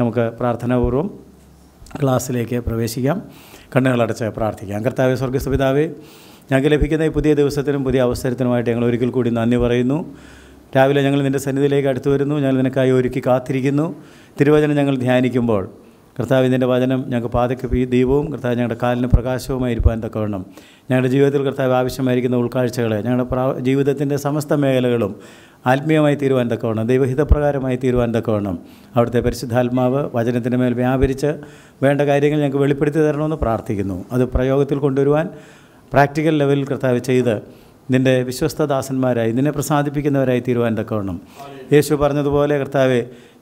നമുക്ക് പ്രാർത്ഥനാപൂർവ്വം ക്ലാസ്സിലേക്ക് പ്രവേശിക്കാം കണ്ണുകളടച്ച് പ്രാർത്ഥിക്കാം കർത്താവ് സ്വർഗസ് പിതാവേ ഞങ്ങൾക്ക് ലഭിക്കുന്ന ഈ പുതിയ ദിവസത്തിനും പുതിയ അവസരത്തിനുമായിട്ട് ഞങ്ങൾ ഒരിക്കൽ കൂടി നന്ദി പറയുന്നു രാവിലെ ഞങ്ങൾ നിൻ്റെ സന്നിധിയിലേക്ക് അടുത്തു വരുന്നു ഞങ്ങൾ നിനക്കായി ഒരുക്കി കാത്തിരിക്കുന്നു തിരുവചനം ഞങ്ങൾ ധ്യാനിക്കുമ്പോൾ കർത്താവ് ഇതിൻ്റെ വചനം ഞങ്ങൾക്ക് പാതയ്ക്ക് ഈ ദീപവും കർത്താവ് ഞങ്ങളുടെ കാലിന് പ്രകാശവുമായി ഇരിപ്പാൻ വേണം ഞങ്ങളുടെ ജീവിതത്തിൽ കർത്താവ് ആവശ്യമായിരിക്കുന്ന ഉൾക്കാഴ്ചകളെ ഞങ്ങളുടെ പ്രാ ജീവിതത്തിൻ്റെ സമസ്ത മേഖലകളും ആത്മീയമായി തീരുവാൻ തക്കവണ്ണം ദൈവഹിതപ്രകാരമായി തീരുവാൻ തക്കവണ്ണം അവിടുത്തെ പരിശുദ്ധാത്മാവ് വചനത്തിൻ്റെ മേൽ വ്യാപരിച്ച് വേണ്ട കാര്യങ്ങൾ ഞങ്ങൾക്ക് വെളിപ്പെടുത്തി തരണമെന്ന് പ്രാർത്ഥിക്കുന്നു അത് പ്രയോഗത്തിൽ കൊണ്ടുവരുവാൻ പ്രാക്ടിക്കൽ ലെവലിൽ കർത്താവ് ചെയ്ത് നിൻ്റെ വിശ്വസ്തദാസന്മാരായി നിന്നെ പ്രസാദിപ്പിക്കുന്നവരായി തീരുവാൻ തക്കവണ്ണം യേശു പറഞ്ഞതുപോലെ കർത്താവെ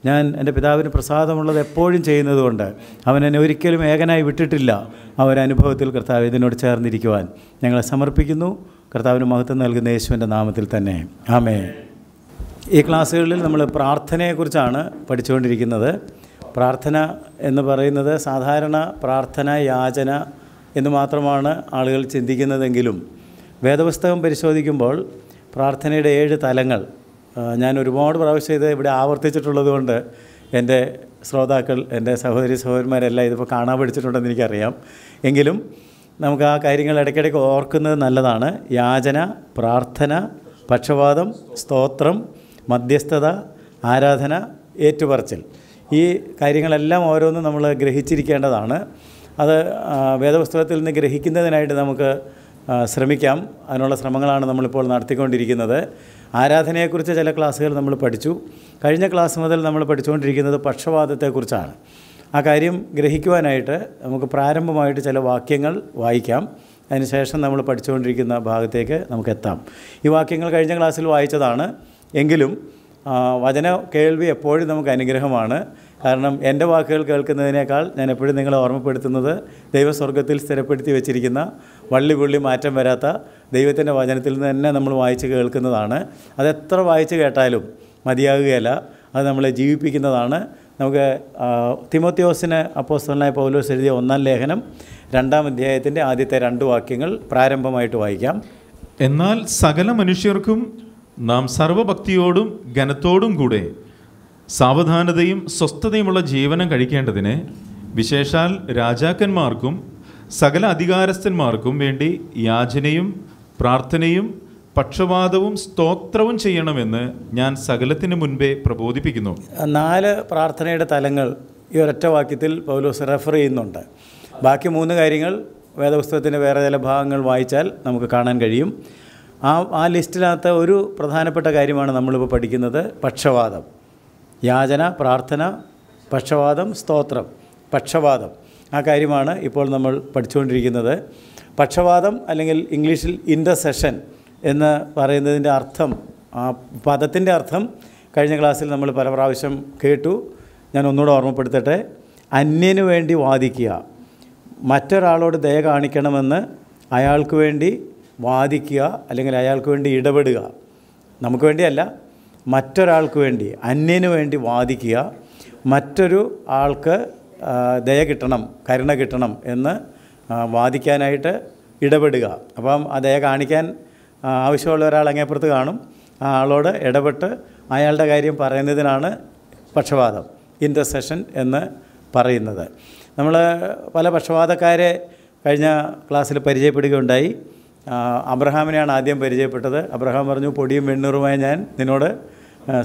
ഞാൻ എൻ്റെ പിതാവിന് പ്രസാദമുള്ളത് എപ്പോഴും ചെയ്യുന്നതുകൊണ്ട് അവൻ എന്നെ ഒരിക്കലും ഏകനായി വിട്ടിട്ടില്ല അവരനുഭവത്തിൽ കർത്താവ് ഇതിനോട് ചേർന്നിരിക്കുവാൻ ഞങ്ങളെ സമർപ്പിക്കുന്നു കർത്താവിന് മഹത്വം നൽകുന്ന യേശുവിൻ്റെ നാമത്തിൽ തന്നെ ആമേ ഈ ക്ലാസ്സുകളിൽ നമ്മൾ പ്രാർത്ഥനയെക്കുറിച്ചാണ് പഠിച്ചുകൊണ്ടിരിക്കുന്നത് പ്രാർത്ഥന എന്ന് പറയുന്നത് സാധാരണ പ്രാർത്ഥന യാചന എന്ന് മാത്രമാണ് ആളുകൾ ചിന്തിക്കുന്നതെങ്കിലും വേദപുസ്തകം പരിശോധിക്കുമ്പോൾ പ്രാർത്ഥനയുടെ ഏഴ് തലങ്ങൾ ഞാൻ ഒരുപാട് പ്രാവശ്യം ഇത് ഇവിടെ ആവർത്തിച്ചിട്ടുള്ളതുകൊണ്ട് എൻ്റെ ശ്രോതാക്കൾ എൻ്റെ സഹോദരി സഹോദരന്മാരെല്ലാം ഇതിപ്പോൾ കാണാൻ പഠിച്ചിട്ടുണ്ടെന്ന് എനിക്കറിയാം എങ്കിലും നമുക്ക് ആ കാര്യങ്ങൾ ഇടയ്ക്കിടയ്ക്ക് ഓർക്കുന്നത് നല്ലതാണ് യാചന പ്രാർത്ഥന പക്ഷപാതം സ്തോത്രം മധ്യസ്ഥത ആരാധന ഏറ്റുപറച്ചിൽ ഈ കാര്യങ്ങളെല്ലാം ഓരോന്നും നമ്മൾ ഗ്രഹിച്ചിരിക്കേണ്ടതാണ് അത് വേദപുസ്തകത്തിൽ നിന്ന് ഗ്രഹിക്കുന്നതിനായിട്ട് നമുക്ക് ശ്രമിക്കാം അതിനുള്ള ശ്രമങ്ങളാണ് നമ്മളിപ്പോൾ നടത്തിക്കൊണ്ടിരിക്കുന്നത് ആരാധനയെക്കുറിച്ച് ചില ക്ലാസ്സുകൾ നമ്മൾ പഠിച്ചു കഴിഞ്ഞ ക്ലാസ് മുതൽ നമ്മൾ പഠിച്ചുകൊണ്ടിരിക്കുന്നത് പക്ഷപാതത്തെക്കുറിച്ചാണ് ആ കാര്യം ഗ്രഹിക്കുവാനായിട്ട് നമുക്ക് പ്രാരംഭമായിട്ട് ചില വാക്യങ്ങൾ വായിക്കാം അതിനുശേഷം നമ്മൾ പഠിച്ചുകൊണ്ടിരിക്കുന്ന ഭാഗത്തേക്ക് നമുക്ക് എത്താം ഈ വാക്യങ്ങൾ കഴിഞ്ഞ ക്ലാസ്സിൽ വായിച്ചതാണ് എങ്കിലും വചന കേൾവി എപ്പോഴും നമുക്ക് അനുഗ്രഹമാണ് കാരണം എൻ്റെ വാക്കുകൾ കേൾക്കുന്നതിനേക്കാൾ ഞാൻ എപ്പോഴും നിങ്ങളെ ഓർമ്മപ്പെടുത്തുന്നത് ദൈവസ്വർഗത്തിൽ സ്ഥിരപ്പെടുത്തി വെച്ചിരിക്കുന്ന വള്ളി പുള്ളി മാറ്റം വരാത്ത ദൈവത്തിൻ്റെ വചനത്തിൽ നിന്ന് തന്നെ നമ്മൾ വായിച്ച് കേൾക്കുന്നതാണ് അത് എത്ര വായിച്ച് കേട്ടാലും മതിയാകുകയല്ല അത് നമ്മളെ ജീവിപ്പിക്കുന്നതാണ് നമുക്ക് തിമോത്യോസിന് അപ്പോസ്തലനായ പൗലോസ് എഴുതിയ ഒന്നാം ലേഖനം രണ്ടാം അധ്യായത്തിൻ്റെ ആദ്യത്തെ രണ്ട് വാക്യങ്ങൾ പ്രാരംഭമായിട്ട് വായിക്കാം എന്നാൽ സകല മനുഷ്യർക്കും നാം സർവഭക്തിയോടും ഘനത്തോടും കൂടെ സാവധാനതയും സ്വസ്ഥതയുമുള്ള ജീവനം കഴിക്കേണ്ടതിന് വിശേഷാൽ രാജാക്കന്മാർക്കും സകല അധികാരസ്ഥന്മാർക്കും വേണ്ടി യാചനയും പ്രാർത്ഥനയും പക്ഷപാതവും സ്തോത്രവും ചെയ്യണമെന്ന് ഞാൻ സകലത്തിന് മുൻപേ പ്രബോധിപ്പിക്കുന്നു നാല് പ്രാർത്ഥനയുടെ തലങ്ങൾ ഈ ഒരൊറ്റ വാക്യത്തിൽ പൗലോസ് റെഫർ ചെയ്യുന്നുണ്ട് ബാക്കി മൂന്ന് കാര്യങ്ങൾ വേദപുസ്തകത്തിൻ്റെ വേറെ ചില ഭാഗങ്ങൾ വായിച്ചാൽ നമുക്ക് കാണാൻ കഴിയും ആ ആ ലിസ്റ്റിനകത്ത് ഒരു പ്രധാനപ്പെട്ട കാര്യമാണ് നമ്മളിപ്പോൾ പഠിക്കുന്നത് പക്ഷവാദം യാചന പ്രാർത്ഥന പക്ഷവാദം സ്തോത്രം പക്ഷവാദം ആ കാര്യമാണ് ഇപ്പോൾ നമ്മൾ പഠിച്ചുകൊണ്ടിരിക്കുന്നത് പക്ഷവാദം അല്ലെങ്കിൽ ഇംഗ്ലീഷിൽ ഇൻ്റർസെഷൻ എന്ന് പറയുന്നതിൻ്റെ അർത്ഥം ആ പദത്തിൻ്റെ അർത്ഥം കഴിഞ്ഞ ക്ലാസ്സിൽ നമ്മൾ പല പ്രാവശ്യം കേട്ടു ഞാൻ ഒന്നുകൂടെ ഓർമ്മപ്പെടുത്തട്ടെ അന്യനു വേണ്ടി വാദിക്കുക മറ്റൊരാളോട് ദയ കാണിക്കണമെന്ന് അയാൾക്ക് വേണ്ടി വാദിക്കുക അല്ലെങ്കിൽ അയാൾക്ക് വേണ്ടി ഇടപെടുക നമുക്ക് വേണ്ടിയല്ല മറ്റൊരാൾക്ക് വേണ്ടി അന്യന് വേണ്ടി വാദിക്കുക മറ്റൊരു ആൾക്ക് ദയ കിട്ടണം കരുണ കിട്ടണം എന്ന് വാദിക്കാനായിട്ട് ഇടപെടുക അപ്പം ആ ദയ കാണിക്കാൻ ആവശ്യമുള്ള ഒരാൾ അങ്ങേപ്പുറത്ത് കാണും ആ ആളോട് ഇടപെട്ട് അയാളുടെ കാര്യം പറയുന്നതിനാണ് പക്ഷപാതം ഇൻ്റർസെഷൻ എന്ന് പറയുന്നത് നമ്മൾ പല പക്ഷപാതക്കാരെ കഴിഞ്ഞ ക്ലാസ്സിൽ പരിചയപ്പെടുകയുണ്ടായി അബ്രഹാമിനെയാണ് ആദ്യം പരിചയപ്പെട്ടത് അബ്രഹാം പറഞ്ഞു പൊടിയും വെണ്ണൂറുമായി ഞാൻ നിന്നോട്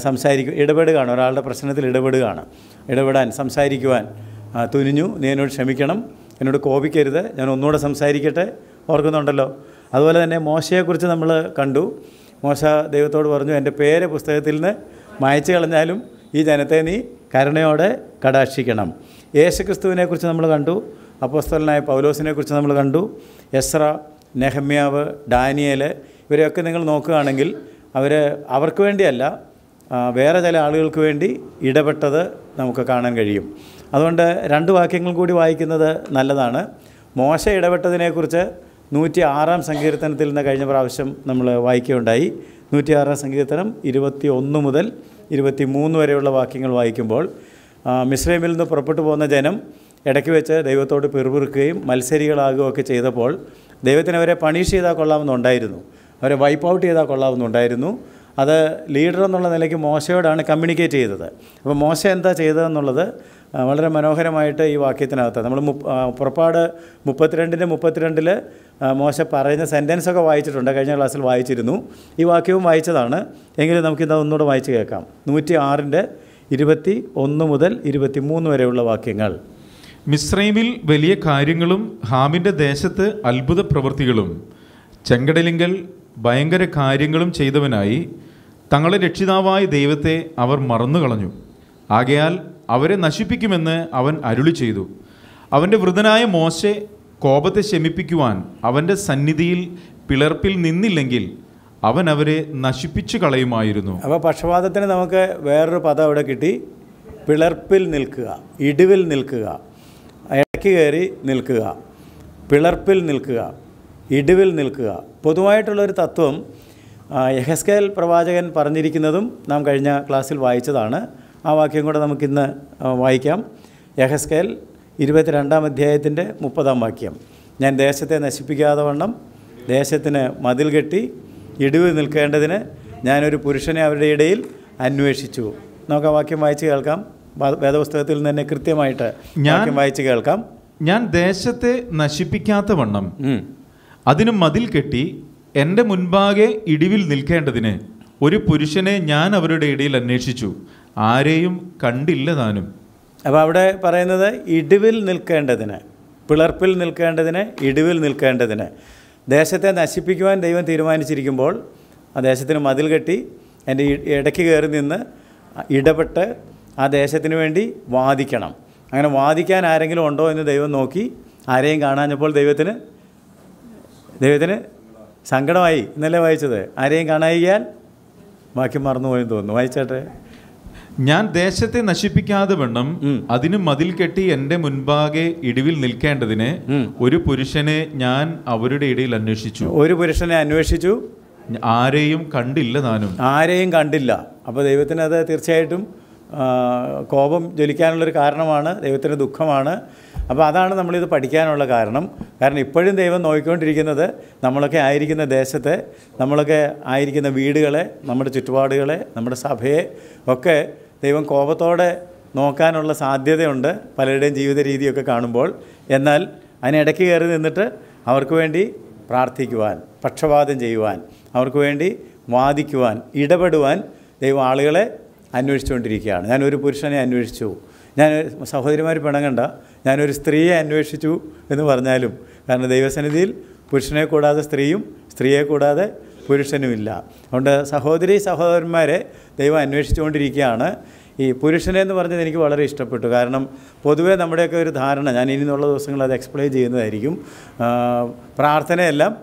സംസാരിക്കും ഇടപെടുകയാണ് ഒരാളുടെ പ്രശ്നത്തിൽ ഇടപെടുകയാണ് ഇടപെടാൻ സംസാരിക്കുവാൻ തുനിഞ്ഞു നീ എന്നോട് ക്ഷമിക്കണം എന്നോട് കോപിക്കരുത് ഞാൻ ഒന്നുകൂടെ സംസാരിക്കട്ടെ ഓർക്കുന്നുണ്ടല്ലോ അതുപോലെ തന്നെ മോശയെക്കുറിച്ച് നമ്മൾ കണ്ടു മോശ ദൈവത്തോട് പറഞ്ഞു എൻ്റെ പേര് പുസ്തകത്തിൽ നിന്ന് മായച്ചു കളഞ്ഞാലും ഈ ജനത്തെ നീ കരുണയോടെ കടാക്ഷിക്കണം യേശുക്രിസ്തുവിനെക്കുറിച്ച് നമ്മൾ കണ്ടു അപ്പോസ്തലനായ പൗലോസിനെക്കുറിച്ച് നമ്മൾ കണ്ടു എസ്ര നെഹമ്യാവ് ഡാനിയൽ ഇവരെയൊക്കെ നിങ്ങൾ നോക്കുകയാണെങ്കിൽ അവർ അവർക്ക് വേണ്ടിയല്ല വേറെ ചില ആളുകൾക്ക് വേണ്ടി ഇടപെട്ടത് നമുക്ക് കാണാൻ കഴിയും അതുകൊണ്ട് രണ്ട് വാക്യങ്ങൾ കൂടി വായിക്കുന്നത് നല്ലതാണ് മോശ ഇടപെട്ടതിനെക്കുറിച്ച് നൂറ്റി ആറാം സങ്കീർത്തനത്തിൽ നിന്ന് കഴിഞ്ഞ പ്രാവശ്യം നമ്മൾ വായിക്കുകയുണ്ടായി നൂറ്റി ആറാം സങ്കീർത്തനം ഇരുപത്തി ഒന്ന് മുതൽ ഇരുപത്തി മൂന്ന് വരെയുള്ള വാക്യങ്ങൾ വായിക്കുമ്പോൾ മിശ്രമിൽ നിന്ന് പുറപ്പെട്ടു പോകുന്ന ജനം ഇടയ്ക്ക് വെച്ച് ദൈവത്തോട് പിറുപിറുക്കുകയും മത്സരികളാകുകയൊക്കെ ചെയ്തപ്പോൾ ദൈവത്തിന് അവരെ പണീഷ് ചെയ്താൽ കൊള്ളാമെന്നുണ്ടായിരുന്നു അവരെ വൈപ്പ് ഔട്ട് ചെയ്താൽ കൊള്ളാമെന്നുണ്ടായിരുന്നു അത് ലീഡർ എന്നുള്ള നിലയ്ക്ക് മോശയോടാണ് കമ്മ്യൂണിക്കേറ്റ് ചെയ്തത് അപ്പോൾ മോശ എന്താ ചെയ്തതെന്നുള്ളത് വളരെ മനോഹരമായിട്ട് ഈ വാക്യത്തിനകത്ത് നമ്മൾ പുറപ്പാട് മുപ്പത്തിരണ്ടിൻ്റെ മുപ്പത്തിരണ്ടിൽ മോശ പറയുന്ന സെൻറ്റൻസൊക്കെ വായിച്ചിട്ടുണ്ട് കഴിഞ്ഞ ക്ലാസ്സിൽ വായിച്ചിരുന്നു ഈ വാക്യവും വായിച്ചതാണ് എങ്കിലും നമുക്കിത് ഒന്നുകൂടെ വായിച്ച് കേൾക്കാം നൂറ്റി ആറിൻ്റെ ഇരുപത്തി ഒന്ന് മുതൽ ഇരുപത്തി മൂന്ന് വരെയുള്ള വാക്യങ്ങൾ മിശ്രൈമിൽ വലിയ കാര്യങ്ങളും ഹാമിൻ്റെ ദേശത്ത് അത്ഭുത പ്രവൃത്തികളും ചെങ്കടലിംഗൽ ഭയങ്കര കാര്യങ്ങളും ചെയ്തവനായി തങ്ങളെ രക്ഷിതാവായ ദൈവത്തെ അവർ മറന്നുകളഞ്ഞു ആകയാൽ അവരെ നശിപ്പിക്കുമെന്ന് അവൻ അരുളി ചെയ്തു അവൻ്റെ വൃതനായ മോശെ കോപത്തെ ശമിപ്പിക്കുവാൻ അവൻ്റെ സന്നിധിയിൽ പിളർപ്പിൽ നിന്നില്ലെങ്കിൽ അവൻ അവരെ നശിപ്പിച്ചു കളയുമായിരുന്നു അപ്പോൾ പക്ഷപാതത്തിന് നമുക്ക് വേറൊരു പദം അവിടെ കിട്ടി പിളർപ്പിൽ നിൽക്കുക ഇടിവിൽ നിൽക്കുക ഇടയ്ക്ക് കയറി നിൽക്കുക പിളർപ്പിൽ നിൽക്കുക ഇടിവിൽ നിൽക്കുക പൊതുവായിട്ടുള്ളൊരു തത്വം യഹസ്കേൽ പ്രവാചകൻ പറഞ്ഞിരിക്കുന്നതും നാം കഴിഞ്ഞ ക്ലാസ്സിൽ വായിച്ചതാണ് ആ വാക്യം കൂടെ നമുക്കിന്ന് വായിക്കാം യഹസ്കേൽ ഇരുപത്തിരണ്ടാം അധ്യായത്തിൻ്റെ മുപ്പതാം വാക്യം ഞാൻ ദേശത്തെ നശിപ്പിക്കാതെ വണ്ണം ദേശത്തിന് മതിൽ കെട്ടി ഇടിവ് നിൽക്കേണ്ടതിന് ഞാനൊരു പുരുഷനെ അവരുടെ ഇടയിൽ അന്വേഷിച്ചു നമുക്ക് ആ വാക്യം വായിച്ച് കേൾക്കാം വേദപുസ്തകത്തിൽ നിന്ന് തന്നെ കൃത്യമായിട്ട് ഞാൻ വായിച്ച് കേൾക്കാം ഞാൻ ദേശത്തെ നശിപ്പിക്കാത്ത വണ്ണം അതിന് മതിൽ കെട്ടി എൻ്റെ മുൻപാകെ ഇടിവിൽ നിൽക്കേണ്ടതിന് ഒരു പുരുഷനെ ഞാൻ അവരുടെ ഇടയിൽ അന്വേഷിച്ചു ആരെയും കണ്ടില്ല താനും അപ്പോൾ അവിടെ പറയുന്നത് ഇടിവിൽ നിൽക്കേണ്ടതിന് പിളർപ്പിൽ നിൽക്കേണ്ടതിന് ഇടിവിൽ നിൽക്കേണ്ടതിന് ദേശത്തെ നശിപ്പിക്കുവാൻ ദൈവം തീരുമാനിച്ചിരിക്കുമ്പോൾ ആ ദേശത്തിന് മതിൽ കെട്ടി എൻ്റെ ഇടയ്ക്ക് കയറി നിന്ന് ഇടപെട്ട് ആ ദേശത്തിന് വേണ്ടി വാദിക്കണം അങ്ങനെ വാദിക്കാൻ ആരെങ്കിലും ഉണ്ടോ എന്ന് ദൈവം നോക്കി ആരെയും കാണാഞ്ഞപ്പോൾ ദൈവത്തിന് ദൈവത്തിന് സങ്കടമായി ഇന്നലെ വായിച്ചത് ആരെയും കാണായിക്കാൻ ബാക്കി മറന്നുപോയെന്ന് തോന്നുന്നു വായിച്ചേട്ടെ ഞാൻ ദേശത്തെ നശിപ്പിക്കാതെ വേണം അതിന് മതിൽ കെട്ടി എൻ്റെ മുൻപാകെ ഇടിവിൽ നിൽക്കേണ്ടതിന് ഒരു പുരുഷനെ ഞാൻ അവരുടെ ഇടയിൽ അന്വേഷിച്ചു ഒരു പുരുഷനെ അന്വേഷിച്ചു ആരെയും കണ്ടില്ല താനും ആരെയും കണ്ടില്ല അപ്പോൾ ദൈവത്തിന് അത് തീർച്ചയായിട്ടും കോപം ജ്വലിക്കാനുള്ളൊരു കാരണമാണ് ദൈവത്തിൻ്റെ ദുഃഖമാണ് അപ്പോൾ അതാണ് നമ്മളിത് പഠിക്കാനുള്ള കാരണം കാരണം ഇപ്പോഴും ദൈവം നോക്കിക്കൊണ്ടിരിക്കുന്നത് നമ്മളൊക്കെ ആയിരിക്കുന്ന ദേശത്തെ നമ്മളൊക്കെ ആയിരിക്കുന്ന വീടുകളെ നമ്മുടെ ചുറ്റുപാടുകളെ നമ്മുടെ സഭയെ ഒക്കെ ദൈവം കോപത്തോടെ നോക്കാനുള്ള സാധ്യതയുണ്ട് പലരുടെയും ജീവിത രീതിയൊക്കെ കാണുമ്പോൾ എന്നാൽ അതിനിടയ്ക്ക് കയറി നിന്നിട്ട് അവർക്ക് വേണ്ടി പ്രാർത്ഥിക്കുവാൻ പക്ഷപാതം ചെയ്യുവാൻ അവർക്ക് വേണ്ടി വാദിക്കുവാൻ ഇടപെടുവാൻ ദൈവം ആളുകളെ അന്വേഷിച്ചുകൊണ്ടിരിക്കുകയാണ് ഞാനൊരു പുരുഷനെ അന്വേഷിച്ചു ഞാൻ സഹോദരിമാർ പിണങ്ങണ്ട ഞാനൊരു സ്ത്രീയെ അന്വേഷിച്ചു എന്ന് പറഞ്ഞാലും കാരണം ദൈവസന്നിധിയിൽ പുരുഷനെ കൂടാതെ സ്ത്രീയും സ്ത്രീയെ കൂടാതെ പുരുഷനുമില്ല അതുകൊണ്ട് സഹോദരി സഹോദരന്മാരെ ദൈവം അന്വേഷിച്ചുകൊണ്ടിരിക്കുകയാണ് ഈ എന്ന് പറഞ്ഞത് എനിക്ക് വളരെ ഇഷ്ടപ്പെട്ടു കാരണം പൊതുവേ നമ്മുടെയൊക്കെ ഒരു ധാരണ ഞാൻ എന്നുള്ള ദിവസങ്ങൾ അത് എക്സ്പ്ലെയിൻ ചെയ്യുന്നതായിരിക്കും പ്രാർത്ഥനയെല്ലാം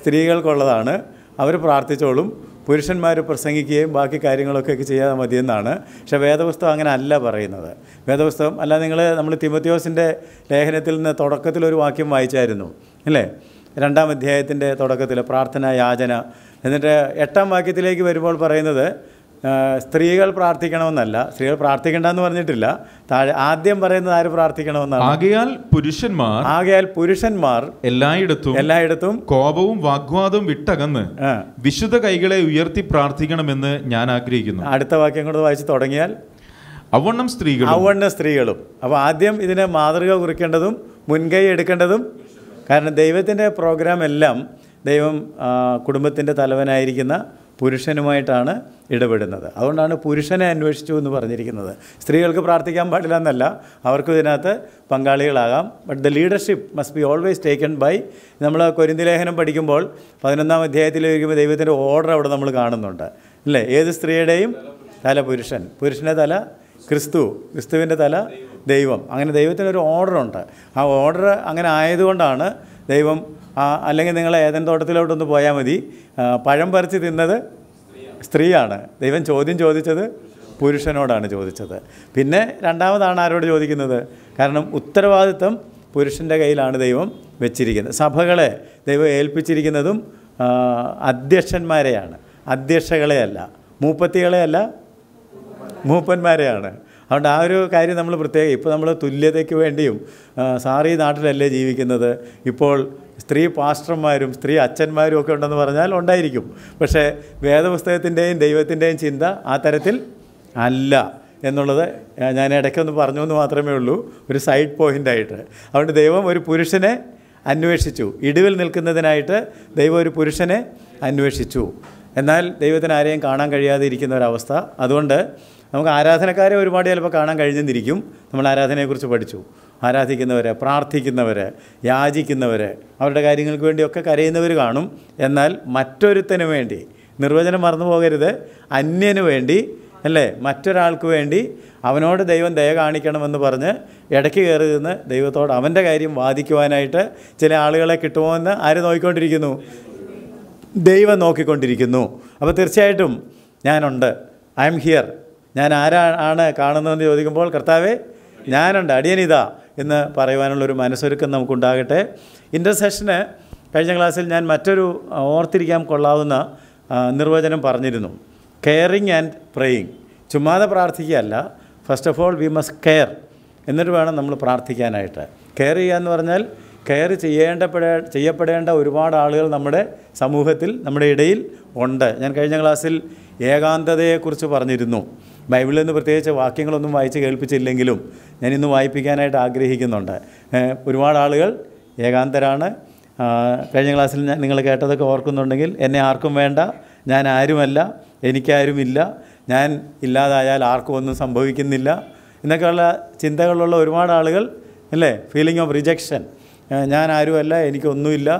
സ്ത്രീകൾക്കുള്ളതാണ് അവർ പ്രാർത്ഥിച്ചോളും പുരുഷന്മാർ പ്രസംഗിക്കുകയും ബാക്കി കാര്യങ്ങളൊക്കെ ചെയ്യാൻ മതിയെന്നാണ് പക്ഷേ വേദപുസ്തകം അങ്ങനെ അല്ല പറയുന്നത് വേദപുസ്തകം അല്ല നിങ്ങൾ നമ്മൾ തിമത്യോസിൻ്റെ ലേഖനത്തിൽ നിന്ന് തുടക്കത്തിൽ ഒരു വാക്യം വായിച്ചായിരുന്നു അല്ലേ രണ്ടാം അധ്യായത്തിൻ്റെ തുടക്കത്തിൽ പ്രാർത്ഥന യാചന എന്നിട്ട് എട്ടാം വാക്യത്തിലേക്ക് വരുമ്പോൾ പറയുന്നത് സ്ത്രീകൾ പ്രാർത്ഥിക്കണമെന്നല്ല സ്ത്രീകൾ എന്ന് പറഞ്ഞിട്ടില്ല താഴെ ആദ്യം പറയുന്നത് ആര് പ്രാർത്ഥിക്കണമെന്നാണ് ആകയാൽ പുരുഷന്മാർ ആകയാൽ പുരുഷന്മാർ എല്ലായിടത്തും എല്ലായിടത്തും കോപവും വാഗ്വാദവും വിട്ടകന്ന് വിശുദ്ധ കൈകളെ ഉയർത്തി പ്രാർത്ഥിക്കണമെന്ന് ഞാൻ ആഗ്രഹിക്കുന്നു അടുത്ത വാക്യം കൂടെ വായിച്ച് തുടങ്ങിയാൽ അവണ്ണം സ്ത്രീകൾ അവണ്ണ സ്ത്രീകളും അപ്പോൾ ആദ്യം ഇതിനെ മാതൃക കുറിക്കേണ്ടതും മുൻകൈ എടുക്കേണ്ടതും കാരണം ദൈവത്തിൻ്റെ പ്രോഗ്രാം എല്ലാം ദൈവം കുടുംബത്തിൻ്റെ തലവനായിരിക്കുന്ന പുരുഷനുമായിട്ടാണ് ഇടപെടുന്നത് അതുകൊണ്ടാണ് പുരുഷനെ അന്വേഷിച്ചു എന്ന് പറഞ്ഞിരിക്കുന്നത് സ്ത്രീകൾക്ക് പ്രാർത്ഥിക്കാൻ പാടില്ല എന്നല്ല അവർക്കും ഇതിനകത്ത് പങ്കാളികളാകാം but the leadership must be always taken by നമ്മൾ കൊരിന്തി ലേഖനം പഠിക്കുമ്പോൾ പതിനൊന്നാം ഇരിക്കുമ്പോൾ ദൈവത്തിൻ്റെ ഓർഡർ അവിടെ നമ്മൾ കാണുന്നുണ്ട് അല്ലേ ഏത് സ്ത്രീയുടെയും തല പുരുഷൻ പുരുഷൻ്റെ തല ക്രിസ്തു ക്രിസ്തുവിൻ്റെ തല ദൈവം അങ്ങനെ ദൈവത്തിനൊരു ഓർഡറുണ്ട് ആ ഓർഡർ അങ്ങനെ ആയതുകൊണ്ടാണ് ദൈവം അല്ലെങ്കിൽ നിങ്ങൾ ഏതൻ തോട്ടത്തിലോട്ടൊന്ന് പോയാൽ മതി പഴം പറിച്ച് തിന്നത് സ്ത്രീയാണ് ദൈവം ചോദ്യം ചോദിച്ചത് പുരുഷനോടാണ് ചോദിച്ചത് പിന്നെ രണ്ടാമതാണ് ആരോട് ചോദിക്കുന്നത് കാരണം ഉത്തരവാദിത്വം പുരുഷൻ്റെ കയ്യിലാണ് ദൈവം വെച്ചിരിക്കുന്നത് സഭകളെ ദൈവം ഏൽപ്പിച്ചിരിക്കുന്നതും അധ്യക്ഷന്മാരെയാണ് അധ്യക്ഷകളെയല്ല മൂപ്പത്തികളെയല്ല മൂപ്പന്മാരെയാണ് അതുകൊണ്ട് ആ ഒരു കാര്യം നമ്മൾ പ്രത്യേകം ഇപ്പോൾ നമ്മൾ തുല്യതയ്ക്ക് വേണ്ടിയും സാറി നാട്ടിലല്ലേ ജീവിക്കുന്നത് ഇപ്പോൾ സ്ത്രീ പാസ്റ്റർമാരും സ്ത്രീ അച്ഛന്മാരും ഒക്കെ ഉണ്ടെന്ന് പറഞ്ഞാൽ ഉണ്ടായിരിക്കും പക്ഷേ വേദപുസ്തകത്തിൻ്റെയും ദൈവത്തിൻ്റെയും ചിന്ത ആ തരത്തിൽ അല്ല എന്നുള്ളത് ഞാൻ ഇടയ്ക്കൊന്ന് പറഞ്ഞു എന്ന് മാത്രമേ ഉള്ളൂ ഒരു സൈഡ് പോയിൻ്റായിട്ട് അതുകൊണ്ട് ദൈവം ഒരു പുരുഷനെ അന്വേഷിച്ചു ഇടിവിൽ നിൽക്കുന്നതിനായിട്ട് ദൈവം ഒരു പുരുഷനെ അന്വേഷിച്ചു എന്നാൽ ദൈവത്തിന് ആരെയും കാണാൻ കഴിയാതെ ഇരിക്കുന്ന ഒരവസ്ഥ അതുകൊണ്ട് നമുക്ക് ആരാധനക്കാരെ ഒരുപാട് ചിലപ്പോൾ കാണാൻ കഴിഞ്ഞെന്നിരിക്കും നമ്മൾ ആരാധനയെക്കുറിച്ച് പഠിച്ചു ആരാധിക്കുന്നവർ പ്രാർത്ഥിക്കുന്നവർ യാചിക്കുന്നവർ അവരുടെ കാര്യങ്ങൾക്ക് വേണ്ടിയൊക്കെ കരയുന്നവർ കാണും എന്നാൽ മറ്റൊരുത്തന് വേണ്ടി നിർവചനം മറന്നു പോകരുത് അന്യന് വേണ്ടി അല്ലേ മറ്റൊരാൾക്ക് വേണ്ടി അവനോട് ദൈവം ദയ കാണിക്കണമെന്ന് പറഞ്ഞ് ഇടയ്ക്ക് കയറി നിന്ന് ദൈവത്തോട് അവൻ്റെ കാര്യം വാദിക്കുവാനായിട്ട് ചില ആളുകളെ കിട്ടുമോ എന്ന് ആര് നോക്കിക്കൊണ്ടിരിക്കുന്നു ദൈവം നോക്കിക്കൊണ്ടിരിക്കുന്നു അപ്പോൾ തീർച്ചയായിട്ടും ഞാനുണ്ട് ഐ എം ഹിയർ ഞാൻ ആരാണ് കാണുന്നതെന്ന് ചോദിക്കുമ്പോൾ കർത്താവേ ഞാനുണ്ട് അടിയനിതാ എന്ന് പറയുവാനുള്ളൊരു മനസ്സൊരുക്കം നമുക്കുണ്ടാകട്ടെ ഇൻ്റർസെഷന് കഴിഞ്ഞ ക്ലാസ്സിൽ ഞാൻ മറ്റൊരു ഓർത്തിരിക്കാൻ കൊള്ളാവുന്ന നിർവചനം പറഞ്ഞിരുന്നു കെയറിങ് ആൻഡ് പ്രേയിങ് ചുമ്മാതെ പ്രാർത്ഥിക്കുകയല്ല first of all we must care എന്നിട്ട് വേണം നമ്മൾ പ്രാർത്ഥിക്കാനായിട്ട് കെയർ ചെയ്യുക എന്ന് പറഞ്ഞാൽ കെയർ ചെയ്യേണ്ടപ്പെടേ ചെയ്യപ്പെടേണ്ട ഒരുപാട് ആളുകൾ നമ്മുടെ സമൂഹത്തിൽ നമ്മുടെ ഇടയിൽ ഉണ്ട് ഞാൻ കഴിഞ്ഞ ക്ലാസ്സിൽ ഏകാന്തതയെക്കുറിച്ച് പറഞ്ഞിരുന്നു ബൈബിളിൽ നിന്ന് പ്രത്യേകിച്ച് വാക്യങ്ങളൊന്നും വായിച്ച് കേൾപ്പിച്ചില്ലെങ്കിലും ഞാൻ ഇന്ന് വായിപ്പിക്കാനായിട്ട് ആഗ്രഹിക്കുന്നുണ്ട് ഒരുപാട് ആളുകൾ ഏകാന്തരാണ് കഴിഞ്ഞ ക്ലാസ്സിൽ ഞാൻ നിങ്ങൾ കേട്ടതൊക്കെ ഓർക്കുന്നുണ്ടെങ്കിൽ എന്നെ ആർക്കും വേണ്ട ഞാൻ ആരുമല്ല എനിക്കാരുമില്ല ഞാൻ ഇല്ലാതായാൽ ആർക്കും ഒന്നും സംഭവിക്കുന്നില്ല എന്നൊക്കെയുള്ള ചിന്തകളുള്ള ഒരുപാട് ആളുകൾ അല്ലേ ഫീലിംഗ് ഓഫ് റിജക്ഷൻ ഞാൻ ആരുമല്ല എനിക്കൊന്നുമില്ല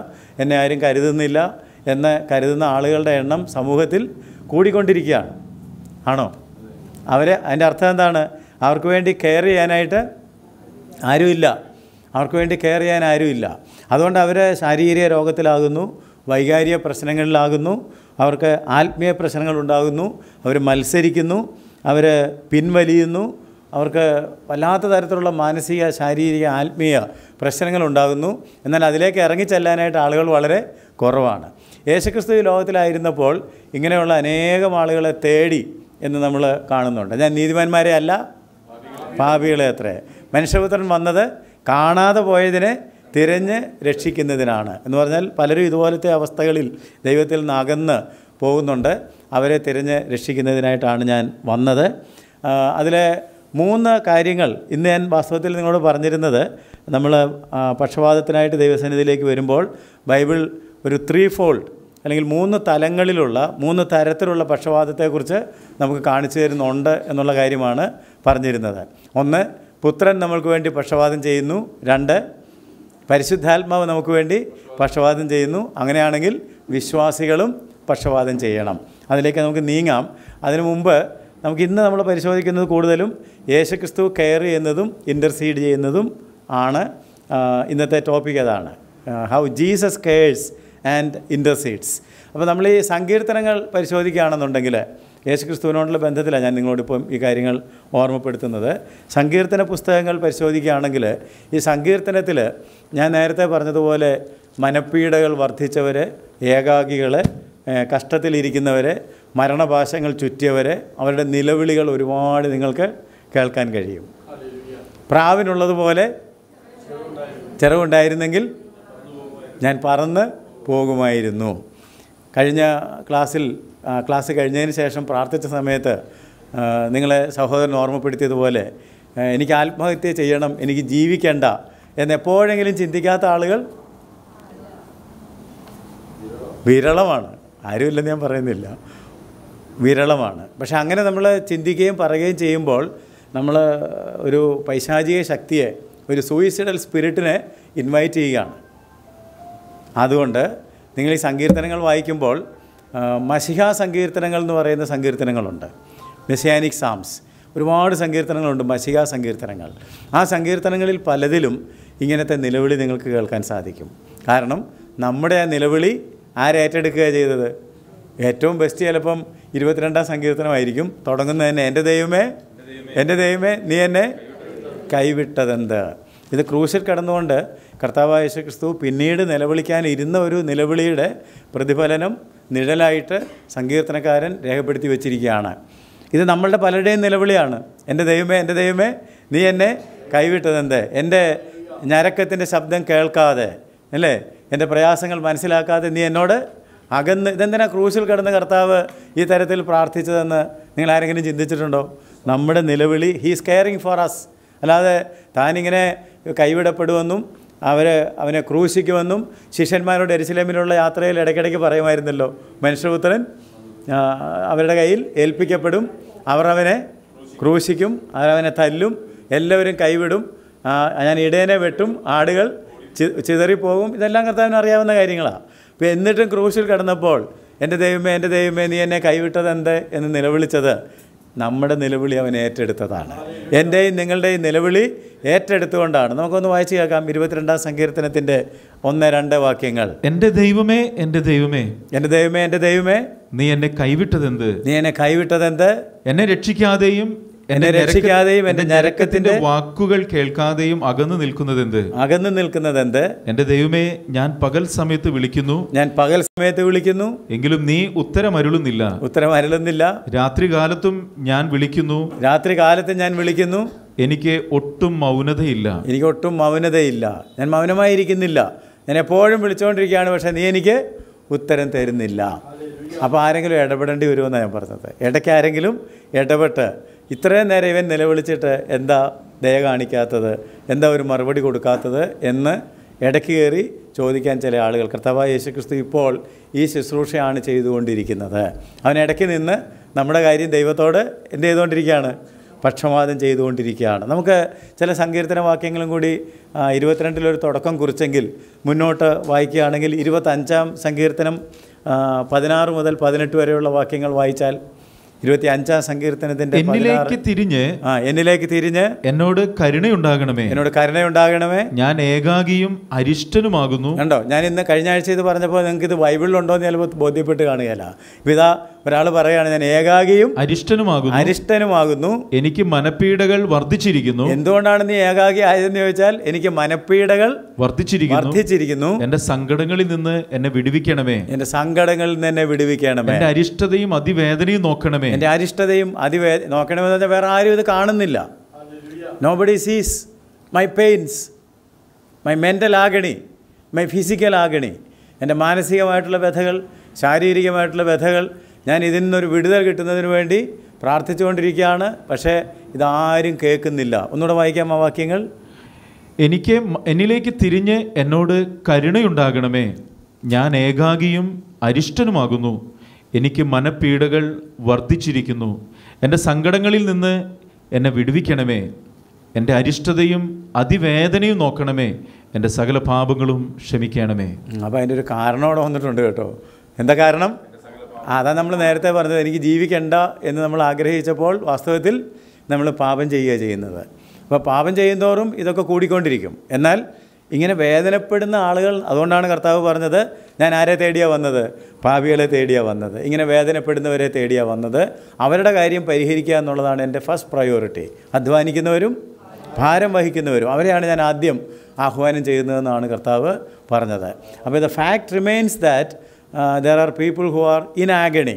എന്നെ ആരും കരുതുന്നില്ല എന്ന് കരുതുന്ന ആളുകളുടെ എണ്ണം സമൂഹത്തിൽ കൂടിക്കൊണ്ടിരിക്കുകയാണ് ആണോ അവർ അതിൻ്റെ അർത്ഥം എന്താണ് അവർക്ക് വേണ്ടി കെയർ ചെയ്യാനായിട്ട് ആരുമില്ല അവർക്ക് വേണ്ടി കെയർ ചെയ്യാൻ ആരുമില്ല അതുകൊണ്ട് അവർ ശാരീരിക രോഗത്തിലാകുന്നു വൈകാരിക പ്രശ്നങ്ങളിലാകുന്നു അവർക്ക് ആത്മീയ പ്രശ്നങ്ങളുണ്ടാകുന്നു അവർ മത്സരിക്കുന്നു അവർ പിൻവലിയുന്നു അവർക്ക് വല്ലാത്ത തരത്തിലുള്ള മാനസിക ശാരീരിക ആത്മീയ പ്രശ്നങ്ങളുണ്ടാകുന്നു എന്നാൽ അതിലേക്ക് ഇറങ്ങിച്ചെല്ലാനായിട്ട് ആളുകൾ വളരെ കുറവാണ് യേശുക്രിസ്തു ലോകത്തിലായിരുന്നപ്പോൾ ഇങ്ങനെയുള്ള അനേകം ആളുകളെ തേടി എന്ന് നമ്മൾ കാണുന്നുണ്ട് ഞാൻ നീതിമാന്മാരെ അല്ല പാപികളെ അത്രേ മനുഷ്യപുത്രൻ വന്നത് കാണാതെ പോയതിനെ തിരഞ്ഞ് രക്ഷിക്കുന്നതിനാണ് എന്ന് പറഞ്ഞാൽ പലരും ഇതുപോലത്തെ അവസ്ഥകളിൽ ദൈവത്തിൽ നിന്ന് അകന്ന് പോകുന്നുണ്ട് അവരെ തിരഞ്ഞ് രക്ഷിക്കുന്നതിനായിട്ടാണ് ഞാൻ വന്നത് അതിലെ മൂന്ന് കാര്യങ്ങൾ ഇന്ന് ഞാൻ വാസ്തവത്തിൽ നിങ്ങളോട് പറഞ്ഞിരുന്നത് നമ്മൾ പക്ഷപാതത്തിനായിട്ട് ദൈവസന്നിധിയിലേക്ക് വരുമ്പോൾ ബൈബിൾ ഒരു ത്രീ ഫോൾഡ് അല്ലെങ്കിൽ മൂന്ന് തലങ്ങളിലുള്ള മൂന്ന് തരത്തിലുള്ള പക്ഷപാതത്തെക്കുറിച്ച് നമുക്ക് കാണിച്ചു തരുന്നുണ്ട് എന്നുള്ള കാര്യമാണ് പറഞ്ഞിരുന്നത് ഒന്ന് പുത്രൻ നമ്മൾക്ക് വേണ്ടി പക്ഷപാതം ചെയ്യുന്നു രണ്ട് പരിശുദ്ധാത്മാവ് നമുക്ക് വേണ്ടി പക്ഷപാതം ചെയ്യുന്നു അങ്ങനെയാണെങ്കിൽ വിശ്വാസികളും പക്ഷപാതം ചെയ്യണം അതിലേക്ക് നമുക്ക് നീങ്ങാം അതിനു മുമ്പ് നമുക്ക് ഇന്ന് നമ്മൾ പരിശോധിക്കുന്നത് കൂടുതലും യേശുക്രിസ്തു കെയർ ചെയ്യുന്നതും ഇൻ്റർസീഡ് ചെയ്യുന്നതും ആണ് ഇന്നത്തെ ടോപ്പിക് അതാണ് how Jesus cares and intercedes അപ്പോൾ നമ്മൾ ഈ സങ്കീർത്തനങ്ങൾ പരിശോധിക്കുകയാണെന്നുണ്ടെങ്കിൽ യേശുക്രിസ്തുവിനോടുള്ള ബന്ധത്തിലാണ് ഞാൻ നിങ്ങളോട് ഇപ്പം ഈ കാര്യങ്ങൾ ഓർമ്മപ്പെടുത്തുന്നത് സങ്കീർത്തന പുസ്തകങ്ങൾ പരിശോധിക്കുകയാണെങ്കിൽ ഈ സങ്കീർത്തനത്തിൽ ഞാൻ നേരത്തെ പറഞ്ഞതുപോലെ മനപ്പീഡകൾ വർദ്ധിച്ചവർ ഏകാഗികൾ കഷ്ടത്തിലിരിക്കുന്നവർ മരണഭാഷങ്ങൾ ചുറ്റിയവർ അവരുടെ നിലവിളികൾ ഒരുപാട് നിങ്ങൾക്ക് കേൾക്കാൻ കഴിയും പ്രാവിനുള്ളതുപോലെ ചിറവുണ്ടായിരുന്നെങ്കിൽ ഞാൻ പറന്ന് പോകുമായിരുന്നു കഴിഞ്ഞ ക്ലാസ്സിൽ ക്ലാസ് കഴിഞ്ഞതിന് ശേഷം പ്രാർത്ഥിച്ച സമയത്ത് നിങ്ങളെ സഹോദരൻ ഓർമ്മപ്പെടുത്തിയതുപോലെ എനിക്ക് ആത്മഹത്യ ചെയ്യണം എനിക്ക് ജീവിക്കേണ്ട എന്ന് എപ്പോഴെങ്കിലും ചിന്തിക്കാത്ത ആളുകൾ വിരളമാണ് ആരുമില്ലെന്ന് ഞാൻ പറയുന്നില്ല വിരളമാണ് പക്ഷെ അങ്ങനെ നമ്മൾ ചിന്തിക്കുകയും പറയുകയും ചെയ്യുമ്പോൾ നമ്മൾ ഒരു പൈശാചിക ശക്തിയെ ഒരു സൂയിസൈഡൽ സ്പിരിറ്റിനെ ഇൻവൈറ്റ് ചെയ്യുകയാണ് അതുകൊണ്ട് നിങ്ങൾ ഈ സങ്കീർത്തനങ്ങൾ വായിക്കുമ്പോൾ മഷിഹ സങ്കീർത്തനങ്ങൾ എന്ന് പറയുന്ന സങ്കീർത്തനങ്ങളുണ്ട് മെസ്സിയാനിക് സാംസ് ഒരുപാട് സങ്കീർത്തനങ്ങളുണ്ട് മഷിക സങ്കീർത്തനങ്ങൾ ആ സങ്കീർത്തനങ്ങളിൽ പലതിലും ഇങ്ങനത്തെ നിലവിളി നിങ്ങൾക്ക് കേൾക്കാൻ സാധിക്കും കാരണം നമ്മുടെ ആ നിലവിളി ആരേറ്റെടുക്കുക ചെയ്തത് ഏറ്റവും ബെസ്റ്റ് ചിലപ്പം ഇരുപത്തിരണ്ടാം സങ്കീർത്തനമായിരിക്കും തുടങ്ങുന്ന തന്നെ എൻ്റെ ദൈവമേ എൻ്റെ ദൈവമേ നീ എന്നെ കൈവിട്ടതെന്ത് ഇത് ക്രൂശിൽ കടന്നുകൊണ്ട് കർത്താവായ യേശുക്രിസ്തു പിന്നീട് നിലവിളിക്കാനിരുന്ന ഒരു നിലവിളിയുടെ പ്രതിഫലനം നിഴലായിട്ട് സങ്കീർത്തനക്കാരൻ രേഖപ്പെടുത്തി വച്ചിരിക്കുകയാണ് ഇത് നമ്മളുടെ പലരുടെയും നിലവിളിയാണ് എൻ്റെ ദൈവമേ എൻ്റെ ദൈവമേ നീ എന്നെ കൈവിട്ടതെന്ത് എൻ്റെ ഞരക്കത്തിൻ്റെ ശബ്ദം കേൾക്കാതെ അല്ലേ എൻ്റെ പ്രയാസങ്ങൾ മനസ്സിലാക്കാതെ നീ എന്നോട് അകന്ന് ഇതെന്തിനാ ക്രൂശിൽ കിടന്ന കർത്താവ് ഈ തരത്തിൽ പ്രാർത്ഥിച്ചതെന്ന് നിങ്ങൾ ആരെങ്കിലും ചിന്തിച്ചിട്ടുണ്ടോ നമ്മുടെ നിലവിളി ഹീസ് കെയറിങ് ഫോർ അസ് അല്ലാതെ താനിങ്ങനെ കൈവിടപ്പെടുമെന്നും അവർ അവനെ ക്രൂശിക്കുമെന്നും ശിഷ്യന്മാരോട് എരിശിലേമിലുള്ള യാത്രയിൽ ഇടയ്ക്കിടയ്ക്ക് പറയുമായിരുന്നല്ലോ മനുഷ്യപുത്രൻ അവരുടെ കയ്യിൽ ഏൽപ്പിക്കപ്പെടും അവർ അവനെ ക്രൂശിക്കും അവരവനെ തല്ലും എല്ലാവരും കൈവിടും ഞാൻ ഇടയനെ വെട്ടും ആടുകൾ ചിതറിപ്പോകും ഇതെല്ലാം കർത്താവിന് അറിയാവുന്ന കാര്യങ്ങളാണ് അപ്പോൾ എന്നിട്ടും ക്രൂശിൽ കിടന്നപ്പോൾ എൻ്റെ ദൈവമേ എൻ്റെ ദൈവമേ നീ എന്നെ കൈവിട്ടത് എന്ത് എന്ന് നിലവിളിച്ചത് നമ്മുടെ നിലവിളി അവൻ ഏറ്റെടുത്തതാണ് എൻ്റെയും നിങ്ങളുടെയും നിലവിളി ഏറ്റെടുത്തുകൊണ്ടാണ് നമുക്കൊന്ന് വായിച്ചു കേൾക്കാം ഇരുപത്തിരണ്ടാം സങ്കീർത്തനത്തിൻ്റെ ഒന്ന് രണ്ട് വാക്യങ്ങൾ എൻ്റെ ദൈവമേ എൻ്റെ ദൈവമേ എൻ്റെ ദൈവമേ എൻ്റെ ദൈവമേ നീ എന്നെ കൈവിട്ടതെന്ത് നീ എന്നെ കൈവിട്ടതെന്ത് എന്നെ രക്ഷിക്കാതെയും എന്നെ രക്ഷിക്കാതെയും എന്റെ ഞരക്കത്തിന്റെ വാക്കുകൾ കേൾക്കാതെയും അകന്നു നിൽക്കുന്നത് എന്ത് അകന്നു നിൽക്കുന്നത് എന്ത് എന്റെ ദൈവമേ ഞാൻ പകൽ സമയത്ത് വിളിക്കുന്നു ഞാൻ പകൽ സമയത്ത് വിളിക്കുന്നു എങ്കിലും നീ ഉത്തരം അരുളുന്നില്ല ഉത്തരം അരുളുന്നില്ല രാത്രി കാലത്തും ഞാൻ വിളിക്കുന്നു രാത്രി കാലത്ത് ഞാൻ വിളിക്കുന്നു എനിക്ക് ഒട്ടും മൗനതയില്ല എനിക്ക് ഒട്ടും മൗനതയില്ല ഞാൻ മൗനമായിരിക്കുന്നില്ല ഞാൻ എപ്പോഴും വിളിച്ചുകൊണ്ടിരിക്കുകയാണ് പക്ഷെ നീ എനിക്ക് ഉത്തരം തരുന്നില്ല അപ്പോൾ ആരെങ്കിലും ഇടപെടേണ്ടി വരുമെന്നാണ് ഞാൻ പറഞ്ഞത് ഇടയ്ക്ക് ആരെങ്കിലും ഇടപെട്ട് ഇത്രയും നേരം ഇവൻ നിലവിളിച്ചിട്ട് എന്താ ദയ കാണിക്കാത്തത് എന്താ ഒരു മറുപടി കൊടുക്കാത്തത് എന്ന് ഇടയ്ക്ക് കയറി ചോദിക്കാൻ ചില ആളുകൾ കർത്താവായ യേശുക്രിസ്തു ഇപ്പോൾ ഈ ശുശ്രൂഷയാണ് ചെയ്തുകൊണ്ടിരിക്കുന്നത് അവൻ ഇടയ്ക്ക് നിന്ന് നമ്മുടെ കാര്യം ദൈവത്തോട് എന്ത് ചെയ്തുകൊണ്ടിരിക്കുകയാണ് പക്ഷപാതം ചെയ്തുകൊണ്ടിരിക്കുകയാണ് നമുക്ക് ചില സങ്കീർത്തന വാക്യങ്ങളും കൂടി ഇരുപത്തിരണ്ടിലൊരു തുടക്കം കുറിച്ചെങ്കിൽ മുന്നോട്ട് വായിക്കുകയാണെങ്കിൽ ഇരുപത്തഞ്ചാം സങ്കീർത്തനം പതിനാറ് മുതൽ പതിനെട്ട് വരെയുള്ള വാക്യങ്ങൾ വായിച്ചാൽ എന്നിലേക്ക് തിരിഞ്ഞ് ആ എന്നിലേക്ക് തിരിഞ്ഞ് എന്നോട് കരുണയുണ്ടാകണമേ എന്നോട് കരുണയുണ്ടാകണമേ ഞാൻ ഏകാഗിയും അരിഷ്ടനുമാകുന്നു കണ്ടോ ഞാൻ ഇന്ന് കഴിഞ്ഞ ആഴ്ച ഇത് പറഞ്ഞപ്പോൾ നിങ്ങൾക്ക് ഇത് ബൈബിളിലുണ്ടോ എന്ന് ചിലപ്പോൾ ബോധ്യപ്പെട്ട് കാണുകയല്ല ഇതാ ഒരാൾ പറയാണ് ഞാൻ ഏകാഗിയും അരിഷ്ടനുമാകുന്നു അരിഷ്ടനുമാകുന്നു എനിക്ക് മനപ്പീഡകൾ വർദ്ധിച്ചിരിക്കുന്നു എന്തുകൊണ്ടാണ് നീ ഏകാഗി ആയതെന്ന് ചോദിച്ചാൽ എനിക്ക് മനപ്പീഡകൾ വർദ്ധിച്ചിരിക്കുന്നു വർദ്ധിച്ചിരിക്കുന്നു എന്റെ സങ്കടങ്ങളിൽ നിന്ന് എന്നെ വിടുവിക്കണമേ എന്റെ സങ്കടങ്ങളിൽ നിന്ന് എന്നെ വിടുവിക്കണമേ എന്റെ അരിഷ്ടതയും അതിവേദനയും നോക്കണമേ എന്റെ അരിഷ്ടതയും അതിവേ നോക്കണമെന്ന് പറഞ്ഞാൽ വേറെ ആരും ഇത് കാണുന്നില്ല nobody sees my pains my mental agony my physical agony എൻ്റെ മാനസികമായിട്ടുള്ള വ്യഥകൾ ശാരീരികമായിട്ടുള്ള വ്യഥകൾ ഞാൻ ഇതിൽ നിന്നൊരു വിടുതൽ കിട്ടുന്നതിന് വേണ്ടി പ്രാർത്ഥിച്ചുകൊണ്ടിരിക്കുകയാണ് പക്ഷേ ഇതാരും കേൾക്കുന്നില്ല ഒന്നുകൂടെ വായിക്കാം ആ വാക്യങ്ങൾ എനിക്ക് എന്നിലേക്ക് തിരിഞ്ഞ് എന്നോട് കരുണയുണ്ടാകണമേ ഞാൻ ഏകാഗിയും അരിഷ്ടനുമാകുന്നു എനിക്ക് മനപ്പീഡകൾ വർദ്ധിച്ചിരിക്കുന്നു എൻ്റെ സങ്കടങ്ങളിൽ നിന്ന് എന്നെ വിടുവിക്കണമേ എൻ്റെ അരിഷ്ടതയും അതിവേദനയും നോക്കണമേ എൻ്റെ സകല പാപങ്ങളും ക്ഷമിക്കണമേ അപ്പോൾ അതിൻ്റെ ഒരു കാരണം അവിടെ വന്നിട്ടുണ്ട് കേട്ടോ എന്താ കാരണം അതാ നമ്മൾ നേരത്തെ പറഞ്ഞത് എനിക്ക് ജീവിക്കണ്ട എന്ന് നമ്മൾ ആഗ്രഹിച്ചപ്പോൾ വാസ്തവത്തിൽ നമ്മൾ പാപം ചെയ്യുക ചെയ്യുന്നത് അപ്പോൾ പാപം ചെയ്യുന്തോറും ഇതൊക്കെ കൂടിക്കൊണ്ടിരിക്കും എന്നാൽ ഇങ്ങനെ വേദനപ്പെടുന്ന ആളുകൾ അതുകൊണ്ടാണ് കർത്താവ് പറഞ്ഞത് ഞാൻ ആരെ തേടിയാ വന്നത് പാപികളെ തേടിയാ വന്നത് ഇങ്ങനെ വേദനപ്പെടുന്നവരെ തേടിയാ വന്നത് അവരുടെ കാര്യം പരിഹരിക്കുക എന്നുള്ളതാണ് എൻ്റെ ഫസ്റ്റ് പ്രയോറിറ്റി അധ്വാനിക്കുന്നവരും ഭാരം വഹിക്കുന്നവരും അവരെയാണ് ഞാൻ ആദ്യം ആഹ്വാനം ചെയ്യുന്നതെന്നാണ് കർത്താവ് പറഞ്ഞത് അപ്പോൾ the fact remains that there are people who are in agony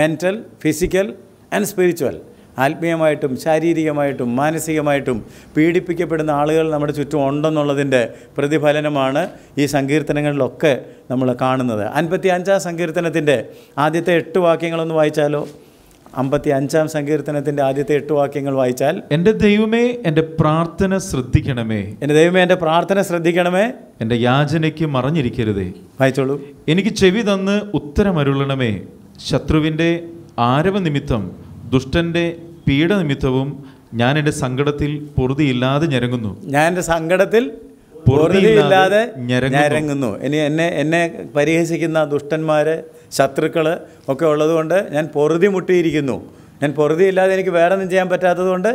mental physical and spiritual ആത്മീയമായിട്ടും ശാരീരികമായിട്ടും മാനസികമായിട്ടും പീഡിപ്പിക്കപ്പെടുന്ന ആളുകൾ നമ്മുടെ ചുറ്റും ഉണ്ടെന്നുള്ളതിൻ്റെ പ്രതിഫലനമാണ് ഈ സങ്കീർത്തനങ്ങളിലൊക്കെ നമ്മൾ കാണുന്നത് അൻപത്തി അഞ്ചാം സങ്കീർത്തനത്തിൻ്റെ ആദ്യത്തെ എട്ട് വാക്യങ്ങളൊന്ന് വായിച്ചാലോ അമ്പത്തി അഞ്ചാം സങ്കീർത്തനത്തിന്റെ ആദ്യത്തെ എട്ട് വാക്യങ്ങൾ വായിച്ചാൽ എന്റെ ദൈവമേ എന്റെ പ്രാർത്ഥന ശ്രദ്ധിക്കണമേ എന്റെ ദൈവമേ എന്റെ പ്രാർത്ഥന ശ്രദ്ധിക്കണമേ എന്റെ യാചനയ്ക്ക് മറഞ്ഞിരിക്കരുതേ വായിച്ചോളൂ എനിക്ക് ചെവി തന്ന് ഉത്തരമരുളണമേ ശത്രുവിന്റെ ആരവ നിമിത്തം ദുഷ്ടന്റെ പീഡ നിമിത്തവും ഞാൻ എൻ്റെ സങ്കടത്തിൽ പൊറുതിയില്ലാതെ ഞരങ്ങുന്നു ഞാൻ എൻ്റെ സങ്കടത്തിൽ പൊറുതിയില്ലാതെ ഞരങ്ങുന്നു ഇനി എന്നെ എന്നെ പരിഹസിക്കുന്ന ദുഷ്ടന്മാരെ ശത്രുക്കൾ ഒക്കെ ഉള്ളതുകൊണ്ട് ഞാൻ പൊറുതി മുട്ടിയിരിക്കുന്നു ഞാൻ പൊറുതി ഇല്ലാതെ എനിക്ക് വേറെ ഒന്നും ചെയ്യാൻ പറ്റാത്തതുകൊണ്ട്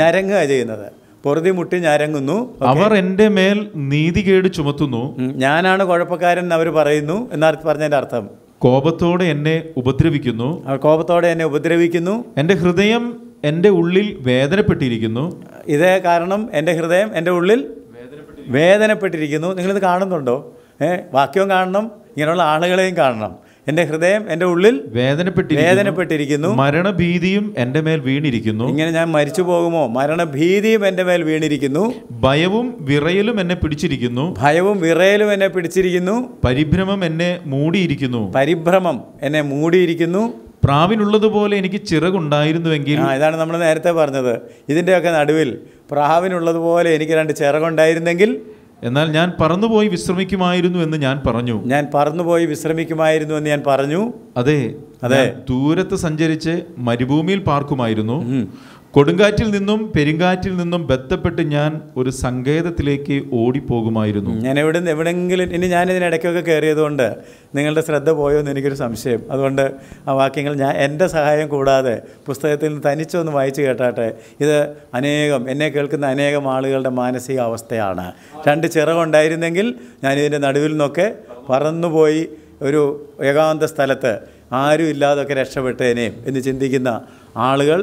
ഞരങ്ങുക ചെയ്യുന്നത് പൊറുതി മുട്ടി ഞരങ്ങുന്നു അവർ എൻ്റെ മേൽ നീതികേട് ചുമത്തുന്നു ഞാനാണ് കുഴപ്പക്കാരൻ അവർ പറയുന്നു എന്നാ പറഞ്ഞതിൻ്റെ അർത്ഥം കോപത്തോടെ എന്നെ ഉപദ്രവിക്കുന്നു കോപത്തോടെ എന്നെ ഉപദ്രവിക്കുന്നു എൻ്റെ ഹൃദയം എൻ്റെ ഉള്ളിൽ വേദനപ്പെട്ടിരിക്കുന്നു ഇതേ കാരണം എൻ്റെ ഹൃദയം എൻ്റെ ഉള്ളിൽ വേദനപ്പെട്ടിരിക്കുന്നു നിങ്ങളിത് കാണുന്നുണ്ടോ ഏഹ് വാക്യവും കാണണം ഇങ്ങനെയുള്ള ആളുകളെയും കാണണം എന്റെ ഹൃദയം എന്റെ ഉള്ളിൽ വേദനപ്പെട്ടിരിക്കുന്നു വേദനപ്പെട്ടിരിക്കുന്നു മരണഭീതിയും എന്റെ മേൽ വീണിരിക്കുന്നു ഇങ്ങനെ ഞാൻ മരിച്ചു പോകുമോ മരണഭീതിയും എന്റെ മേൽ വീണിരിക്കുന്നു ഭയവും വിറയലും എന്നെ പിടിച്ചിരിക്കുന്നു ഭയവും വിറയലും എന്നെ പിടിച്ചിരിക്കുന്നു പരിഭ്രമം എന്നെ മൂടിയിരിക്കുന്നു പരിഭ്രമം എന്നെ മൂടിയിരിക്കുന്നു പ്രാവിനുള്ളതുപോലെ എനിക്ക് ചിറകുണ്ടായിരുന്നുവെങ്കിൽ ഇതാണ് നമ്മൾ നേരത്തെ പറഞ്ഞത് ഇതിൻ്റെയൊക്കെ നടുവിൽ പ്രാവിനുള്ളതുപോലെ എനിക്ക് രണ്ട് ചിറകുണ്ടായിരുന്നെങ്കിൽ എന്നാൽ ഞാൻ പറന്നുപോയി വിശ്രമിക്കുമായിരുന്നു എന്ന് ഞാൻ പറഞ്ഞു ഞാൻ പറന്നുപോയി വിശ്രമിക്കുമായിരുന്നു എന്ന് ഞാൻ പറഞ്ഞു അതെ അതെ ദൂരത്ത് സഞ്ചരിച്ച് മരുഭൂമിയിൽ പാർക്കുമായിരുന്നു കൊടുങ്കാറ്റിൽ നിന്നും പെരുങ്കാറ്റിൽ നിന്നും ബന്ധപ്പെട്ട് ഞാൻ ഒരു സങ്കേതത്തിലേക്ക് ഓടിപ്പോകുമായിരുന്നു ഞാൻ എവിടെ നിന്ന് എവിടെങ്കിലും ഇനി ഞാൻ ഇതിനിടയ്ക്കൊക്കെ കയറിയതുകൊണ്ട് നിങ്ങളുടെ ശ്രദ്ധ പോയോ എന്ന് എനിക്കൊരു സംശയം അതുകൊണ്ട് ആ വാക്യങ്ങൾ ഞാൻ എൻ്റെ സഹായം കൂടാതെ പുസ്തകത്തിൽ നിന്ന് തനിച്ചൊന്ന് വായിച്ചു കേട്ടാട്ടെ ഇത് അനേകം എന്നെ കേൾക്കുന്ന അനേകം ആളുകളുടെ മാനസികാവസ്ഥയാണ് രണ്ട് ചിറകുണ്ടായിരുന്നെങ്കിൽ ഞാൻ നടുവിൽ നിന്നൊക്കെ പറന്നുപോയി ഒരു ഏകാന്ത സ്ഥലത്ത് ആരും ഇല്ലാതൊക്കെ രക്ഷപ്പെട്ടേനേയും എന്ന് ചിന്തിക്കുന്ന ആളുകൾ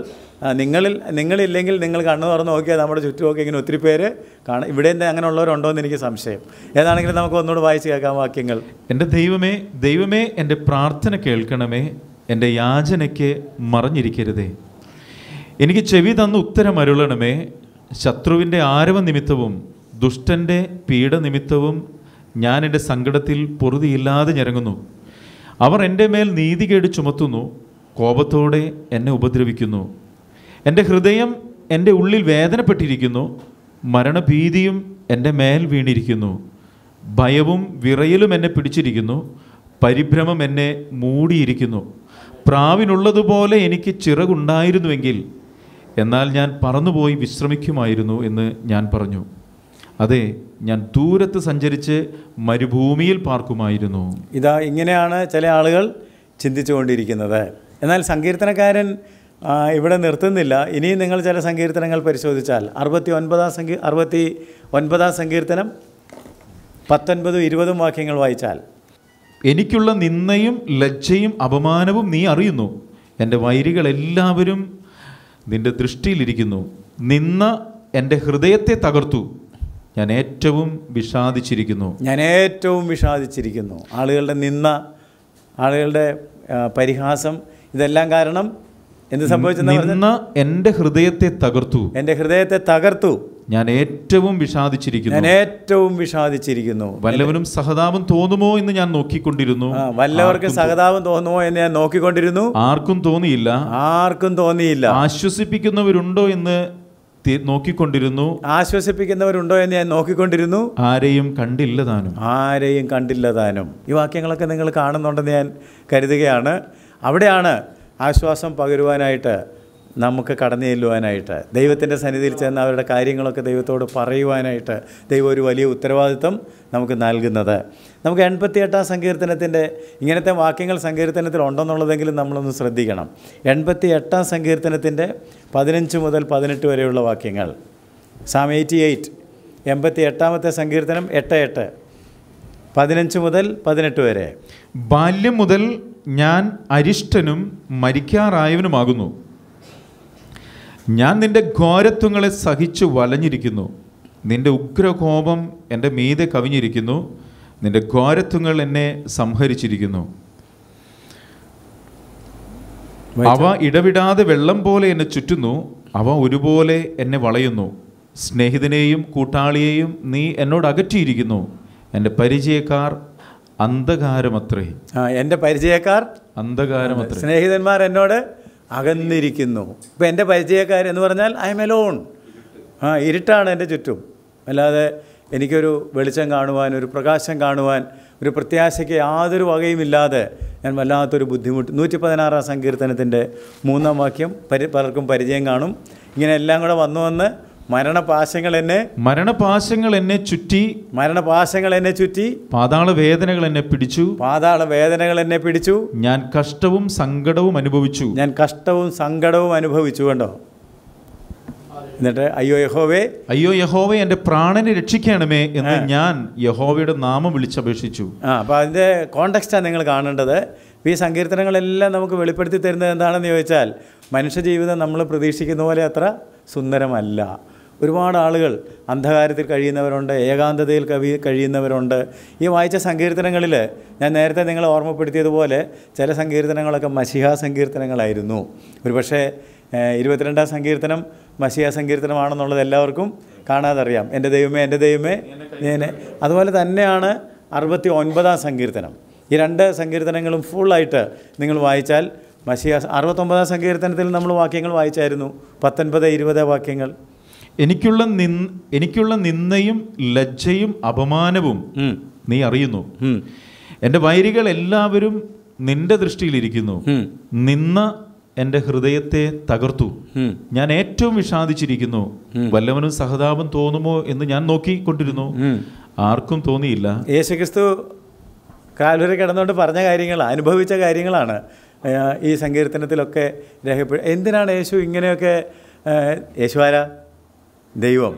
നിങ്ങളിൽ നിങ്ങളില്ലെങ്കിൽ നിങ്ങൾ കണ്ണു തുറന്ന് നോക്കിയാൽ നമ്മുടെ ചുറ്റുമൊക്കെ ഇങ്ങനെ ഒത്തിരി പേര് കാണാം ഇവിടെ അങ്ങനെ അങ്ങനെയുള്ളവരുണ്ടോ എന്ന് എനിക്ക് സംശയം ഏതാണെങ്കിലും നമുക്ക് ഒന്നുകൂടെ വായിച്ച് കേൾക്കാം വാക്യങ്ങൾ എൻ്റെ ദൈവമേ ദൈവമേ എൻ്റെ പ്രാർത്ഥന കേൾക്കണമേ എൻ്റെ യാചനയ്ക്ക് മറിഞ്ഞിരിക്കരുതേ എനിക്ക് ചെവി തന്ന് ഉത്തരം അരുളണമേ ശത്രുവിൻ്റെ ആരവ നിമിത്തവും ദുഷ്ടൻ്റെ പീഡ നിമിത്തവും ഞാൻ എൻ്റെ സങ്കടത്തിൽ പൊറുതിയില്ലാതെ ഞരങ്ങുന്നു അവർ എൻ്റെ മേൽ നീതികേട് ചുമത്തുന്നു കോപത്തോടെ എന്നെ ഉപദ്രവിക്കുന്നു എൻ്റെ ഹൃദയം എൻ്റെ ഉള്ളിൽ വേദനപ്പെട്ടിരിക്കുന്നു മരണഭീതിയും എൻ്റെ മേൽ വീണിരിക്കുന്നു ഭയവും വിറയലും എന്നെ പിടിച്ചിരിക്കുന്നു പരിഭ്രമം എന്നെ മൂടിയിരിക്കുന്നു പ്രാവിനുള്ളതുപോലെ എനിക്ക് ചിറകുണ്ടായിരുന്നുവെങ്കിൽ എന്നാൽ ഞാൻ പറന്നുപോയി വിശ്രമിക്കുമായിരുന്നു എന്ന് ഞാൻ പറഞ്ഞു അതെ ഞാൻ ദൂരത്ത് സഞ്ചരിച്ച് മരുഭൂമിയിൽ പാർക്കുമായിരുന്നു ഇതാ ഇങ്ങനെയാണ് ചില ആളുകൾ ചിന്തിച്ചുകൊണ്ടിരിക്കുന്നത് എന്നാൽ സങ്കീർത്തനക്കാരൻ ഇവിടെ നിർത്തുന്നില്ല ഇനിയും നിങ്ങൾ ചില സങ്കീർത്തനങ്ങൾ പരിശോധിച്ചാൽ അറുപത്തി ഒൻപതാം സങ്കീ അറുപത്തി ഒൻപതാം സങ്കീർത്തനം പത്തൊൻപതും ഇരുപതും വാക്യങ്ങൾ വായിച്ചാൽ എനിക്കുള്ള നിന്നയും ലജ്ജയും അപമാനവും നീ അറിയുന്നു എൻ്റെ വൈരികൾ എല്ലാവരും നിൻ്റെ ദൃഷ്ടിയിലിരിക്കുന്നു നിന്ന എൻ്റെ ഹൃദയത്തെ തകർത്തു ഞാൻ ഏറ്റവും വിഷാദിച്ചിരിക്കുന്നു ഞാൻ ഏറ്റവും വിഷാദിച്ചിരിക്കുന്നു ആളുകളുടെ നിന്ന ആളുകളുടെ പരിഹാസം ഇതെല്ലാം കാരണം എന്ത് സംഭവിച്ചെന്ന് എന്റെ ഹൃദയത്തെ തകർത്തു എന്റെ ഹൃദയത്തെ തകർത്തു ഞാൻ ഏറ്റവും വിഷാദിച്ചിരിക്കുന്നു ഞാൻ ഏറ്റവും വിഷാദിച്ചിരിക്കുന്നു വല്ലവനും സഹതാപം തോന്നുമോ എന്ന് ഞാൻ നോക്കിക്കൊണ്ടിരുന്നു വല്ലവർക്കും സഹതാപം തോന്നുമോ എന്ന് ഞാൻ നോക്കിക്കൊണ്ടിരുന്നു ആർക്കും തോന്നിയില്ല ആർക്കും തോന്നിയില്ല ആശ്വസിപ്പിക്കുന്നവരുണ്ടോ എന്ന് നോക്കിക്കൊണ്ടിരുന്നു ആശ്വസിപ്പിക്കുന്നവരുണ്ടോ എന്ന് ഞാൻ നോക്കിക്കൊണ്ടിരുന്നു ആരെയും കണ്ടില്ല താനും ആരെയും കണ്ടില്ല താനും ഈ വാക്യങ്ങളൊക്കെ നിങ്ങൾ കാണുന്നുണ്ടെന്ന് ഞാൻ കരുതുകയാണ് അവിടെയാണ് ആശ്വാസം പകരുവാനായിട്ട് നമുക്ക് കടന്നു ചെല്ലുവാനായിട്ട് ദൈവത്തിൻ്റെ സന്നിധിയിൽ ചെന്ന് അവരുടെ കാര്യങ്ങളൊക്കെ ദൈവത്തോട് പറയുവാനായിട്ട് ദൈവം ഒരു വലിയ ഉത്തരവാദിത്വം നമുക്ക് നൽകുന്നത് നമുക്ക് എൺപത്തിയെട്ടാം സങ്കീർത്തനത്തിൻ്റെ ഇങ്ങനത്തെ വാക്യങ്ങൾ സങ്കീർത്തനത്തിൽ ഉണ്ടെന്നുള്ളതെങ്കിലും നമ്മളൊന്ന് ശ്രദ്ധിക്കണം എൺപത്തി എട്ടാം സങ്കീർത്തനത്തിൻ്റെ പതിനഞ്ച് മുതൽ പതിനെട്ട് വരെയുള്ള വാക്യങ്ങൾ സാം എയ്റ്റി എയ്റ്റ് എൺപത്തി എട്ടാമത്തെ സങ്കീർത്തനം എട്ട് എട്ട് പതിനഞ്ച് മുതൽ പതിനെട്ട് വരെ ബാല്യം മുതൽ ഞാൻ അരിഷ്ടനും മരിക്കാറായവനുമാകുന്നു ഞാൻ നിന്റെ ഘോരത്വങ്ങളെ സഹിച്ചു വലഞ്ഞിരിക്കുന്നു നിന്റെ ഉഗ്രകോപം എൻ്റെ മീതെ കവിഞ്ഞിരിക്കുന്നു നിന്റെ ഘോരത്വങ്ങൾ എന്നെ സംഹരിച്ചിരിക്കുന്നു അവ ഇടവിടാതെ വെള്ളം പോലെ എന്നെ ചുറ്റുന്നു അവ ഒരുപോലെ എന്നെ വളയുന്നു സ്നേഹിതനെയും കൂട്ടാളിയെയും നീ എന്നോട് അകറ്റിയിരിക്കുന്നു എൻ്റെ പരിചയക്കാർ അന്ധകാരമത്രേ എൻ്റെ പരിചയക്കാർ അന്ധകാരമത്രേ സ്നേഹിതന്മാർ എന്നോട് അകന്നിരിക്കുന്നു ഇപ്പം എൻ്റെ പരിചയക്കാർ എന്ന് പറഞ്ഞാൽ ഐ എം എലോൺ ആ ഇരുട്ടാണ് എൻ്റെ ചുറ്റും അല്ലാതെ എനിക്കൊരു വെളിച്ചം കാണുവാൻ ഒരു പ്രകാശം കാണുവാൻ ഒരു പ്രത്യാശയ്ക്ക് യാതൊരു വകയുമില്ലാതെ ഞാൻ വല്ലാത്തൊരു ബുദ്ധിമുട്ട് നൂറ്റി പതിനാറാം സങ്കീർത്തനത്തിൻ്റെ മൂന്നാം വാക്യം പരി പലർക്കും പരിചയം കാണും ഇങ്ങനെ എല്ലാം കൂടെ വന്നു വന്ന് മരണപാശങ്ങൾ എന്നെ മരണപാശങ്ങൾ എന്നെ ചുറ്റി മരണപാശങ്ങൾ എന്നെ ചുറ്റി പാതാള വേദനകൾ എന്നെ പിടിച്ചു പാതാള വേദനകൾ എന്നെ പിടിച്ചു ഞാൻ കഷ്ടവും സങ്കടവും അനുഭവിച്ചു ഞാൻ കഷ്ടവും സങ്കടവും അനുഭവിച്ചു കണ്ടോ എന്നിട്ട് അയ്യോ യഹോവേ അയ്യോ യഹോവേ എൻ്റെ പ്രാണനെ രക്ഷിക്കണമേ എന്ന് ഞാൻ യഹോവയുടെ നാമം വിളിച്ചപേക്ഷിച്ചു ആ അപ്പൊ അതിന്റെ കോണ്ടക്സ്റ്റാണ് നിങ്ങൾ കാണേണ്ടത് ഈ സങ്കീർത്തനങ്ങളെല്ലാം നമുക്ക് വെളിപ്പെടുത്തി തരുന്നത് എന്താണെന്ന് ചോദിച്ചാൽ മനുഷ്യജീവിതം നമ്മൾ പ്രതീക്ഷിക്കുന്ന പോലെ അത്ര സുന്ദരമല്ല ഒരുപാട് ആളുകൾ അന്ധകാരത്തിൽ കഴിയുന്നവരുണ്ട് ഏകാന്തതയിൽ കവി കഴിയുന്നവരുണ്ട് ഈ വായിച്ച സങ്കീർത്തനങ്ങളിൽ ഞാൻ നേരത്തെ നിങ്ങളെ ഓർമ്മപ്പെടുത്തിയതുപോലെ ചില സങ്കീർത്തനങ്ങളൊക്കെ മഷിഹ സങ്കീർത്തനങ്ങളായിരുന്നു ഒരുപക്ഷേ ഇരുപത്തിരണ്ടാം സങ്കീർത്തനം മഷിഹ സങ്കീർത്തനമാണെന്നുള്ളത് എല്ലാവർക്കും കാണാതറിയാം എൻ്റെ ദൈവമേ എൻ്റെ ദൈവമേ ഞാൻ അതുപോലെ തന്നെയാണ് അറുപത്തി ഒൻപതാം സങ്കീർത്തനം ഈ രണ്ട് സങ്കീർത്തനങ്ങളും ഫുള്ളായിട്ട് നിങ്ങൾ വായിച്ചാൽ മഷിഹ അറുപത്തൊമ്പതാം സങ്കീർത്തനത്തിൽ നമ്മൾ വാക്യങ്ങൾ വായിച്ചായിരുന്നു പത്തൊൻപത് ഇരുപത് വാക്യങ്ങൾ എനിക്കുള്ള നിന്ന് എനിക്കുള്ള നിന്ദയും ലജ്ജയും അപമാനവും നീ അറിയുന്നു എൻ്റെ വൈരികൾ എല്ലാവരും നിന്റെ ദൃഷ്ടിയിലിരിക്കുന്നു നിന്ന എൻ്റെ ഹൃദയത്തെ തകർത്തു ഞാൻ ഏറ്റവും വിഷാദിച്ചിരിക്കുന്നു വല്ലവനും സഹതാപം തോന്നുമോ എന്ന് ഞാൻ നോക്കിക്കൊണ്ടിരുന്നു ആർക്കും തോന്നിയില്ല യേശുക്രിസ്തു കാൽവരി കിടന്നുകൊണ്ട് പറഞ്ഞ കാര്യങ്ങളാണ് അനുഭവിച്ച കാര്യങ്ങളാണ് ഈ സങ്കീർത്തനത്തിലൊക്കെ രേഖപ്പെടു എന്തിനാണ് യേശു ഇങ്ങനെയൊക്കെ യേശുവാര ദൈവം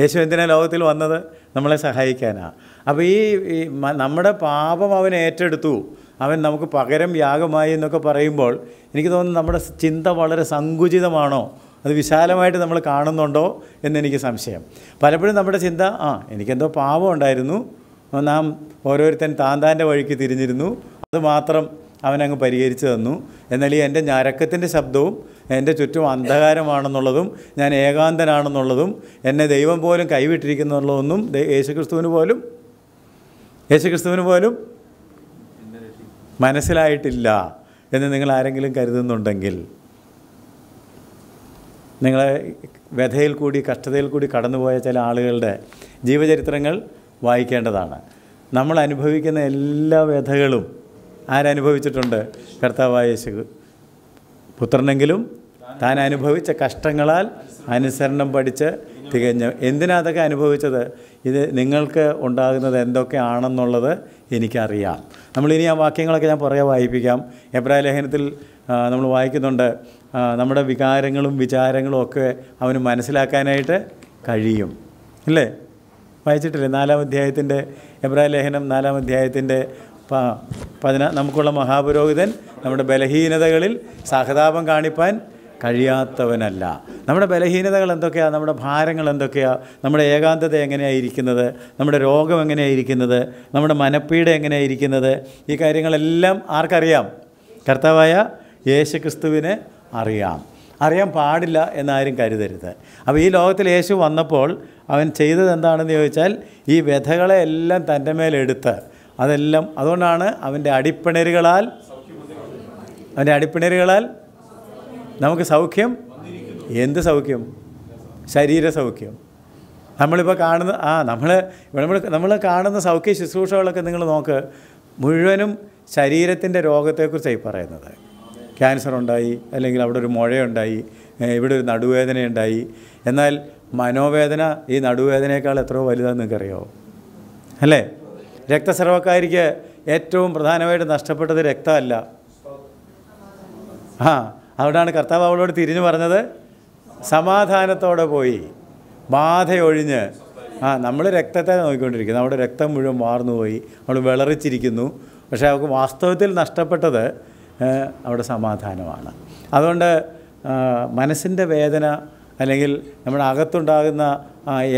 യേശു എന്തിനാ ലോകത്തിൽ വന്നത് നമ്മളെ സഹായിക്കാനാണ് അപ്പോൾ ഈ നമ്മുടെ പാപം അവൻ ഏറ്റെടുത്തു അവൻ നമുക്ക് പകരം യാഗമായി എന്നൊക്കെ പറയുമ്പോൾ എനിക്ക് തോന്നുന്നു നമ്മുടെ ചിന്ത വളരെ സങ്കുചിതമാണോ അത് വിശാലമായിട്ട് നമ്മൾ കാണുന്നുണ്ടോ എന്നെനിക്ക് സംശയം പലപ്പോഴും നമ്മുടെ ചിന്ത ആ എനിക്കെന്തോ പാപം ഉണ്ടായിരുന്നു നാം ഓരോരുത്തൻ താന്താൻ്റെ വഴിക്ക് തിരിഞ്ഞിരുന്നു അത് മാത്രം അവനങ്ങ് പരിഹരിച്ചു തന്നു എന്നാൽ ഈ എൻ്റെ ഞരക്കത്തിൻ്റെ ശബ്ദവും എൻ്റെ ചുറ്റും അന്ധകാരമാണെന്നുള്ളതും ഞാൻ ഏകാന്തനാണെന്നുള്ളതും എന്നെ ദൈവം പോലും കൈവിട്ടിരിക്കുന്നുള്ളതൊന്നും യേശുക്രിസ്തുവിന് പോലും യേശുക്രിസ്തുവിന് പോലും മനസ്സിലായിട്ടില്ല എന്ന് നിങ്ങൾ ആരെങ്കിലും കരുതുന്നുണ്ടെങ്കിൽ നിങ്ങളെ വ്യഥയിൽ കൂടി കഷ്ടതയിൽ കൂടി കടന്നുപോയ ചില ആളുകളുടെ ജീവചരിത്രങ്ങൾ വായിക്കേണ്ടതാണ് നമ്മൾ അനുഭവിക്കുന്ന എല്ലാ വ്യഥകളും ആരനുഭവിച്ചിട്ടുണ്ട് കർത്താവായ യേശു പുത്രനെങ്കിലും താൻ അനുഭവിച്ച കഷ്ടങ്ങളാൽ അനുസരണം പഠിച്ച് തികഞ്ഞ എന്തിനാ അതൊക്കെ അനുഭവിച്ചത് ഇത് നിങ്ങൾക്ക് ഉണ്ടാകുന്നത് എന്തൊക്കെയാണെന്നുള്ളത് എനിക്കറിയാം നമ്മളിനി ആ വാക്യങ്ങളൊക്കെ ഞാൻ പറയാൻ വായിപ്പിക്കാം എബ്രായ ലേഖനത്തിൽ നമ്മൾ വായിക്കുന്നുണ്ട് നമ്മുടെ വികാരങ്ങളും വിചാരങ്ങളും ഒക്കെ അവന് മനസ്സിലാക്കാനായിട്ട് കഴിയും അല്ലേ വായിച്ചിട്ടില്ലേ നാലാം അധ്യായത്തിൻ്റെ എബ്രായ ലേഖനം നാലാം അധ്യായത്തിൻ്റെ പതിനാ നമുക്കുള്ള മഹാപുരോഹിതൻ നമ്മുടെ ബലഹീനതകളിൽ സഹതാപം കാണിപ്പാൻ കഴിയാത്തവനല്ല നമ്മുടെ ബലഹീനതകൾ എന്തൊക്കെയാണ് നമ്മുടെ ഭാരങ്ങൾ എന്തൊക്കെയാണ് നമ്മുടെ ഏകാന്തത എങ്ങനെയായിരിക്കുന്നത് നമ്മുടെ രോഗം എങ്ങനെയായിരിക്കുന്നത് നമ്മുടെ മനപ്പീഡ എങ്ങനെയായിരിക്കുന്നത് ഈ കാര്യങ്ങളെല്ലാം ആർക്കറിയാം കർത്താവായ യേശു ക്രിസ്തുവിനെ അറിയാം അറിയാൻ പാടില്ല എന്നാരും കരുതരുത് അപ്പോൾ ഈ ലോകത്തിൽ യേശു വന്നപ്പോൾ അവൻ ചെയ്തത് എന്താണെന്ന് ചോദിച്ചാൽ ഈ വ്യഥകളെ എല്ലാം തൻ്റെ മേലെടുത്ത് അതെല്ലാം അതുകൊണ്ടാണ് അവൻ്റെ അടിപ്പിണരുകളാൽ അവൻ്റെ അടിപ്പിണരുകളാൽ നമുക്ക് സൗഖ്യം എന്ത് സൗഖ്യം ശരീര സൗഖ്യം നമ്മളിപ്പോൾ കാണുന്ന ആ നമ്മൾ നമ്മൾ നമ്മൾ കാണുന്ന സൗഖ്യ ശുശ്രൂഷകളൊക്കെ നിങ്ങൾ നോക്ക് മുഴുവനും ശരീരത്തിൻ്റെ രോഗത്തെക്കുറിച്ചായി പറയുന്നത് ക്യാൻസർ ഉണ്ടായി അല്ലെങ്കിൽ അവിടെ ഒരു മുഴയുണ്ടായി ഇവിടെ ഒരു നടുവേദനയുണ്ടായി എന്നാൽ മനോവേദന ഈ നടുവേദനയേക്കാൾ എത്രയോ വലുതാണെന്ന് നിങ്ങൾക്കറിയാമോ അല്ലേ രക്തസ്രവക്കാരിക്ക് ഏറ്റവും പ്രധാനമായിട്ട് നഷ്ടപ്പെട്ടത് രക്തമല്ല ആ അതുകൊണ്ടാണ് കർത്താവ് അവളോട് തിരിഞ്ഞു പറഞ്ഞത് സമാധാനത്തോടെ പോയി ബാധയൊഴിഞ്ഞ് ആ നമ്മൾ രക്തത്തെ നോക്കിക്കൊണ്ടിരിക്കുന്നത് അവിടെ രക്തം മുഴുവൻ പോയി അവൾ വിളറിച്ചിരിക്കുന്നു പക്ഷേ അവൾക്ക് വാസ്തവത്തിൽ നഷ്ടപ്പെട്ടത് അവിടെ സമാധാനമാണ് അതുകൊണ്ട് മനസ്സിൻ്റെ വേദന അല്ലെങ്കിൽ നമ്മുടെ അകത്തുണ്ടാകുന്ന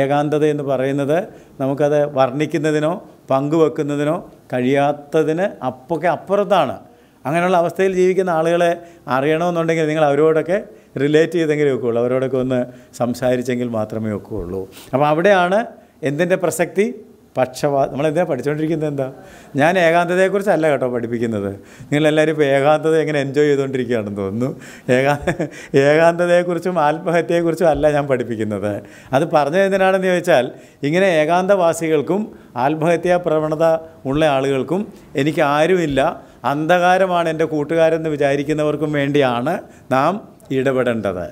ഏകാന്തത എന്ന് പറയുന്നത് നമുക്കത് വർണ്ണിക്കുന്നതിനോ പങ്കുവെക്കുന്നതിനോ കഴിയാത്തതിന് അപ്പൊക്കെ അപ്പുറത്താണ് അങ്ങനെയുള്ള അവസ്ഥയിൽ ജീവിക്കുന്ന ആളുകളെ അറിയണമെന്നുണ്ടെങ്കിൽ നിങ്ങൾ അവരോടൊക്കെ റിലേറ്റ് ചെയ്തെങ്കിലേ ഒക്കുകയുള്ളൂ അവരോടൊക്കെ ഒന്ന് സംസാരിച്ചെങ്കിൽ മാത്രമേ ഒക്കുകയുള്ളൂ അപ്പോൾ അവിടെയാണ് എന്തിൻ്റെ പ്രസക്തി പക്ഷപാത നമ്മളെന്താ പഠിച്ചുകൊണ്ടിരിക്കുന്നത് എന്താ ഞാൻ ഏകാന്തതയെക്കുറിച്ചല്ല കേട്ടോ പഠിപ്പിക്കുന്നത് നിങ്ങളെല്ലാവരും ഇപ്പോൾ ഏകാന്തത എങ്ങനെ എൻജോയ് ചെയ്തുകൊണ്ടിരിക്കുകയാണെന്ന് തോന്നുന്നു ഏകാ ഏകാന്തതയെക്കുറിച്ചും ആത്മഹത്യയെക്കുറിച്ചും അല്ല ഞാൻ പഠിപ്പിക്കുന്നത് അത് പറഞ്ഞതെന്തിനാണെന്ന് ചോദിച്ചാൽ ഇങ്ങനെ ഏകാന്തവാസികൾക്കും ആത്മഹത്യാ പ്രവണത ഉള്ള ആളുകൾക്കും എനിക്ക് ആരുമില്ല അന്ധകാരമാണ് എൻ്റെ കൂട്ടുകാരെന്ന് വിചാരിക്കുന്നവർക്കും വേണ്ടിയാണ് നാം ഇടപെടേണ്ടത്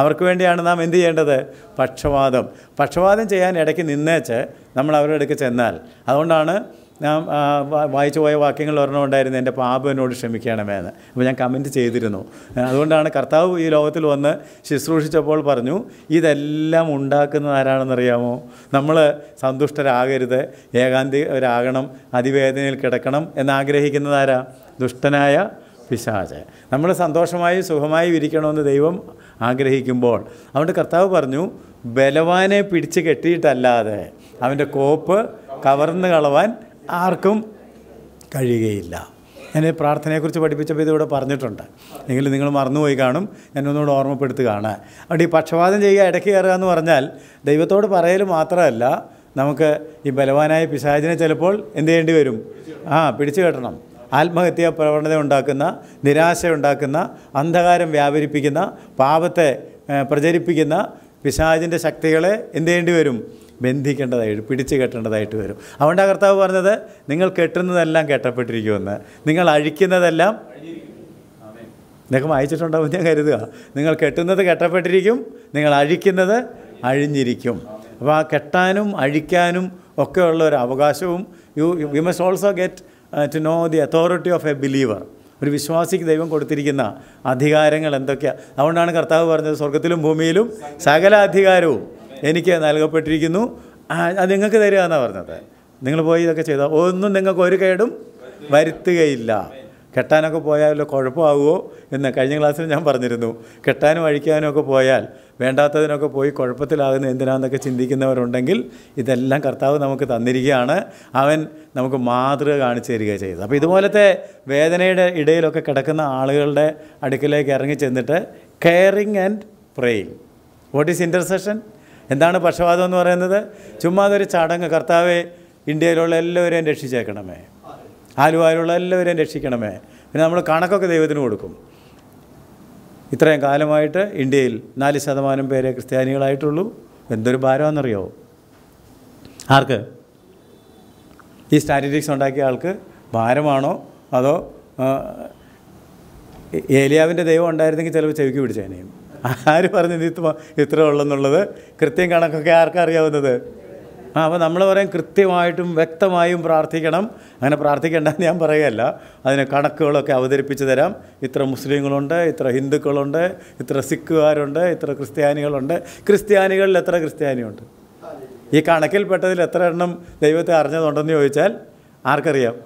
അവർക്ക് വേണ്ടിയാണ് നാം എന്ത് ചെയ്യേണ്ടത് പക്ഷവാദം പക്ഷവാദം ചെയ്യാൻ ഇടയ്ക്ക് നിന്നേച്ച് നമ്മൾ അവരുടെ അടുക്ക് ചെന്നാൽ അതുകൊണ്ടാണ് ഞാൻ വായിച്ചു പോയ വാക്യങ്ങൾ ഒരെണ്ണം ഉണ്ടായിരുന്നു എൻ്റെ പാപനോട് ക്ഷമിക്കണമേ എന്ന് അപ്പോൾ ഞാൻ കമൻറ്റ് ചെയ്തിരുന്നു അതുകൊണ്ടാണ് കർത്താവ് ഈ ലോകത്തിൽ വന്ന് ശുശ്രൂഷിച്ചപ്പോൾ പറഞ്ഞു ഇതെല്ലാം ഉണ്ടാക്കുന്ന ആരാണെന്നറിയാമോ നമ്മൾ സന്തുഷ്ടരാകരുത് ഏകാന്തികരാകണം അതിവേദനയിൽ കിടക്കണം എന്നാഗ്രഹിക്കുന്നതാരാ ദുഷ്ടനായ പിശാച നമ്മൾ സന്തോഷമായി സുഖമായി ഇരിക്കണമെന്ന് ദൈവം ആഗ്രഹിക്കുമ്പോൾ അതുകൊണ്ട് കർത്താവ് പറഞ്ഞു ബലവാനെ പിടിച്ച് കെട്ടിയിട്ടല്ലാതെ അവൻ്റെ കോപ്പ് കവർന്ന് കളവാൻ ആർക്കും കഴിയുകയില്ല ഞാൻ പ്രാർത്ഥനയെക്കുറിച്ച് പഠിപ്പിച്ചപ്പോൾ ഇതിവിടെ പറഞ്ഞിട്ടുണ്ട് എങ്കിലും നിങ്ങൾ മറന്നുപോയി കാണും ഞാൻ ഒന്നുകൂടെ ഓർമ്മപ്പെടുത്തുകയാണ് അവിടെ ഈ പക്ഷപാതം ചെയ്യുക ഇടയ്ക്ക് കയറുക എന്ന് പറഞ്ഞാൽ ദൈവത്തോട് പറയൽ മാത്രമല്ല നമുക്ക് ഈ ബലവാനായ പിശാചിനെ ചിലപ്പോൾ എന്ത് ചെയ്യേണ്ടി വരും ആ പിടിച്ചു കെട്ടണം ആത്മഹത്യാ പ്രവണത ഉണ്ടാക്കുന്ന നിരാശ ഉണ്ടാക്കുന്ന അന്ധകാരം വ്യാപരിപ്പിക്കുന്ന പാപത്തെ പ്രചരിപ്പിക്കുന്ന പിശാചിൻ്റെ ശക്തികളെ എന്ത് ചെയ്യേണ്ടി വരും ബന്ധിക്കേണ്ടതായിട്ട് പിടിച്ച് കെട്ടേണ്ടതായിട്ട് വരും അതുകൊണ്ട് ആ കർത്താവ് പറഞ്ഞത് നിങ്ങൾ കെട്ടുന്നതെല്ലാം കെട്ടപ്പെട്ടിരിക്കുമെന്ന് നിങ്ങൾ അഴിക്കുന്നതെല്ലാം നിങ്ങൾക്ക് വായിച്ചിട്ടുണ്ടാവും ഞാൻ കരുതുക നിങ്ങൾ കെട്ടുന്നത് കെട്ടപ്പെട്ടിരിക്കും നിങ്ങൾ അഴിക്കുന്നത് അഴിഞ്ഞിരിക്കും അപ്പോൾ ആ കെട്ടാനും അഴിക്കാനും ഒക്കെയുള്ള ഒരു അവകാശവും you we must also get to know the authority of a believer ഒരു വിശ്വാസിക്ക് ദൈവം കൊടുത്തിരിക്കുന്ന അധികാരങ്ങൾ എന്തൊക്കെയാണ് അതുകൊണ്ടാണ് കർത്താവ് പറഞ്ഞത് സ്വർഗത്തിലും ഭൂമിയിലും സകല അധികാരവും എനിക്ക് നൽകപ്പെട്ടിരിക്കുന്നു അത് നിങ്ങൾക്ക് തരിക എന്നാണ് പറഞ്ഞത് നിങ്ങൾ പോയി ഇതൊക്കെ ചെയ്താൽ ഒന്നും നിങ്ങൾക്ക് ഒരു കേടും വരുത്തുകയില്ല കെട്ടാനൊക്കെ പോയാൽ കുഴപ്പമാകുമോ എന്ന് കഴിഞ്ഞ ക്ലാസ്സിൽ ഞാൻ പറഞ്ഞിരുന്നു കെട്ടാനും അഴിക്കാനും ഒക്കെ പോയാൽ വേണ്ടാത്തതിനൊക്കെ പോയി കുഴപ്പത്തിലാകുന്ന എന്തിനാണെന്നൊക്കെ ചിന്തിക്കുന്നവരുണ്ടെങ്കിൽ ഇതെല്ലാം കർത്താവ് നമുക്ക് തന്നിരിക്കുകയാണ് അവൻ നമുക്ക് മാതൃക കാണിച്ചു തരിക ചെയ്തത് അപ്പോൾ ഇതുപോലത്തെ വേദനയുടെ ഇടയിലൊക്കെ കിടക്കുന്ന ആളുകളുടെ അടുക്കിലേക്ക് ഇറങ്ങി ചെന്നിട്ട് caring and praying what is intercession എന്താണ് പക്ഷപാതം എന്ന് പറയുന്നത് ചുമ്മാ അതൊരു ചടങ്ങ് കർത്താവെ ഇന്ത്യയിലുള്ള എല്ലാവരെയും രക്ഷിച്ചേക്കണമേ ആലുവായിലുള്ള എല്ലാവരെയും രക്ഷിക്കണമേ പിന്നെ നമ്മൾ കണക്കൊക്കെ ദൈവത്തിന് കൊടുക്കും ഇത്രയും കാലമായിട്ട് ഇന്ത്യയിൽ നാല് ശതമാനം പേരെ ക്രിസ്ത്യാനികളായിട്ടുള്ളൂ എന്തൊരു ഭാരമാണെന്നറിയോ ആർക്ക് ഈ സ്റ്റാറ്റിസ്റ്റിക്സ് ഉണ്ടാക്കിയ ആൾക്ക് ഭാരമാണോ അതോ ഏലിയാവിൻ്റെ ദൈവം ഉണ്ടായിരുന്നെങ്കിൽ ചിലപ്പോൾ ചെവിക്ക് പിടിച്ചേനെയും ആര് പറഞ്ഞു ഇത് ഇത്ര ഉള്ളെന്നുള്ളത് കൃത്യം കണക്കൊക്കെ ആർക്കറിയാവുന്നത് ആ അപ്പോൾ നമ്മൾ പറയും കൃത്യമായിട്ടും വ്യക്തമായും പ്രാർത്ഥിക്കണം അങ്ങനെ പ്രാർത്ഥിക്കേണ്ടെന്ന് ഞാൻ പറയുകയല്ല അതിന് കണക്കുകളൊക്കെ അവതരിപ്പിച്ച് തരാം ഇത്ര മുസ്ലിങ്ങളുണ്ട് ഇത്ര ഹിന്ദുക്കളുണ്ട് ഇത്ര സിഖുകാരുണ്ട് ഇത്ര ക്രിസ്ത്യാനികളുണ്ട് ക്രിസ്ത്യാനികളിൽ എത്ര ക്രിസ്ത്യാനിയുണ്ട് ഈ കണക്കിൽപ്പെട്ടതിൽ എത്ര എണ്ണം ദൈവത്തെ അറിഞ്ഞതുണ്ടെന്ന് ചോദിച്ചാൽ ആർക്കറിയാം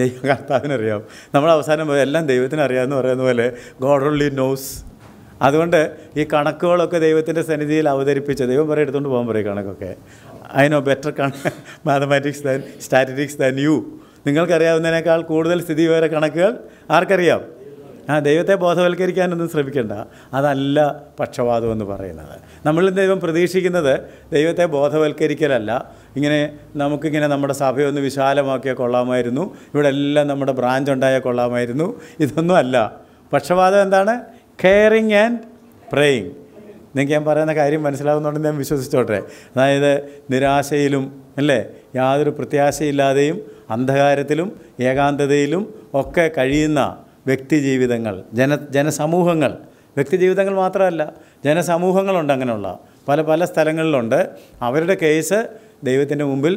ദൈവ കർത്താവിനറിയാം നമ്മൾ അവസാനം എല്ലാം ദൈവത്തിന് പറയുന്ന പോലെ ഗോഡ് ഓൺലി നോസ് അതുകൊണ്ട് ഈ കണക്കുകളൊക്കെ ദൈവത്തിൻ്റെ സന്നിധിയിൽ അവതരിപ്പിച്ച് ദൈവം പറയും എടുത്തുകൊണ്ട് പോകാൻ പറയും കണക്കൊക്കെ ഐ നോ ബെറ്റർ കണ mathematics than statistics than you നിങ്ങൾക്കറിയാവുന്നതിനേക്കാൾ കൂടുതൽ സ്ഥിതി വിവര കണക്കുകൾ ആർക്കറിയാം ആ ദൈവത്തെ ബോധവൽക്കരിക്കാനൊന്നും ശ്രമിക്കേണ്ട അതല്ല പക്ഷപാതം എന്ന് പറയുന്നത് നമ്മളിൽ ദൈവം പ്രതീക്ഷിക്കുന്നത് ദൈവത്തെ ബോധവൽക്കരിക്കലല്ല ഇങ്ങനെ നമുക്കിങ്ങനെ നമ്മുടെ സഭയൊന്ന് വിശാലമാക്കിയാൽ കൊള്ളാമായിരുന്നു ഇവിടെ എല്ലാം നമ്മുടെ ബ്രാഞ്ച് ഉണ്ടായാൽ കൊള്ളാമായിരുന്നു ഇതൊന്നും അല്ല പക്ഷപാതം എന്താണ് കെയറിങ് ആൻഡ് പ്രേയിങ് നിങ്ങൾക്ക് ഞാൻ പറയുന്ന കാര്യം മനസ്സിലാവുന്നുണ്ടെന്ന് ഞാൻ വിശ്വസിച്ചോട്ടെ അതായത് നിരാശയിലും അല്ലേ യാതൊരു പ്രത്യാശയില്ലാതെയും അന്ധകാരത്തിലും ഏകാന്തതയിലും ഒക്കെ കഴിയുന്ന വ്യക്തിജീവിതങ്ങൾ ജന ജനസമൂഹങ്ങൾ വ്യക്തിജീവിതങ്ങൾ മാത്രമല്ല ജനസമൂഹങ്ങളുണ്ട് അങ്ങനെയുള്ള പല പല സ്ഥലങ്ങളിലുണ്ട് അവരുടെ കേസ് ദൈവത്തിൻ്റെ മുമ്പിൽ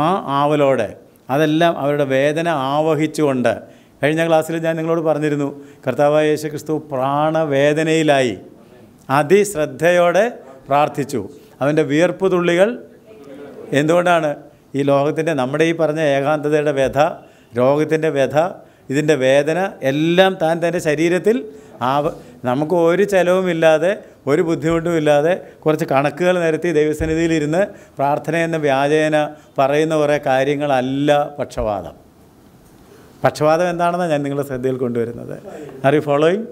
ആ ആവലോടെ അതെല്ലാം അവരുടെ വേദന ആവഹിച്ചുകൊണ്ട് കഴിഞ്ഞ ക്ലാസ്സിൽ ഞാൻ നിങ്ങളോട് പറഞ്ഞിരുന്നു കർത്താവ് യേശു ക്രിസ്തു പ്രാണവേദനയിലായി അതിശ്രദ്ധയോടെ പ്രാർത്ഥിച്ചു അവൻ്റെ വിയർപ്പ് തുള്ളികൾ എന്തുകൊണ്ടാണ് ഈ ലോകത്തിൻ്റെ നമ്മുടെ ഈ പറഞ്ഞ ഏകാന്തതയുടെ വ്യഥ രോഗത്തിൻ്റെ വ്യഥ ഇതിൻ്റെ വേദന എല്ലാം താൻ തൻ്റെ ശരീരത്തിൽ ആ നമുക്ക് ഒരു ചെലവുമില്ലാതെ ഒരു ഇല്ലാതെ കുറച്ച് കണക്കുകൾ നിരത്തി ദൈവസന്നിധിയിലിരുന്ന് പ്രാർത്ഥന എന്ന വ്യാജേന പറയുന്ന കുറേ കാര്യങ്ങളല്ല പക്ഷവാദം പക്ഷപാതം എന്താണെന്നാണ് ഞാൻ നിങ്ങളുടെ ശ്രദ്ധയിൽ കൊണ്ടുവരുന്നത് ആർ യു ഫോളോയിങ്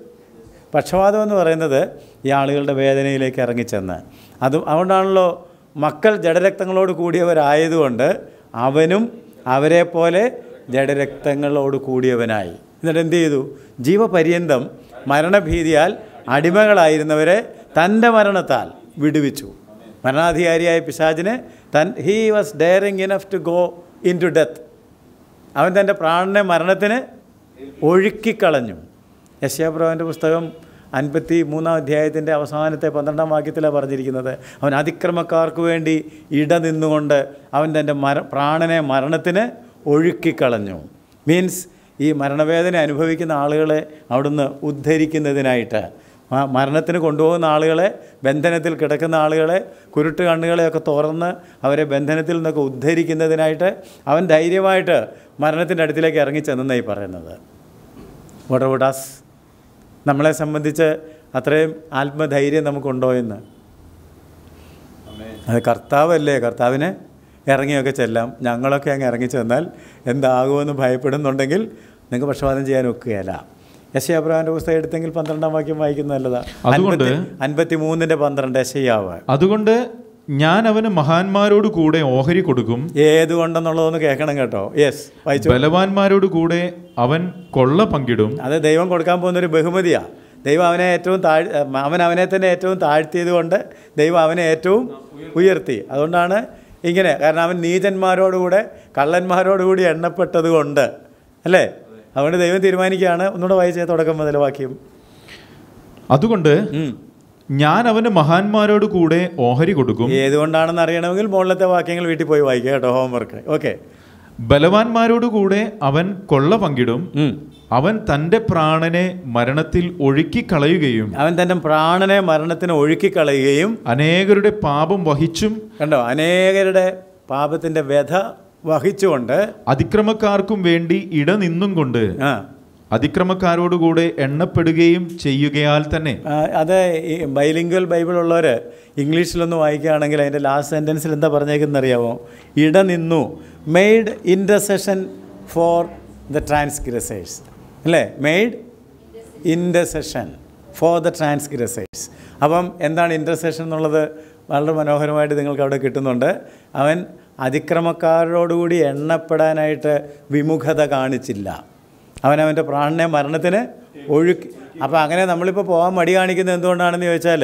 പക്ഷപാതം എന്ന് പറയുന്നത് ഈ ആളുകളുടെ വേദനയിലേക്ക് ഇറങ്ങിച്ചെന്ന് അത് അതുകൊണ്ടാണല്ലോ മക്കൾ ജഡരക്തങ്ങളോട് കൂടിയവരായതുകൊണ്ട് അവനും അവരെപ്പോലെ ജഡരക്തങ്ങളോട് കൂടിയവനായി എന്നിട്ട് എന്ത് ചെയ്തു ജീവപര്യന്തം മരണഭീതിയാൽ അടിമകളായിരുന്നവരെ തൻ്റെ മരണത്താൽ വിടുവിച്ചു മരണാധികാരിയായ പിശാജിനെ തൻ he was daring enough to go into death അവൻ തൻ്റെ പ്രാണനെ മരണത്തിന് ഒഴുക്കിക്കളഞ്ഞു യശ്യാപ്രഭാവിൻ്റെ പുസ്തകം അൻപത്തി മൂന്നാം അധ്യായത്തിൻ്റെ അവസാനത്തെ പന്ത്രണ്ടാം വാക്യത്തിലാണ് പറഞ്ഞിരിക്കുന്നത് അവൻ അതിക്രമക്കാർക്ക് വേണ്ടി ഇട നിന്നുകൊണ്ട് അവൻ തൻ്റെ മര പ്രാണനെ മരണത്തിന് ഒഴുക്കിക്കളഞ്ഞു മീൻസ് ഈ മരണവേദന അനുഭവിക്കുന്ന ആളുകളെ അവിടുന്ന് ഉദ്ധരിക്കുന്നതിനായിട്ട് മരണത്തിന് കൊണ്ടുപോകുന്ന ആളുകളെ ബന്ധനത്തിൽ കിടക്കുന്ന ആളുകളെ കുരുട്ട് കണ്ണുകളെയൊക്കെ തുറന്ന് അവരെ ബന്ധനത്തിൽ നിന്നൊക്കെ ഉദ്ധരിക്കുന്നതിനായിട്ട് അവൻ ധൈര്യമായിട്ട് മരണത്തിൻ്റെ അടുത്തിലേക്ക് ഇറങ്ങിച്ചെന്നായി പറയുന്നത് വാട്ട് നമ്മളെ സംബന്ധിച്ച് അത്രയും ആത്മധൈര്യം നമുക്കുണ്ടോ എന്ന് അത് കർത്താവല്ലേ കർത്താവിന് ഇറങ്ങിയൊക്കെ ചെല്ലാം ഞങ്ങളൊക്കെ അങ്ങ് ഇറങ്ങി ചെന്നാൽ എന്താകുമെന്ന് ഭയപ്പെടുന്നുണ്ടെങ്കിൽ നിങ്ങൾക്ക് പക്ഷപാതം ചെയ്യാൻ ഒക്കുകയല്ല യശയാബ്രഹാമിന്റെ പുസ്തകം എടുത്തെങ്കിൽ പന്ത്രണ്ടാം വാക്യം വായിക്കുന്ന നല്ലതാണ് അതുകൊണ്ട് പന്ത്രണ്ട് യശയാവ് അതുകൊണ്ട് ഞാൻ അവന് മഹാന്മാരോട് കൂടെ ഓഹരി കൊടുക്കും ഏതുകൊണ്ടെന്നുള്ളതൊന്ന് കേൾക്കണം കേട്ടോ യെസ് ബലവാന്മാരോട് കൂടെ അവൻ കൊള്ള പങ്കിടും അത് ദൈവം കൊടുക്കാൻ പോകുന്ന ഒരു ബഹുമതിയാ ദൈവം അവനെ ഏറ്റവും താഴ് അവൻ അവനെ തന്നെ ഏറ്റവും താഴ്ത്തിയത് കൊണ്ട് ദൈവം അവനെ ഏറ്റവും ഉയർത്തി അതുകൊണ്ടാണ് ഇങ്ങനെ കാരണം അവൻ നീചന്മാരോടുകൂടെ കള്ളന്മാരോടുകൂടി എണ്ണപ്പെട്ടത് കൊണ്ട് അല്ലേ അതുകൊണ്ട് ദൈവം തീരുമാനിക്കുകയാണ് ഒന്നുകൂടെ വായിച്ച തുടക്കം മുതൽ വാക്യം അതുകൊണ്ട് ഞാൻ അവന്റെ മഹാന്മാരോട് കൂടെ ഓഹരി കൊടുക്കും ഏതുകൊണ്ടാണെന്ന് അറിയണമെങ്കിൽ മുകളിലത്തെ വാക്യങ്ങൾ വീട്ടിൽ പോയി വായിക്കുക കേട്ടോ ഹോംവർക്ക് ഓക്കെ ബലവാന്മാരോട് കൂടെ അവൻ കൊള്ള പങ്കിടും അവൻ തന്റെ പ്രാണനെ മരണത്തിൽ ഒഴുക്കി കളയുകയും അവൻ തന്റെ പ്രാണനെ മരണത്തിന് ഒഴുക്കി കളയുകയും അനേകരുടെ പാപം വഹിച്ചും കണ്ടോ അനേകരുടെ പാപത്തിന്റെ വ്യഥ വഹിച്ചുകൊണ്ട് അതിക്രമക്കാർക്കും വേണ്ടി ഇടനിന്നും കൊണ്ട് അതിക്രമക്കാരോടുകൂടെ എണ്ണപ്പെടുകയും ചെയ്യുകയാൽ തന്നെ അത് ബൈലിംഗ്വൽ ബൈബിൾ ഉള്ളവർ ഇംഗ്ലീഷിലൊന്ന് വായിക്കുകയാണെങ്കിൽ അതിൻ്റെ ലാസ്റ്റ് സെൻറ്റൻസിൽ എന്താ പറഞ്ഞേക്കുന്നത് അറിയാമോ ഇടനിന്നു made intercession for the transgressors അല്ലേ made intercession for the transgressors അപ്പം എന്താണ് ഇൻറ്റർസെഷൻ എന്നുള്ളത് വളരെ മനോഹരമായിട്ട് നിങ്ങൾക്ക് അവിടെ കിട്ടുന്നുണ്ട് അവൻ അതിക്രമക്കാരോടുകൂടി എണ്ണപ്പെടാനായിട്ട് വിമുഖത കാണിച്ചില്ല അവനവൻ്റെ പ്രാണനെ മരണത്തിന് ഒഴുക്കി അപ്പോൾ അങ്ങനെ നമ്മളിപ്പോൾ പോകാൻ മടി കാണിക്കുന്നത് എന്തുകൊണ്ടാണെന്ന് ചോദിച്ചാൽ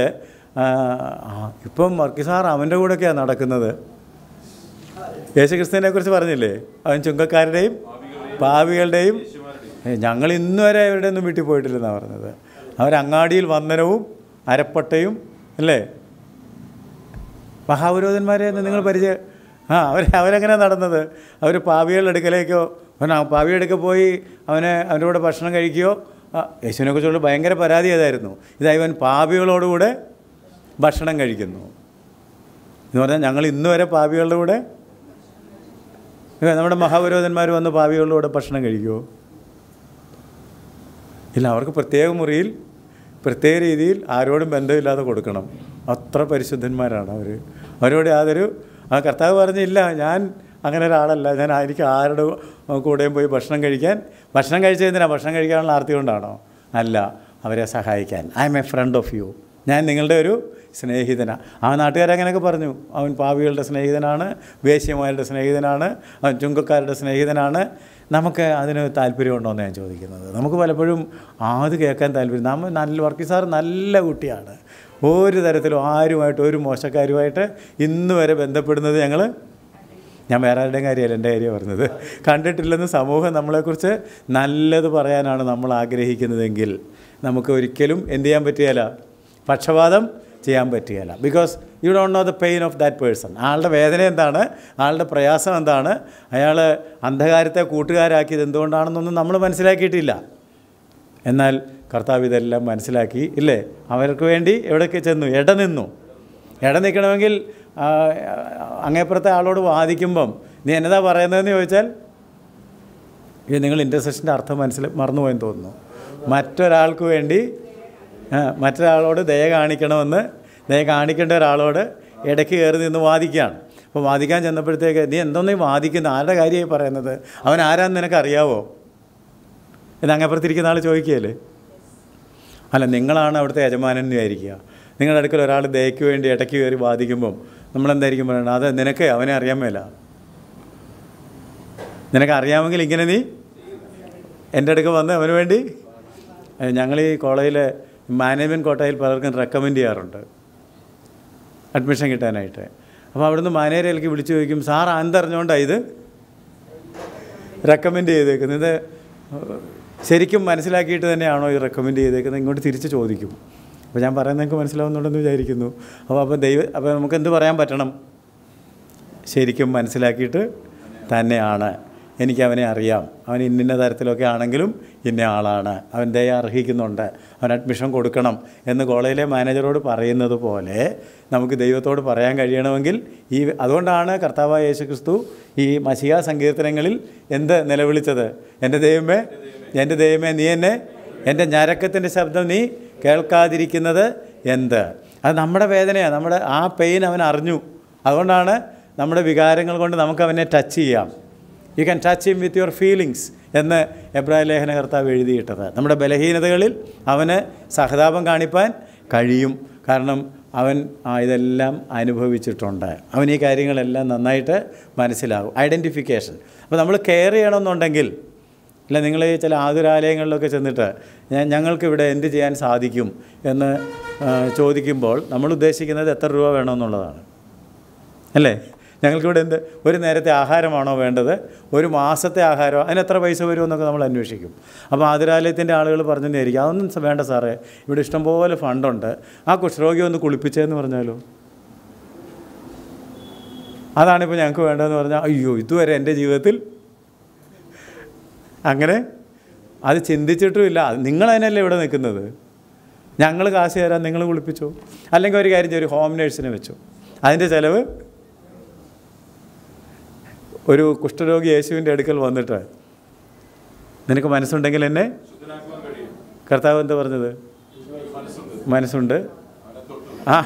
ഇപ്പം മർക്കി സാർ അവൻ്റെ കൂടെയൊക്കെയാണ് നടക്കുന്നത് യേശുക്രിസ്തുവിനെ കുറിച്ച് പറഞ്ഞില്ലേ അവൻ ചുങ്കക്കാരുടെയും പാവികളുടെയും ഞങ്ങൾ ഇന്നു വരെ അവരുടെ ഒന്നും വീട്ടിൽ പോയിട്ടില്ലെന്നാണ് പറഞ്ഞത് അവരങ്ങാടിയിൽ വന്ദനവും അരപ്പട്ടയും അല്ലേ മഹാപുരോധന്മാരെ നിങ്ങൾ പരിചയം ആ അവർ അവരങ്ങനെ നടന്നത് അവർ പാവികളുടെ അടുക്കലേക്കോ അവൻ പാവിയുടെ അടുക്കൽ പോയി അവനെ അവൻ്റെ കൂടെ ഭക്ഷണം കഴിക്കുകയോ യേശുവിനെക്കുറിച്ചുള്ള ഭയങ്കര പരാതി ഏതായിരുന്നു ഇതായി അവൻ പാപികളോടുകൂടെ ഭക്ഷണം കഴിക്കുന്നു എന്ന് പറഞ്ഞാൽ ഞങ്ങൾ ഇന്ന് വരെ പാവികളുടെ കൂടെ നമ്മുടെ മഹാപുരോധന്മാർ വന്ന് പാവികളുടെ കൂടെ ഭക്ഷണം കഴിക്കുമോ ഇല്ല അവർക്ക് പ്രത്യേക മുറിയിൽ പ്രത്യേക രീതിയിൽ ആരോടും ബന്ധമില്ലാതെ കൊടുക്കണം അത്ര പരിശുദ്ധന്മാരാണ് അവർ അവരോട് യാതൊരു ആ കർത്താവ് പറഞ്ഞില്ല ഞാൻ അങ്ങനെ ഒരാളല്ല ഞാൻ എനിക്ക് ആരുടെ കൂടെയും പോയി ഭക്ഷണം കഴിക്കാൻ ഭക്ഷണം കഴിച്ചതിനാ ഭക്ഷണം കഴിക്കാനുള്ള ആർത്തി കൊണ്ടാണോ അല്ല അവരെ സഹായിക്കാൻ I am a friend of you ഞാൻ നിങ്ങളുടെ ഒരു സ്നേഹിതനാണ് ആ നാട്ടുകാരങ്ങനെയൊക്കെ പറഞ്ഞു അവൻ പാവികളുടെ സ്നേഹിതനാണ് വേശ്യമാരുടെ സ്നേഹിതനാണ് അവൻ ചുങ്കക്കാരുടെ സ്നേഹിതനാണ് നമുക്ക് അതിന് താല്പര്യമുണ്ടോ എന്ന് ഞാൻ ചോദിക്കുന്നത് നമുക്ക് പലപ്പോഴും അത് കേൾക്കാൻ താല്പര്യം നമ്മൾ നല്ല വർക്കി സാർ നല്ല കുട്ടിയാണ് ഒരു തരത്തിലും ആരുമായിട്ട് ഒരു മോശക്കാരുമായിട്ട് ഇന്ന് വരെ ബന്ധപ്പെടുന്നത് ഞങ്ങൾ ഞാൻ വേറെ ആരുടെയും കാര്യമല്ല എൻ്റെ കാര്യം പറഞ്ഞത് കണ്ടിട്ടില്ലെന്ന് സമൂഹം നമ്മളെക്കുറിച്ച് നല്ലത് പറയാനാണ് നമ്മൾ ആഗ്രഹിക്കുന്നതെങ്കിൽ നമുക്ക് ഒരിക്കലും എന്ത് ചെയ്യാൻ പറ്റിയല്ല പക്ഷപാതം ചെയ്യാൻ പറ്റുകയില്ല because you don't know the pain of that person ആളുടെ വേദന എന്താണ് ആളുടെ പ്രയാസം എന്താണ് അയാൾ അന്ധകാരത്തെ കൂട്ടുകാരാക്കിയത് എന്തുകൊണ്ടാണെന്നൊന്നും നമ്മൾ മനസ്സിലാക്കിയിട്ടില്ല എന്നാൽ കർത്താവ് ഇതെല്ലാം മനസ്സിലാക്കി ഇല്ലേ അവർക്ക് വേണ്ടി എവിടെയൊക്കെ ചെന്നു ഇട നിന്നു ഇട നിൽക്കണമെങ്കിൽ അങ്ങേപ്പുറത്തെ ആളോട് വാദിക്കുമ്പം നീ എന്നതാ പറയുന്നതെന്ന് ചോദിച്ചാൽ ഇത് നിങ്ങൾ ഇൻ്റർസെഷൻ്റെ അർത്ഥം മനസ്സിൽ മറന്നുപോയെന്ന് തോന്നുന്നു മറ്റൊരാൾക്ക് വേണ്ടി മറ്റൊരാളോട് ദയ കാണിക്കണമെന്ന് ദയ കാണിക്കേണ്ട ഒരാളോട് ഇടയ്ക്ക് കയറി നിന്ന് വാദിക്കുകയാണ് അപ്പോൾ വാദിക്കാൻ ചെന്നപ്പോഴത്തേക്ക് നീ എന്തോന്നീ വാദിക്കുന്നത് ആരുടെ കാര്യമായി പറയുന്നത് അവൻ ആരാന്ന് നിനക്കറിയാവോ ഇത് അങ്ങപ്പുറത്തിരിക്കുന്ന ആൾ ചോദിക്കുകയല്ലേ അല്ല നിങ്ങളാണ് അവിടുത്തെ യജമാനൻ വിചാരിക്കുക നിങ്ങളുടെ അടുക്കൽ ഒരാൾ ദയക്ക് വേണ്ടി ഇടയ്ക്ക് കയറി ബാധിക്കുമ്പം നമ്മളെന്തായിരിക്കും പറയുന്നത് അത് നിനക്ക് അവനെ അറിയാൻ മേല നിനക്ക് അറിയാമെങ്കിൽ ഇങ്ങനെ നീ എൻ്റെ അടുക്ക വന്ന് അവന് വേണ്ടി ഞങ്ങൾ ഈ കോളേജിലെ മാനേജ്മെൻറ്റ് കോട്ടയിൽ പലർക്കും റെക്കമെൻഡ് ചെയ്യാറുണ്ട് അഡ്മിഷൻ കിട്ടാനായിട്ട് അപ്പോൾ അവിടുന്ന് മാനേജറിലേക്ക് വിളിച്ചു ചോദിക്കും സാർ അന്തറിഞ്ഞുകൊണ്ടാണ് ഇത് റെക്കമെൻഡ് ചെയ്തേക്കുന്നത് ഇത് ശരിക്കും മനസ്സിലാക്കിയിട്ട് തന്നെയാണോ ഈ റെക്കമെൻഡ് ചെയ്തേക്കുന്നത് ഇങ്ങോട്ട് തിരിച്ച് ചോദിക്കും അപ്പോൾ ഞാൻ പറയുന്നത് നിങ്ങൾക്ക് മനസ്സിലാവുന്നുണ്ടെന്ന് വിചാരിക്കുന്നു അപ്പോൾ അപ്പോൾ ദൈവ അപ്പോൾ നമുക്ക് എന്ത് പറയാൻ പറ്റണം ശരിക്കും മനസ്സിലാക്കിയിട്ട് തന്നെയാണ് എനിക്കവനെ അറിയാം അവൻ ഇന്നിന്ന തരത്തിലൊക്കെ ആണെങ്കിലും ഇന്ന ആളാണ് അവൻ ദയ അർഹിക്കുന്നുണ്ട് അവൻ അഡ്മിഷൻ കൊടുക്കണം എന്ന് കോളേജിലെ മാനേജറോട് പറയുന്നത് പോലെ നമുക്ക് ദൈവത്തോട് പറയാൻ കഴിയണമെങ്കിൽ ഈ അതുകൊണ്ടാണ് കർത്താവ് യേശു ക്രിസ്തു ഈ മസിക സങ്കീർത്തനങ്ങളിൽ എന്ത് നിലവിളിച്ചത് എൻ്റെ ദൈവമേ എൻ്റെ ദൈവമേ നീ എന്നെ എൻ്റെ ഞരക്കത്തിൻ്റെ ശബ്ദം നീ കേൾക്കാതിരിക്കുന്നത് എന്ത് അത് നമ്മുടെ വേദനയാണ് നമ്മുടെ ആ പെയിൻ അവൻ അറിഞ്ഞു അതുകൊണ്ടാണ് നമ്മുടെ വികാരങ്ങൾ കൊണ്ട് നമുക്ക് അവനെ ടച്ച് ചെയ്യാം you can touch him with your feelings എന്ന് എബ്രാഹിം ലേഖനകർത്താവ് എഴുതിയിട്ടത് നമ്മുടെ ബലഹീനതകളിൽ അവന് സഹതാപം കാണിപ്പാൻ കഴിയും കാരണം അവൻ ഇതെല്ലാം അനുഭവിച്ചിട്ടുണ്ട് അവൻ ഈ കാര്യങ്ങളെല്ലാം നന്നായിട്ട് മനസ്സിലാകും ഐഡൻറ്റിഫിക്കേഷൻ അപ്പോൾ നമ്മൾ കെയർ ചെയ്യണമെന്നുണ്ടെങ്കിൽ അല്ല നിങ്ങൾ ചില ആതുരാലയങ്ങളിലൊക്കെ ചെന്നിട്ട് ഞങ്ങൾക്കിവിടെ എന്ത് ചെയ്യാൻ സാധിക്കും എന്ന് ചോദിക്കുമ്പോൾ നമ്മൾ ഉദ്ദേശിക്കുന്നത് എത്ര രൂപ വേണമെന്നുള്ളതാണ് അല്ലേ ഞങ്ങൾക്കിവിടെ എന്ത് ഒരു നേരത്തെ ആഹാരമാണോ വേണ്ടത് ഒരു മാസത്തെ ആഹാരം അതിന് എത്ര പൈസ വരുമെന്നൊക്കെ നമ്മൾ അന്വേഷിക്കും അപ്പോൾ ആതിരാലയത്തിൻ്റെ ആളുകൾ പറഞ്ഞിട്ടുണ്ടായിരിക്കും അതൊന്നും വേണ്ട സാറേ ഇവിടെ ഇഷ്ടംപോലെ ഫണ്ടുണ്ട് ആ കുഷ്ഠരോഗി ഒന്ന് കുളിപ്പിച്ചതെന്ന് പറഞ്ഞാലോ അതാണിപ്പോൾ ഞങ്ങൾക്ക് വേണ്ടതെന്ന് പറഞ്ഞാൽ അയ്യോ ഇതുവരെ എൻ്റെ ജീവിതത്തിൽ അങ്ങനെ അത് ചിന്തിച്ചിട്ടുമില്ല നിങ്ങൾ തന്നെയല്ലേ ഇവിടെ നിൽക്കുന്നത് ഞങ്ങൾ കാശ് തരാൻ നിങ്ങൾ കുളിപ്പിച്ചോ അല്ലെങ്കിൽ ഒരു കാര്യം ചെയ്യും ഒരു ഹോം നേഴ്സിനെ വെച്ചോ അതിൻ്റെ ചിലവ് ഒരു കുഷ്ഠരോഗി യേശുവിൻ്റെ അടുക്കൽ വന്നിട്ട് നിനക്ക് മനസ്സുണ്ടെങ്കിൽ എന്നെ കർത്താവ് എന്താ പറഞ്ഞത് മനസ്സുണ്ട് ആ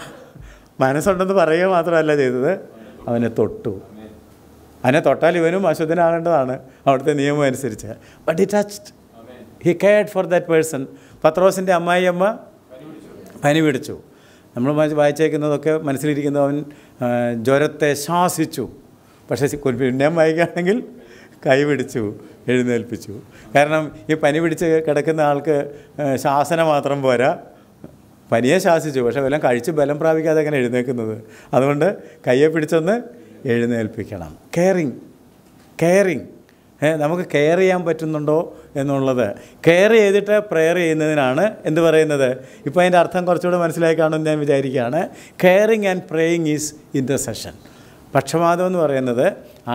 മനസ്സുണ്ടെന്ന് പറയുക മാത്രമല്ല ചെയ്തത് അവനെ തൊട്ടു അവനെ തൊട്ടാൽ ഇവനും അശുദ്ധനാകേണ്ടതാണ് അവിടുത്തെ നിയമം അനുസരിച്ച് but he touched he cared for that person പത്രോസിൻ്റെ അമ്മ പനി പിടിച്ചു നമ്മൾ വായിച്ചേക്കുന്നതൊക്കെ മനസ്സിലിരിക്കുന്ന അവൻ ജ്വരത്തെ ശാസിച്ചു പക്ഷേ പിന്നെയും വായിക്കുകയാണെങ്കിൽ കൈ എഴുന്നേൽപ്പിച്ചു കാരണം ഈ പനി പിടിച്ച് കിടക്കുന്ന ആൾക്ക് ശാസന മാത്രം പോരാ പനിയെ ശാസിച്ചു പക്ഷേ വല്ലതും കഴിച്ച് ബലം പ്രാപിക്കാതെ അങ്ങനെ എഴുന്നേൽക്കുന്നത് അതുകൊണ്ട് കയ്യെ പിടിച്ചൊന്ന് എഴുന്നേൽപ്പിക്കണം കെയറിങ് കെയറിങ് നമുക്ക് കെയർ ചെയ്യാൻ പറ്റുന്നുണ്ടോ എന്നുള്ളത് കെയർ ചെയ്തിട്ട് പ്രെയർ ചെയ്യുന്നതിനാണ് എന്ത് പറയുന്നത് ഇപ്പോൾ അതിൻ്റെ അർത്ഥം കുറച്ചുകൂടെ മനസ്സിലായി കാണുമെന്ന് ഞാൻ വിചാരിക്കുകയാണ് കെയറിങ് ആൻഡ് പ്രേയിങ് ഈസ് സെഷൻ പക്ഷപാതം എന്ന് പറയുന്നത്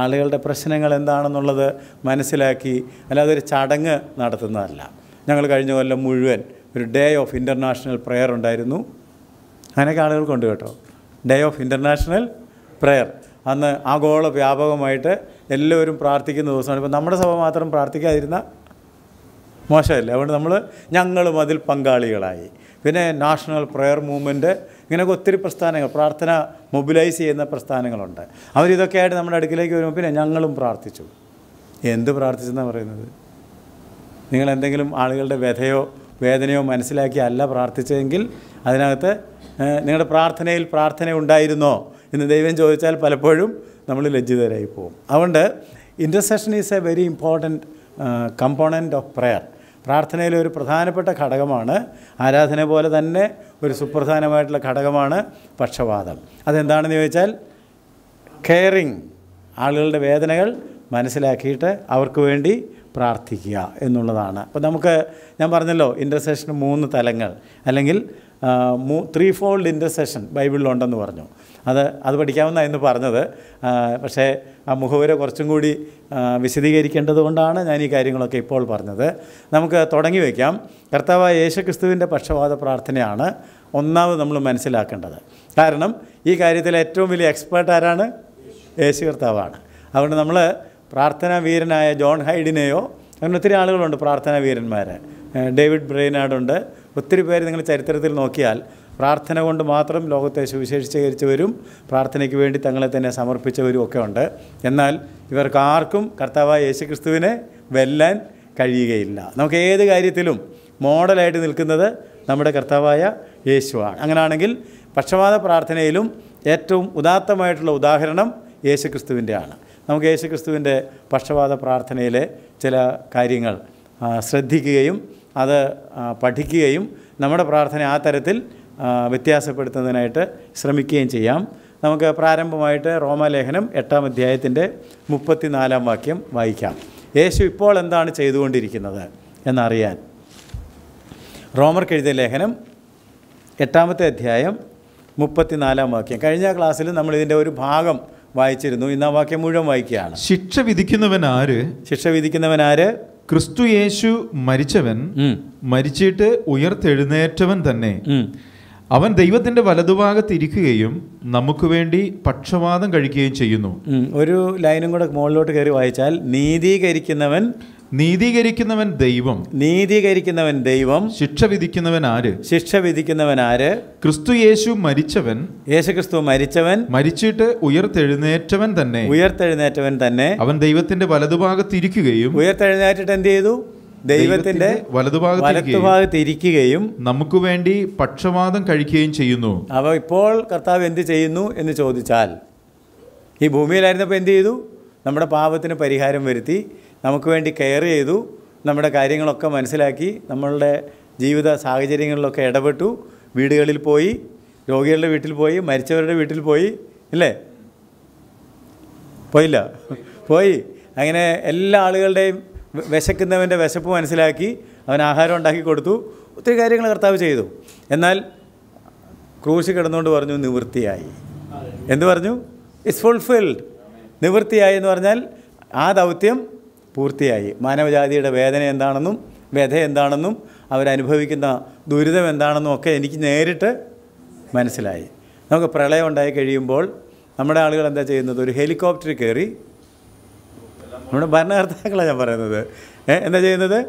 ആളുകളുടെ പ്രശ്നങ്ങൾ എന്താണെന്നുള്ളത് മനസ്സിലാക്കി അല്ലാതെ ഒരു ചടങ്ങ് നടത്തുന്നതല്ല ഞങ്ങൾ കഴിഞ്ഞ കൊല്ലം മുഴുവൻ ഒരു ഡേ ഓഫ് ഇൻ്റർനാഷണൽ പ്രെയർ ഉണ്ടായിരുന്നു അങ്ങനെയൊക്കെ ആളുകൾ കൊണ്ട് കേട്ടോ ഡേ ഓഫ് ഇൻ്റർനാഷണൽ പ്രെയർ അന്ന് ആഗോള വ്യാപകമായിട്ട് എല്ലാവരും പ്രാർത്ഥിക്കുന്ന ദിവസമാണ് ഇപ്പോൾ നമ്മുടെ സഭ മാത്രം പ്രാർത്ഥിക്കാതിരുന്ന മോശമല്ലേ അതുകൊണ്ട് നമ്മൾ ഞങ്ങളും അതിൽ പങ്കാളികളായി പിന്നെ നാഷണൽ പ്രെയർ മൂവ്മെൻറ്റ് ഇങ്ങനെയൊക്കെ ഒത്തിരി പ്രസ്ഥാനങ്ങൾ പ്രാർത്ഥന മൊബിലൈസ് ചെയ്യുന്ന പ്രസ്ഥാനങ്ങളുണ്ട് അവരിതൊക്കെയായിട്ട് ആയിട്ട് നമ്മുടെ അടുക്കിലേക്ക് വരുമ്പോൾ പിന്നെ ഞങ്ങളും പ്രാർത്ഥിച്ചു എന്ത് പ്രാർത്ഥിച്ചെന്നാണ് പറയുന്നത് നിങ്ങൾ എന്തെങ്കിലും ആളുകളുടെ വ്യഥയോ വേദനയോ മനസ്സിലാക്കി അല്ല പ്രാർത്ഥിച്ചതെങ്കിൽ അതിനകത്ത് നിങ്ങളുടെ പ്രാർത്ഥനയിൽ പ്രാർത്ഥന ഉണ്ടായിരുന്നോ എന്ന് ദൈവം ചോദിച്ചാൽ പലപ്പോഴും നമ്മൾ ലജ്ജിതരായി പോകും അതുകൊണ്ട് intercession is a very important component of prayer പ്രാർത്ഥനയിലെ ഒരു പ്രധാനപ്പെട്ട ഘടകമാണ് ആരാധന പോലെ തന്നെ ഒരു സുപ്രധാനമായിട്ടുള്ള ഘടകമാണ് പക്ഷപാതം അതെന്താണെന്ന് ചോദിച്ചാൽ കെയറിങ് ആളുകളുടെ വേദനകൾ മനസ്സിലാക്കിയിട്ട് അവർക്ക് വേണ്ടി പ്രാർത്ഥിക്കുക എന്നുള്ളതാണ് അപ്പോൾ നമുക്ക് ഞാൻ പറഞ്ഞല്ലോ ഇൻ്റർസെഷന് മൂന്ന് തലങ്ങൾ അല്ലെങ്കിൽ മൂ ത്രീ ഫോൾഡ് ഇൻ്റർസെഷൻ ബൈബിളിലുണ്ടെന്ന് പറഞ്ഞു അത് അത് പഠിക്കാവുന്ന എന്ന് പറഞ്ഞത് പക്ഷേ ആ മുഖവര കുറച്ചും കൂടി വിശദീകരിക്കേണ്ടത് കൊണ്ടാണ് ഞാൻ ഈ കാര്യങ്ങളൊക്കെ ഇപ്പോൾ പറഞ്ഞത് നമുക്ക് തുടങ്ങി വയ്ക്കാം കർത്താവ് യേശുക്രിസ്തുവിൻ്റെ പക്ഷപാത പ്രാർത്ഥനയാണ് ഒന്നാമത് നമ്മൾ മനസ്സിലാക്കേണ്ടത് കാരണം ഈ കാര്യത്തിൽ ഏറ്റവും വലിയ എക്സ്പേർട്ട് ആരാണ് യേശു കർത്താവാണ് അതുകൊണ്ട് നമ്മൾ പ്രാർത്ഥനാ വീരനായ ജോൺ ഹൈഡിനെയോ അങ്ങനെ ഒത്തിരി ആളുകളുണ്ട് പ്രാർത്ഥനാ വീരന്മാർ ഡേവിഡ് ബ്രെയിനാഡുണ്ട് ഒത്തിരി പേര് നിങ്ങൾ ചരിത്രത്തിൽ നോക്കിയാൽ പ്രാർത്ഥന കൊണ്ട് മാത്രം ലോകത്തെ സുവിശേഷീകരിച്ചവരും പ്രാർത്ഥനയ്ക്ക് വേണ്ടി തങ്ങളെ തന്നെ സമർപ്പിച്ചവരും ഒക്കെ ഉണ്ട് എന്നാൽ ഇവർക്ക് ആർക്കും കർത്താവായ യേശുക്രിസ്തുവിനെ വെല്ലാൻ കഴിയുകയില്ല നമുക്ക് ഏത് കാര്യത്തിലും മോഡലായിട്ട് നിൽക്കുന്നത് നമ്മുടെ കർത്താവായ യേശുവാണ് അങ്ങനെയാണെങ്കിൽ പക്ഷപാത പ്രാർത്ഥനയിലും ഏറ്റവും ഉദാത്തമായിട്ടുള്ള ഉദാഹരണം യേശുക്രിസ്തുവിൻ്റെ ആണ് നമുക്ക് യേശുക്രിസ്തുവിൻ്റെ പക്ഷപാത പ്രാർത്ഥനയിലെ ചില കാര്യങ്ങൾ ശ്രദ്ധിക്കുകയും അത് പഠിക്കുകയും നമ്മുടെ പ്രാർത്ഥന ആ തരത്തിൽ വ്യത്യാസപ്പെടുത്തുന്നതിനായിട്ട് ശ്രമിക്കുകയും ചെയ്യാം നമുക്ക് പ്രാരംഭമായിട്ട് റോമാലേഖനം എട്ടാം അധ്യായത്തിൻ്റെ മുപ്പത്തിനാലാം വാക്യം വായിക്കാം യേശു ഇപ്പോൾ എന്താണ് ചെയ്തുകൊണ്ടിരിക്കുന്നത് എന്നറിയാൻ റോമർക്ക് എഴുതിയ ലേഖനം എട്ടാമത്തെ അധ്യായം മുപ്പത്തിനാലാം വാക്യം കഴിഞ്ഞ ക്ലാസ്സിൽ നമ്മൾ ഇതിൻ്റെ ഒരു ഭാഗം വായിച്ചിരുന്നു ഇന്ന് ആ വാക്യം മുഴുവൻ വായിക്കുകയാണ് ശിക്ഷ വിധിക്കുന്നവൻ ആര് ശിക്ഷ വിധിക്കുന്നവൻ ആര് ക്രിസ്തു യേശു മരിച്ചവൻ മരിച്ചിട്ട് ഉയർത്തെഴുന്നേറ്റവൻ തന്നെ അവൻ ദൈവത്തിന്റെ വലതുഭാഗത്ത് ഇരിക്കുകയും നമുക്ക് വേണ്ടി പക്ഷവാദം കഴിക്കുകയും ചെയ്യുന്നു ഒരു ലൈനും കൂടെ മുകളിലോട്ട് കയറി വായിച്ചാൽ നീതീകരിക്കുന്നവൻ നീതീകരിക്കുന്നവൻ ദൈവം നീതീകരിക്കുന്നവൻ ദൈവം ശിക്ഷ വിധിക്കുന്നവൻ ആര് ശിക്ഷ വിധിക്കുന്നവൻ ആര് ക്രിസ്തു യേശു മരിച്ചവൻ യേശു ക്രിസ്തു മരിച്ചവൻ മരിച്ചിട്ട് ഉയർത്തെഴുന്നേറ്റവൻ തന്നെ ഉയർത്തെഴുന്നേറ്റവൻ തന്നെ അവൻ ദൈവത്തിന്റെ വലതുഭാഗത്ത് ഇരിക്കുകയും ഉയർത്തെഴുന്നേറ്റിട്ട് എന്ത് ചെയ്തു ദൈവത്തിന്റെ വലതുഭാഗത്ത് ഇരിക്കുകയും നമുക്ക് വേണ്ടി പക്ഷവാദം കഴിക്കുകയും ചെയ്യുന്നു അവ ഇപ്പോൾ കർത്താവ് എന്ത് ചെയ്യുന്നു എന്ന് ചോദിച്ചാൽ ഈ ഭൂമിയിലായിരുന്നപ്പോൾ എന്ത് ചെയ്തു നമ്മുടെ പാപത്തിന് പരിഹാരം വരുത്തി നമുക്ക് വേണ്ടി കെയർ ചെയ്തു നമ്മുടെ കാര്യങ്ങളൊക്കെ മനസ്സിലാക്കി നമ്മളുടെ ജീവിത സാഹചര്യങ്ങളിലൊക്കെ ഇടപെട്ടു വീടുകളിൽ പോയി രോഗികളുടെ വീട്ടിൽ പോയി മരിച്ചവരുടെ വീട്ടിൽ പോയി അല്ലേ പോയില്ല പോയി അങ്ങനെ എല്ലാ ആളുകളുടെയും വിശക്കുന്നവൻ്റെ വിശപ്പ് മനസ്സിലാക്കി അവൻ ആഹാരം ഉണ്ടാക്കി കൊടുത്തു ഒത്തിരി കാര്യങ്ങൾ കർത്താവ് ചെയ്തു എന്നാൽ ക്രൂശ് കിടന്നുകൊണ്ട് പറഞ്ഞു നിവൃത്തിയായി എന്ന് പറഞ്ഞു ഇറ്റ്സ് ഫുൾഫിൽഡ് നിവൃത്തിയായി എന്ന് പറഞ്ഞാൽ ആ ദൗത്യം പൂർത്തിയായി മാനവജാതിയുടെ വേദന എന്താണെന്നും വ്യഥ എന്താണെന്നും അവരനുഭവിക്കുന്ന ദുരിതം എന്താണെന്നും ഒക്കെ എനിക്ക് നേരിട്ട് മനസ്സിലായി നമുക്ക് പ്രളയം ഉണ്ടായി കഴിയുമ്പോൾ നമ്മുടെ ആളുകൾ എന്താ ചെയ്യുന്നത് ഒരു ഹെലികോപ്റ്ററിൽ കയറി നമ്മുടെ ഭരണകർത്താക്കളാണ് ഞാൻ പറയുന്നത് എന്താ ചെയ്യുന്നത്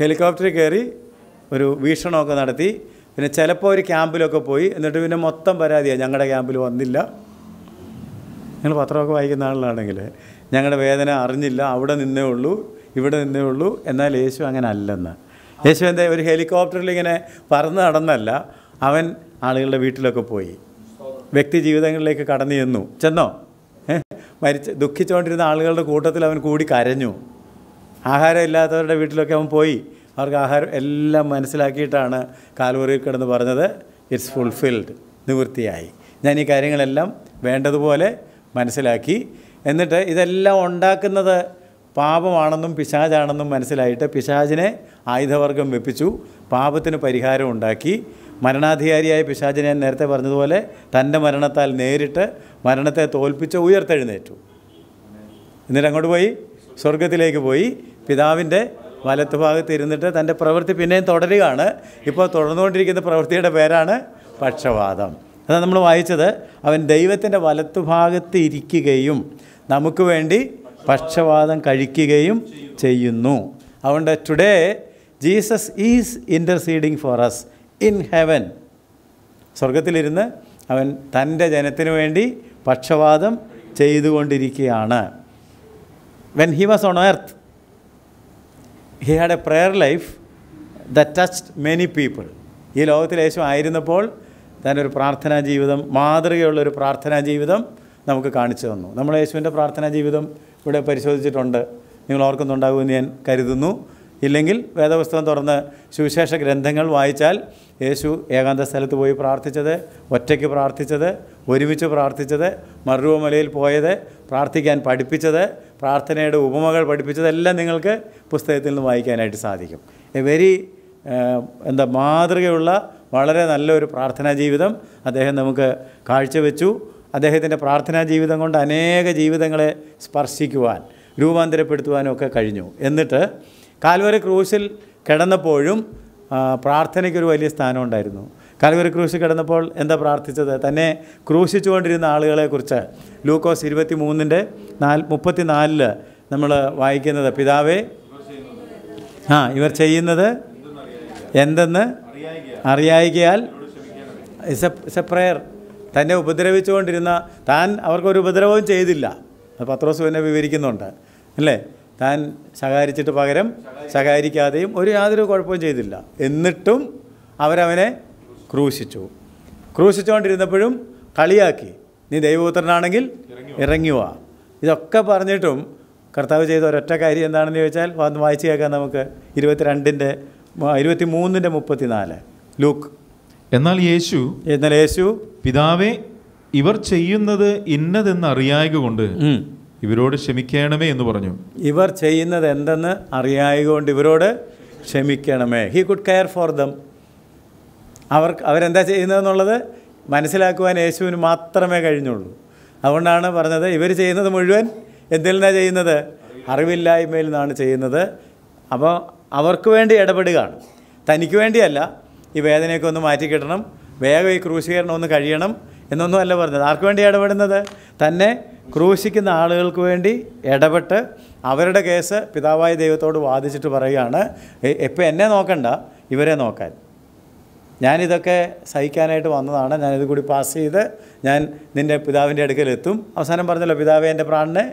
ഹെലികോപ്റ്ററിൽ കയറി ഒരു വീക്ഷണമൊക്കെ നടത്തി പിന്നെ ചിലപ്പോൾ ഒരു ക്യാമ്പിലൊക്കെ പോയി എന്നിട്ട് പിന്നെ മൊത്തം പരാതിയാണ് ഞങ്ങളുടെ ക്യാമ്പിൽ വന്നില്ല ഞങ്ങൾ പത്രമൊക്കെ വായിക്കുന്ന ആളിലാണെങ്കിൽ ഞങ്ങളുടെ വേദന അറിഞ്ഞില്ല അവിടെ നിന്നേ ഉള്ളൂ ഇവിടെ നിന്നേ ഉള്ളൂ എന്നാൽ യേശു അങ്ങനെ അല്ലെന്ന് യേശു എന്താ ഒരു ഹെലികോപ്റ്ററിൽ ഇങ്ങനെ പറന്ന് നടന്നല്ല അവൻ ആളുകളുടെ വീട്ടിലൊക്കെ പോയി വ്യക്തി ജീവിതങ്ങളിലേക്ക് കടന്നു ചെന്നു ചെന്നോ മരിച്ച് ദുഃഖിച്ചുകൊണ്ടിരുന്ന ആളുകളുടെ കൂട്ടത്തിൽ അവൻ കൂടി കരഞ്ഞു ആഹാരം ഇല്ലാത്തവരുടെ വീട്ടിലൊക്കെ അവൻ പോയി അവർക്ക് ആഹാരം എല്ലാം മനസ്സിലാക്കിയിട്ടാണ് കാൽവറിയിൽ കിടന്ന് പറഞ്ഞത് ഇറ്റ്സ് ഫുൾഫിൽഡ് നിവൃത്തിയായി ഞാൻ ഈ കാര്യങ്ങളെല്ലാം വേണ്ടതുപോലെ മനസ്സിലാക്കി എന്നിട്ട് ഇതെല്ലാം ഉണ്ടാക്കുന്നത് പാപമാണെന്നും പിശാചാണെന്നും മനസ്സിലായിട്ട് പിശാജിനെ ആയുധവർഗം വെപ്പിച്ചു പാപത്തിന് പരിഹാരം ഉണ്ടാക്കി മരണാധികാരിയായ പിശാചിനെ ഞാൻ നേരത്തെ പറഞ്ഞതുപോലെ തൻ്റെ മരണത്താൽ നേരിട്ട് മരണത്തെ തോൽപ്പിച്ച് ഉയർത്തെഴുന്നേറ്റു എന്നിട്ട് അങ്ങോട്ട് പോയി സ്വർഗത്തിലേക്ക് പോയി പിതാവിൻ്റെ വലത്തുഭാഗത്ത് ഇരുന്നിട്ട് തൻ്റെ പ്രവൃത്തി പിന്നെയും തുടരുകയാണ് ഇപ്പോൾ തുടർന്നുകൊണ്ടിരിക്കുന്ന പ്രവൃത്തിയുടെ പേരാണ് പക്ഷവാദം അതാണ് നമ്മൾ വായിച്ചത് അവൻ ദൈവത്തിൻ്റെ വലത്തുഭാഗത്ത് ഇരിക്കുകയും നമുക്ക് വേണ്ടി പക്ഷവാദം കഴിക്കുകയും ചെയ്യുന്നു അതുകൊണ്ട് today Jesus is interceding for us in heaven സ്വർഗത്തിലിരുന്ന് അവൻ തൻ്റെ ജനത്തിനു വേണ്ടി പക്ഷവാദം ചെയ്തുകൊണ്ടിരിക്കുകയാണ് when he was on earth he had a prayer life the touched many people ഈ ലോകത്തിൽ യേശു ആയിരുന്നപ്പോൾ തൻ്റെ ഒരു പ്രാർത്ഥനാ ജീവിതം മാതൃകയുള്ളൊരു പ്രാർത്ഥനാ ജീവിതം നമുക്ക് കാണിച്ചു തന്നു നമ്മൾ യേശുവിൻ്റെ പ്രാർത്ഥനാ ജീവിതം ഇവിടെ പരിശോധിച്ചിട്ടുണ്ട് നിങ്ങൾ ഓർക്കുന്നുണ്ടാകുമെന്ന് ഞാൻ കരുതുന്നു ഇല്ലെങ്കിൽ വേദപുസ്തകം തുറന്ന് സുവിശേഷ ഗ്രന്ഥങ്ങൾ വായിച്ചാൽ യേശു ഏകാന്ത സ്ഥലത്ത് പോയി പ്രാർത്ഥിച്ചത് ഒറ്റയ്ക്ക് പ്രാർത്ഥിച്ചത് ഒരുമിച്ച് പ്രാർത്ഥിച്ചത് മരുവമലയിൽ പോയത് പ്രാർത്ഥിക്കാൻ പഠിപ്പിച്ചത് പ്രാർത്ഥനയുടെ ഉപമകൾ പഠിപ്പിച്ചതെല്ലാം നിങ്ങൾക്ക് പുസ്തകത്തിൽ നിന്ന് വായിക്കാനായിട്ട് സാധിക്കും എ വെരി എന്താ മാതൃകയുള്ള വളരെ നല്ലൊരു പ്രാർത്ഥനാ ജീവിതം അദ്ദേഹം നമുക്ക് കാഴ്ചവെച്ചു അദ്ദേഹത്തിൻ്റെ പ്രാർത്ഥനാ ജീവിതം കൊണ്ട് അനേക ജീവിതങ്ങളെ സ്പർശിക്കുവാൻ രൂപാന്തരപ്പെടുത്തുവാനും ഒക്കെ കഴിഞ്ഞു എന്നിട്ട് കാൽവരി ക്രൂശിൽ കിടന്നപ്പോഴും പ്രാർത്ഥനയ്ക്കൊരു വലിയ സ്ഥാനം ഉണ്ടായിരുന്നു കാൽവരി ക്രൂശിൽ കിടന്നപ്പോൾ എന്താ പ്രാർത്ഥിച്ചത് തന്നെ ക്രൂശിച്ചുകൊണ്ടിരുന്ന ആളുകളെക്കുറിച്ച് ലൂക്കോസ് ഇരുപത്തി മൂന്നിൻ്റെ നാൽ മുപ്പത്തി നാലില് നമ്മൾ വായിക്കുന്നത് പിതാവേ ആ ഇവർ ചെയ്യുന്നത് എന്തെന്ന് അറിയായികയാൽ is a is a prayer തന്നെ ഉപദ്രവിച്ചുകൊണ്ടിരുന്ന താൻ അവർക്കൊരു ഉപദ്രവവും ചെയ്തില്ല പത്രോസ് പിന്നെ വിവരിക്കുന്നുണ്ട് അല്ലേ താൻ ശകാരിച്ചിട്ട് പകരം ശകാരിക്കാതെയും ഒരു യാതൊരു കുഴപ്പവും ചെയ്തില്ല എന്നിട്ടും അവരവനെ ക്രൂശിച്ചു ക്രൂശിച്ചുകൊണ്ടിരുന്നപ്പോഴും കളിയാക്കി നീ ദൈവപുത്രനാണെങ്കിൽ വാ ഇതൊക്കെ പറഞ്ഞിട്ടും കർത്താവ് ചെയ്ത ഒരൊറ്റ കാര്യം എന്താണെന്ന് ചോദിച്ചാൽ അത് വായിച്ചു കേൾക്കാം നമുക്ക് ഇരുപത്തിരണ്ടിൻ്റെ ഇരുപത്തി മൂന്നിൻ്റെ മുപ്പത്തിനാല് ലൂക്ക് എന്നാൽ യേശു എന്നാൽ യേശു പിതാവേ ഇവർ ചെയ്യുന്നത് ഇന്നതെന്ന് അറിയായത് കൊണ്ട് ഇവരോട് ക്ഷമിക്കണമേ എന്ന് പറഞ്ഞു ഇവർ ചെയ്യുന്നത് എന്തെന്ന് അറിയായതുകൊണ്ട് ഇവരോട് ക്ഷമിക്കണമേ he could care for them അവർ അവരെന്താ ചെയ്യുന്നതെന്നുള്ളത് മനസ്സിലാക്കുവാൻ യേശുവിന് മാത്രമേ കഴിഞ്ഞുള്ളൂ അതുകൊണ്ടാണ് പറഞ്ഞത് ഇവർ ചെയ്യുന്നത് മുഴുവൻ എന്തെല്ലാം ചെയ്യുന്നത് അറിവില്ലായ്മയിൽ നിന്നാണ് ചെയ്യുന്നത് അപ്പോൾ അവർക്ക് വേണ്ടി ഇടപെടുകയാണ് തനിക്ക് വേണ്ടിയല്ല ഈ വേദനയൊക്കെ ഒന്ന് മാറ്റിക്കിട്ടണം വേഗം ഈ ക്രൂശീകരണം ഒന്ന് കഴിയണം എന്നൊന്നും അല്ല പറഞ്ഞത് ആർക്ക് വേണ്ടി ഇടപെടുന്നത് തന്നെ ക്രൂശിക്കുന്ന ആളുകൾക്ക് വേണ്ടി ഇടപെട്ട് അവരുടെ കേസ് പിതാവായ ദൈവത്തോട് വാദിച്ചിട്ട് പറയുകയാണ് എപ്പോൾ എന്നെ നോക്കണ്ട ഇവരെ നോക്കാൻ ഞാനിതൊക്കെ സഹിക്കാനായിട്ട് വന്നതാണ് ഞാനിത് കൂടി പാസ് ചെയ്ത് ഞാൻ നിൻ്റെ പിതാവിൻ്റെ അടുക്കലെത്തും അവസാനം പറഞ്ഞല്ലോ പിതാവ് എൻ്റെ പ്രാണിനെ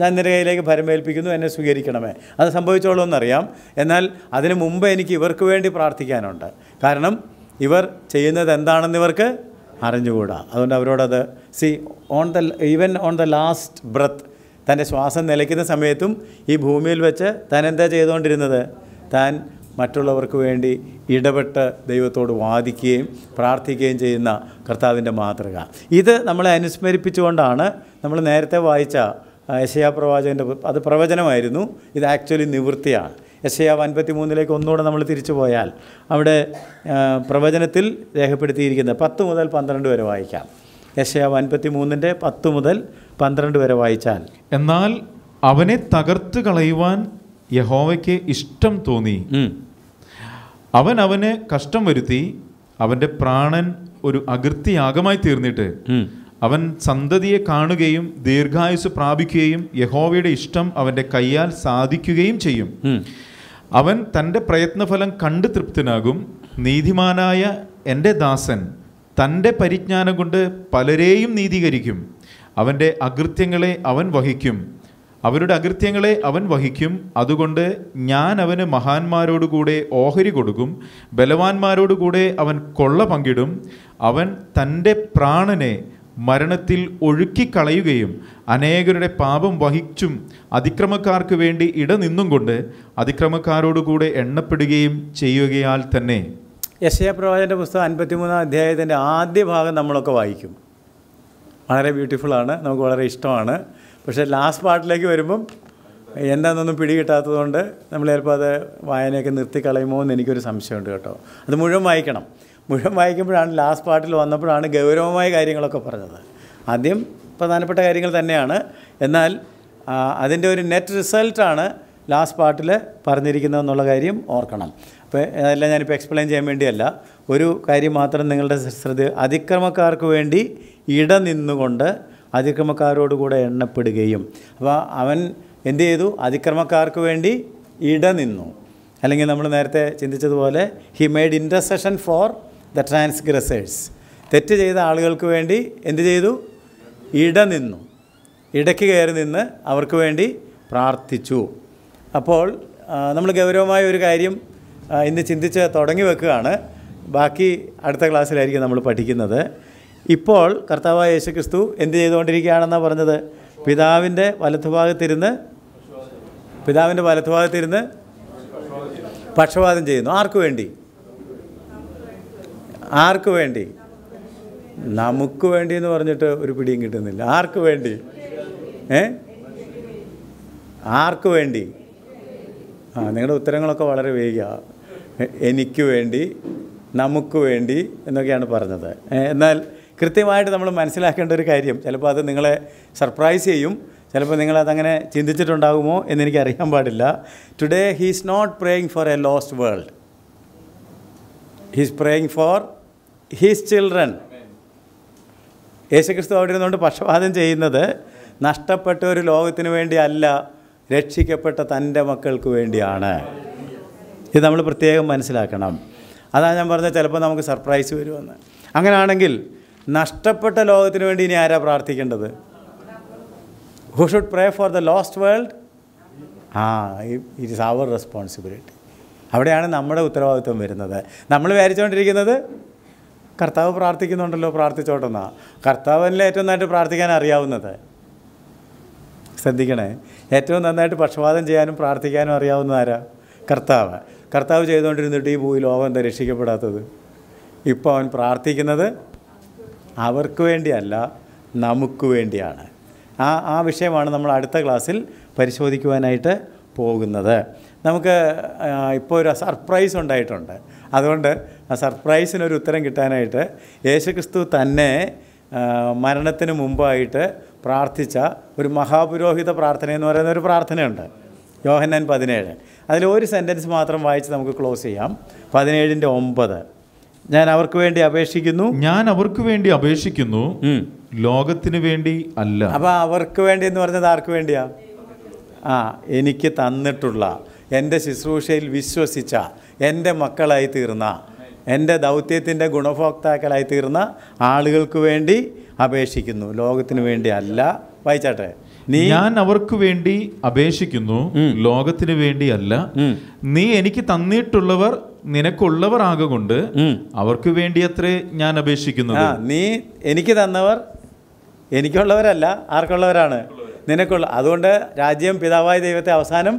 ഞാൻ നിന്റെ കയ്യിലേക്ക് ഭരമേൽപ്പിക്കുന്നു എന്നെ സ്വീകരിക്കണമേ അത് സംഭവിച്ചോളൂ എന്നറിയാം എന്നാൽ അതിനു മുമ്പ് എനിക്ക് ഇവർക്ക് വേണ്ടി പ്രാർത്ഥിക്കാനുണ്ട് കാരണം ഇവർ ചെയ്യുന്നത് എന്താണെന്ന് ഇവർക്ക് അറിഞ്ഞുകൂടാ അതുകൊണ്ട് അവരോടത് see on the even on the last breath തൻ്റെ ശ്വാസം നിലയ്ക്കുന്ന സമയത്തും ഈ ഭൂമിയിൽ വെച്ച് താൻ എന്താ ചെയ്തുകൊണ്ടിരുന്നത് താൻ മറ്റുള്ളവർക്ക് വേണ്ടി ഇടപെട്ട് ദൈവത്തോട് വാദിക്കുകയും പ്രാർത്ഥിക്കുകയും ചെയ്യുന്ന കർത്താവിൻ്റെ മാതൃക ഇത് നമ്മളെ അനുസ്മരിപ്പിച്ചുകൊണ്ടാണ് നമ്മൾ നേരത്തെ വായിച്ച യശയാ പ്രവാചകൻ്റെ അത് പ്രവചനമായിരുന്നു ഇത് ആക്ച്വലി നിവൃത്തിയാണ് എസ് എ അൻപത്തി മൂന്നിലേക്ക് ഒന്നുകൂടെ നമ്മൾ തിരിച്ചു പോയാൽ അവിടെ പ്രവചനത്തിൽ രേഖപ്പെടുത്തിയിരിക്കുന്നത് പത്ത് മുതൽ പന്ത്രണ്ട് വരെ വായിക്കാം എസ് എ അൻപത്തി മൂന്നിൻ്റെ പത്ത് മുതൽ പന്ത്രണ്ട് വരെ വായിച്ചാൽ എന്നാൽ അവനെ തകർത്ത് കളയുവാൻ യഹോവയ്ക്ക് ഇഷ്ടം തോന്നി അവൻ അവന് കഷ്ടം വരുത്തി അവൻ്റെ പ്രാണൻ ഒരു അകൃത്യയാഗമായി തീർന്നിട്ട് അവൻ സന്തതിയെ കാണുകയും ദീർഘായുസ് പ്രാപിക്കുകയും യഹോവയുടെ ഇഷ്ടം അവൻ്റെ കയ്യാൽ സാധിക്കുകയും ചെയ്യും അവൻ തൻ്റെ പ്രയത്നഫലം കണ്ട് തൃപ്തനാകും നീതിമാനായ എൻ്റെ ദാസൻ തൻ്റെ പരിജ്ഞാനം കൊണ്ട് പലരെയും നീതീകരിക്കും അവൻ്റെ അകൃത്യങ്ങളെ അവൻ വഹിക്കും അവരുടെ അകൃത്യങ്ങളെ അവൻ വഹിക്കും അതുകൊണ്ട് ഞാൻ അവന് മഹാന്മാരോടുകൂടെ ഓഹരി കൊടുക്കും ബലവാന്മാരോടുകൂടെ അവൻ കൊള്ള പങ്കിടും അവൻ തൻ്റെ പ്രാണനെ മരണത്തിൽ ഒഴുക്കിക്കളയുകയും അനേകരുടെ പാപം വഹിച്ചും അതിക്രമക്കാർക്ക് വേണ്ടി ഇടനിന്നും കൊണ്ട് അതിക്രമക്കാരോടുകൂടെ എണ്ണപ്പെടുകയും ചെയ്യുകയാൽ തന്നെ യശയപ്രവാചൻ്റെ പുസ്തകം അൻപത്തിമൂന്നാം അധ്യായത്തിൻ്റെ ആദ്യ ഭാഗം നമ്മളൊക്കെ വായിക്കും വളരെ ബ്യൂട്ടിഫുള്ളാണ് നമുക്ക് വളരെ ഇഷ്ടമാണ് പക്ഷേ ലാസ്റ്റ് പാർട്ടിലേക്ക് വരുമ്പം എന്താണെന്നൊന്നും പിടികിട്ടാത്തതുകൊണ്ട് നമ്മൾ ചിലപ്പോൾ അത് വായനയൊക്കെ നിർത്തിക്കളയുമോ എന്ന് എനിക്കൊരു സംശയമുണ്ട് കേട്ടോ അത് മുഴുവൻ വായിക്കണം മുഴുവൻ വായിക്കുമ്പോഴാണ് ലാസ്റ്റ് പാർട്ടിൽ വന്നപ്പോഴാണ് ഗൗരവമായ കാര്യങ്ങളൊക്കെ പറഞ്ഞത് ആദ്യം പ്രധാനപ്പെട്ട കാര്യങ്ങൾ തന്നെയാണ് എന്നാൽ അതിൻ്റെ ഒരു നെറ്റ് റിസൾട്ടാണ് ലാസ്റ്റ് പാർട്ടിൽ പറഞ്ഞിരിക്കുന്നതെന്നുള്ള കാര്യം ഓർക്കണം അപ്പോൾ അതെല്ലാം ഞാനിപ്പോൾ എക്സ്പ്ലെയിൻ ചെയ്യാൻ വേണ്ടിയല്ല ഒരു കാര്യം മാത്രം നിങ്ങളുടെ ശ്രദ്ധ അതിക്രമക്കാർക്ക് വേണ്ടി ഇട നിന്നുകൊണ്ട് അതിക്രമക്കാരോടുകൂടെ എണ്ണപ്പെടുകയും അപ്പോൾ അവൻ എന്ത് ചെയ്തു അതിക്രമക്കാർക്ക് വേണ്ടി ഇട നിന്നു അല്ലെങ്കിൽ നമ്മൾ നേരത്തെ ചിന്തിച്ചതുപോലെ he made intercession for the transgressors തെറ്റ് ചെയ്ത ആളുകൾക്ക് വേണ്ടി എന്ത് ചെയ്തു നിന്നു ഇടയ്ക്ക് കയറി നിന്ന് അവർക്ക് വേണ്ടി പ്രാർത്ഥിച്ചു അപ്പോൾ നമ്മൾ ഗൗരവമായ ഒരു കാര്യം ഇന്ന് ചിന്തിച്ച് തുടങ്ങി വെക്കുകയാണ് ബാക്കി അടുത്ത ക്ലാസ്സിലായിരിക്കും നമ്മൾ പഠിക്കുന്നത് ഇപ്പോൾ കർത്താവായ യേശു ക്രിസ്തു എന്ത് ചെയ്തുകൊണ്ടിരിക്കുകയാണെന്നാണ് പറഞ്ഞത് പിതാവിൻ്റെ വലത്തുഭാഗത്തിരുന്ന് പിതാവിൻ്റെ വലത്തുഭാഗത്തിരുന്ന് പക്ഷപാതം ചെയ്യുന്നു ആർക്കു വേണ്ടി ആർക്കു വേണ്ടി നമുക്ക് വേണ്ടി എന്ന് പറഞ്ഞിട്ട് ഒരു പിടിയും കിട്ടുന്നില്ല ആർക്കു വേണ്ടി ഏ ആർക്കു വേണ്ടി ആ നിങ്ങളുടെ ഉത്തരങ്ങളൊക്കെ വളരെ വേഗ എനിക്ക് വേണ്ടി നമുക്ക് വേണ്ടി എന്നൊക്കെയാണ് പറഞ്ഞത് എന്നാൽ കൃത്യമായിട്ട് നമ്മൾ മനസ്സിലാക്കേണ്ട ഒരു കാര്യം ചിലപ്പോൾ അത് നിങ്ങളെ സർപ്രൈസ് ചെയ്യും ചിലപ്പോൾ നിങ്ങളതങ്ങനെ ചിന്തിച്ചിട്ടുണ്ടാകുമോ എന്നെനിക്ക് അറിയാൻ പാടില്ല today he's not praying for a lost world he's praying for his children യേശുക്രിസ്തു അവിടെ ഇരുന്നുകൊണ്ട് പക്ഷപാതം ചെയ്യുന്നത് നഷ്ടപ്പെട്ട ഒരു ലോകത്തിന് വേണ്ടിയല്ല രക്ഷിക്കപ്പെട്ട തൻ്റെ മക്കൾക്ക് വേണ്ടിയാണ് ഇത് നമ്മൾ പ്രത്യേകം മനസ്സിലാക്കണം അതാണ് ഞാൻ പറഞ്ഞത് ചിലപ്പോൾ നമുക്ക് സർപ്രൈസ് വരുമെന്ന് അങ്ങനെയാണെങ്കിൽ നഷ്ടപ്പെട്ട ലോകത്തിന് വേണ്ടി ഇനി ആരാ പ്രാർത്ഥിക്കേണ്ടത് who should pray for the lost world ആ ഇറ്റ് ഇസ് അവർ റെസ്പോൺസിബിലിറ്റി അവിടെയാണ് നമ്മുടെ ഉത്തരവാദിത്വം വരുന്നത് നമ്മൾ വിചാരിച്ചുകൊണ്ടിരിക്കുന്നത് കർത്താവ് പ്രാർത്ഥിക്കുന്നുണ്ടല്ലോ പ്രാർത്ഥിച്ചോട്ടെന്നാ കർത്താവല്ലേ ഏറ്റവും നന്നായിട്ട് പ്രാർത്ഥിക്കാൻ അറിയാവുന്നത് ശ്രദ്ധിക്കണേ ഏറ്റവും നന്നായിട്ട് പക്ഷപാതം ചെയ്യാനും പ്രാർത്ഥിക്കാനും അറിയാവുന്ന ആരാ കർത്താവ് കർത്താവ് ചെയ്തുകൊണ്ടിരുന്നിട്ട് ഈ ഭൂമി ലോകം എന്താ രക്ഷിക്കപ്പെടാത്തത് ഇപ്പോൾ അവൻ പ്രാർത്ഥിക്കുന്നത് അവർക്ക് വേണ്ടിയല്ല നമുക്ക് വേണ്ടിയാണ് ആ ആ വിഷയമാണ് നമ്മൾ അടുത്ത ക്ലാസ്സിൽ പരിശോധിക്കുവാനായിട്ട് പോകുന്നത് നമുക്ക് ഇപ്പോൾ ഒരു സർപ്രൈസ് ഉണ്ടായിട്ടുണ്ട് അതുകൊണ്ട് ആ സർപ്രൈസിനൊരു ഉത്തരം കിട്ടാനായിട്ട് യേശുക്രിസ്തു തന്നെ മരണത്തിന് മുമ്പായിട്ട് പ്രാർത്ഥിച്ച ഒരു മഹാപുരോഹിത പ്രാർത്ഥന എന്ന് പറയുന്ന ഒരു പ്രാർത്ഥനയുണ്ട് യോഹന്നാൻ പതിനേഴ് അതിൽ ഒരു സെൻറ്റൻസ് മാത്രം വായിച്ച് നമുക്ക് ക്ലോസ് ചെയ്യാം പതിനേഴിൻ്റെ ഒമ്പത് ഞാൻ അവർക്ക് വേണ്ടി അപേക്ഷിക്കുന്നു ഞാൻ അവർക്ക് വേണ്ടി അപേക്ഷിക്കുന്നു ലോകത്തിന് വേണ്ടി അല്ല അപ്പോൾ അവർക്ക് വേണ്ടി എന്ന് പറഞ്ഞത് ആർക്ക് വേണ്ടിയാ ആ എനിക്ക് തന്നിട്ടുള്ള എൻ്റെ ശുശ്രൂഷയിൽ വിശ്വസിച്ച എൻ്റെ മക്കളായി തീർന്ന എൻ്റെ ദൗത്യത്തിൻ്റെ ഗുണഭോക്താക്കളായി തീർന്ന ആളുകൾക്ക് വേണ്ടി അപേക്ഷിക്കുന്നു ലോകത്തിന് വേണ്ടി അല്ല വായിച്ചാട്ടെ നീ ഞാൻ അവർക്ക് വേണ്ടി അപേക്ഷിക്കുന്നു ലോകത്തിന് അല്ല നീ എനിക്ക് തന്നിട്ടുള്ളവർ നിനക്കുള്ളവർ ആകൊണ്ട് അവർക്ക് അത്രേ ഞാൻ അപേക്ഷിക്കുന്നു നീ എനിക്ക് തന്നവർ എനിക്കുള്ളവരല്ല ആർക്കുള്ളവരാണ് നിനക്കുള്ള അതുകൊണ്ട് രാജ്യം പിതാവായ ദൈവത്തെ അവസാനം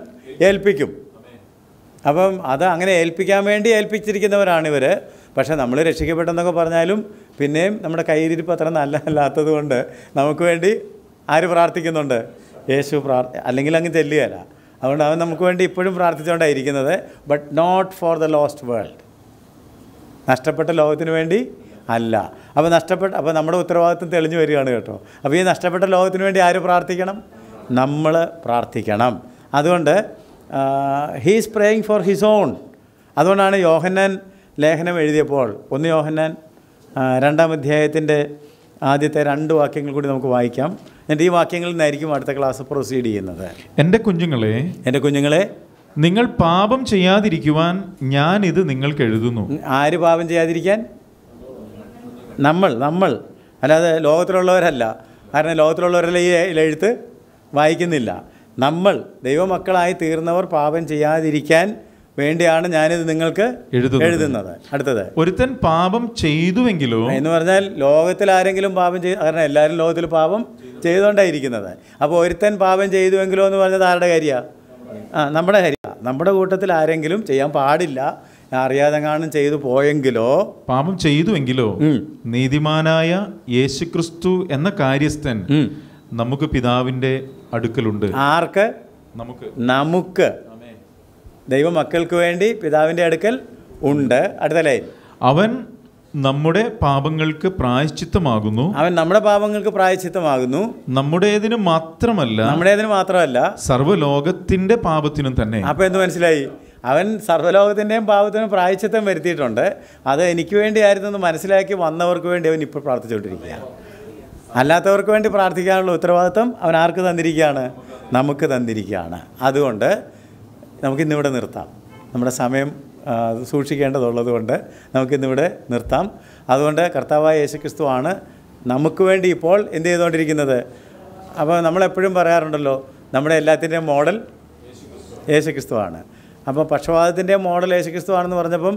ഏൽപ്പിക്കും അപ്പം അത് അങ്ങനെ ഏൽപ്പിക്കാൻ വേണ്ടി ഏൽപ്പിച്ചിരിക്കുന്നവരാണ് ഇവർ പക്ഷേ നമ്മൾ രക്ഷിക്കപ്പെട്ടെന്നൊക്കെ പറഞ്ഞാലും പിന്നെയും നമ്മുടെ കയ്യിലിരിപ്പ് അത്ര നല്ല കൊണ്ട് നമുക്ക് വേണ്ടി ആര് പ്രാർത്ഥിക്കുന്നുണ്ട് യേശു പ്രാർ അല്ലെങ്കിൽ അങ്ങ് ചെല്ലുകയല്ല അതുകൊണ്ട് അവൻ നമുക്ക് വേണ്ടി ഇപ്പോഴും പ്രാർത്ഥിച്ചുകൊണ്ടായിരിക്കുന്നത് but not for the lost world നഷ്ടപ്പെട്ട ലോകത്തിന് വേണ്ടി അല്ല അപ്പോൾ നഷ്ടപ്പെട്ട അപ്പോൾ നമ്മുടെ ഉത്തരവാദിത്വം തെളിഞ്ഞു വരികയാണ് കേട്ടോ അപ്പോൾ ഈ നഷ്ടപ്പെട്ട ലോകത്തിന് വേണ്ടി ആര് പ്രാർത്ഥിക്കണം നമ്മൾ പ്രാർത്ഥിക്കണം അതുകൊണ്ട് he praying for his own അതുകൊണ്ടാണ് യോഹന്നാൻ ലേഖനം എഴുതിയപ്പോൾ ഒന്ന് യോഹന്നാൻ uh, രണ്ടാം അധ്യായത്തിൻ്റെ ആദ്യത്തെ രണ്ട് വാക്യങ്ങൾ കൂടി നമുക്ക് വായിക്കാം എന്നിട്ട് ഈ വാക്യങ്ങളിൽ നിന്നായിരിക്കും അടുത്ത ക്ലാസ് പ്രൊസീഡ് ചെയ്യുന്നത് എൻ്റെ കുഞ്ഞുങ്ങളെ എൻ്റെ കുഞ്ഞുങ്ങളെ നിങ്ങൾ പാപം ചെയ്യാതിരിക്കുവാൻ ഞാൻ ഇത് നിങ്ങൾക്ക് എഴുതുന്നു ആര് പാപം ചെയ്യാതിരിക്കാൻ നമ്മൾ നമ്മൾ അല്ലാതെ ലോകത്തിലുള്ളവരല്ല കാരണം ലോകത്തിലുള്ളവരല്ല ഈ എഴുത്ത് വായിക്കുന്നില്ല നമ്മൾ ദൈവമക്കളായി തീർന്നവർ പാപം ചെയ്യാതിരിക്കാൻ വേണ്ടിയാണ് ഞാനിത് നിങ്ങൾക്ക് എഴുതുന്നത് അടുത്തത് ഒരുത്തൻ പാപം ചെയ്തുവെങ്കിലും എന്ന് പറഞ്ഞാൽ ലോകത്തിൽ ആരെങ്കിലും പാപം ചെയ്ത് കാരണം എല്ലാവരും ലോകത്തിൽ പാപം ചെയ്തുകൊണ്ടായിരിക്കുന്നത് അപ്പോൾ ഒരുത്തൻ പാപം ചെയ്തുവെങ്കിലോ എന്ന് പറഞ്ഞത് ആരുടെ കാര്യമാണ് ആ നമ്മുടെ കാര്യമാണ് നമ്മുടെ കൂട്ടത്തിൽ ആരെങ്കിലും ചെയ്യാൻ പാടില്ല അറിയാതെ കാണും ചെയ്തു പോയെങ്കിലോ പാപം ചെയ്തുവെങ്കിലോ നീതിമാനായ യേശുക്രിസ്തു എന്ന കാര്യസ്ഥൻ നമുക്ക് പിതാവിന്റെ അടുക്കലുണ്ട് ആർക്ക് നമുക്ക് നമുക്ക് ദൈവമക്കൾക്ക് വേണ്ടി പിതാവിൻ്റെ അടുക്കൽ ഉണ്ട് അടുത്ത ലൈൻ അവൻ നമ്മുടെ പാപങ്ങൾക്ക് പ്രായശ്ചിത്തമാകുന്നു അവൻ നമ്മുടെ പാപങ്ങൾക്ക് പ്രായശ്ചിത്തമാകുന്നു നമ്മുടേതിന് മാത്രമല്ല നമ്മുടേതിന് മാത്രമല്ല സർവ്വലോകത്തിന്റെ പാപത്തിനും തന്നെ അപ്പൊ എന്ത് മനസ്സിലായി അവൻ സർവ്വലോകത്തിൻ്റെയും പാപത്തിനും പ്രായശ്ചിത്തം വരുത്തിയിട്ടുണ്ട് അത് എനിക്ക് വേണ്ടിയായിരുന്നു എന്ന് മനസ്സിലാക്കി വന്നവർക്ക് വേണ്ടി അവൻ ഇപ്പോൾ പ്രാർത്ഥിച്ചുകൊണ്ടിരിക്കുകയാണ് അല്ലാത്തവർക്ക് വേണ്ടി പ്രാർത്ഥിക്കാനുള്ള ഉത്തരവാദിത്വം അവൻ ആർക്ക് തന്നിരിക്കുകയാണ് നമുക്ക് തന്നിരിക്കുകയാണ് അതുകൊണ്ട് നമുക്കിന്നിവിടെ നിർത്താം നമ്മുടെ സമയം സൂക്ഷിക്കേണ്ടതുള്ളത് കൊണ്ട് നമുക്കിന്നിവിടെ നിർത്താം അതുകൊണ്ട് കർത്താവായ യേശുക്രിസ്തു ആണ് നമുക്ക് വേണ്ടി ഇപ്പോൾ എന്ത് ചെയ്തുകൊണ്ടിരിക്കുന്നത് അപ്പോൾ നമ്മളെപ്പോഴും പറയാറുണ്ടല്ലോ നമ്മുടെ എല്ലാത്തിൻ്റെയും മോഡൽ യേശുക്രിസ്തു ആണ് അപ്പോൾ പക്ഷപാതത്തിൻ്റെ മോഡൽ യേശുക്രിസ്തു ആണെന്ന് പറഞ്ഞപ്പം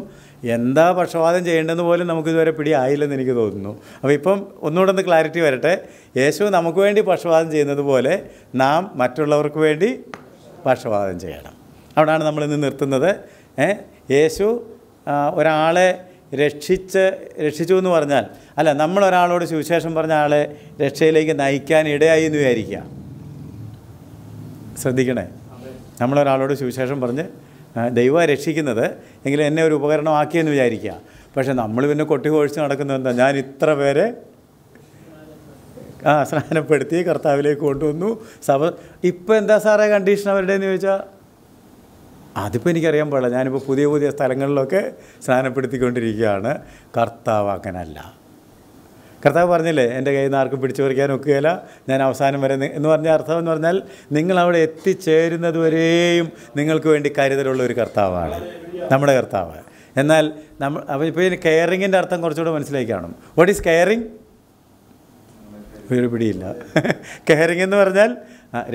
എന്താ പക്ഷപാതം ചെയ്യേണ്ടതെന്ന് പോലും നമുക്കിതുവരെ പിടിയായില്ലെന്ന് എനിക്ക് തോന്നുന്നു അപ്പോൾ ഇപ്പം ഒന്നുകൂടെ ഒന്ന് ക്ലാരിറ്റി വരട്ടെ യേശു നമുക്ക് വേണ്ടി പക്ഷപാതം ചെയ്യുന്നത് പോലെ നാം മറ്റുള്ളവർക്ക് വേണ്ടി പക്ഷപാതം ചെയ്യണം അവിടാണ് നമ്മളിന്ന് നിർത്തുന്നത് യേശു ഒരാളെ രക്ഷിച്ച് രക്ഷിച്ചു എന്ന് പറഞ്ഞാൽ അല്ല നമ്മൾ ഒരാളോട് സുവിശേഷം പറഞ്ഞ ആളെ രക്ഷയിലേക്ക് നയിക്കാൻ ഇടയായി എന്ന് വിചാരിക്കുക ശ്രദ്ധിക്കണേ നമ്മളൊരാളോട് സുവിശേഷം പറഞ്ഞ് ദൈവം രക്ഷിക്കുന്നത് എങ്കിലും എന്നെ ഒരു ഉപകരണമാക്കിയെന്ന് വിചാരിക്കുക പക്ഷേ നമ്മൾ പിന്നെ കൊട്ടി കോഴിച്ച് നടക്കുന്നത് എന്താ ഞാൻ ഇത്ര പേരെ ആ സ്നാനപ്പെടുത്തി കർത്താവിലേക്ക് കൊണ്ടുവന്നു സഭ ഇപ്പോൾ എന്താ സാറേ കണ്ടീഷൻ അവരുടെ എന്ന് ചോദിച്ചാൽ അതിപ്പോൾ എനിക്കറിയാൻ പാടില്ല ഞാനിപ്പോൾ പുതിയ പുതിയ സ്ഥലങ്ങളിലൊക്കെ സ്നാനപ്പെടുത്തിക്കൊണ്ടിരിക്കുകയാണ് കർത്താവ് അങ്ങനല്ല കർത്താവ് പറഞ്ഞില്ലേ എൻ്റെ കയ്യിൽ നിന്ന് ആർക്കും പിടിച്ചു പറിക്കാൻ ഒക്കുകയില്ല ഞാൻ അവസാനം വരെ എന്ന് പറഞ്ഞ അർത്ഥം എന്ന് പറഞ്ഞാൽ നിങ്ങൾ അവിടെ എത്തിച്ചേരുന്നത് വരെയും നിങ്ങൾക്ക് വേണ്ടി കരുതലുള്ള ഒരു കർത്താവാണ് നമ്മുടെ കർത്താവ് എന്നാൽ നമ്മൾ അപ്പോൾ ഇപ്പോൾ ഇതിന് കെയറിങ്ങിൻ്റെ അർത്ഥം കുറച്ചുകൂടെ മനസ്സിലായി കാണും വാട്ട് ഈസ് കെയറിങ് പിടിയില്ല കെയറിങ് എന്ന് പറഞ്ഞാൽ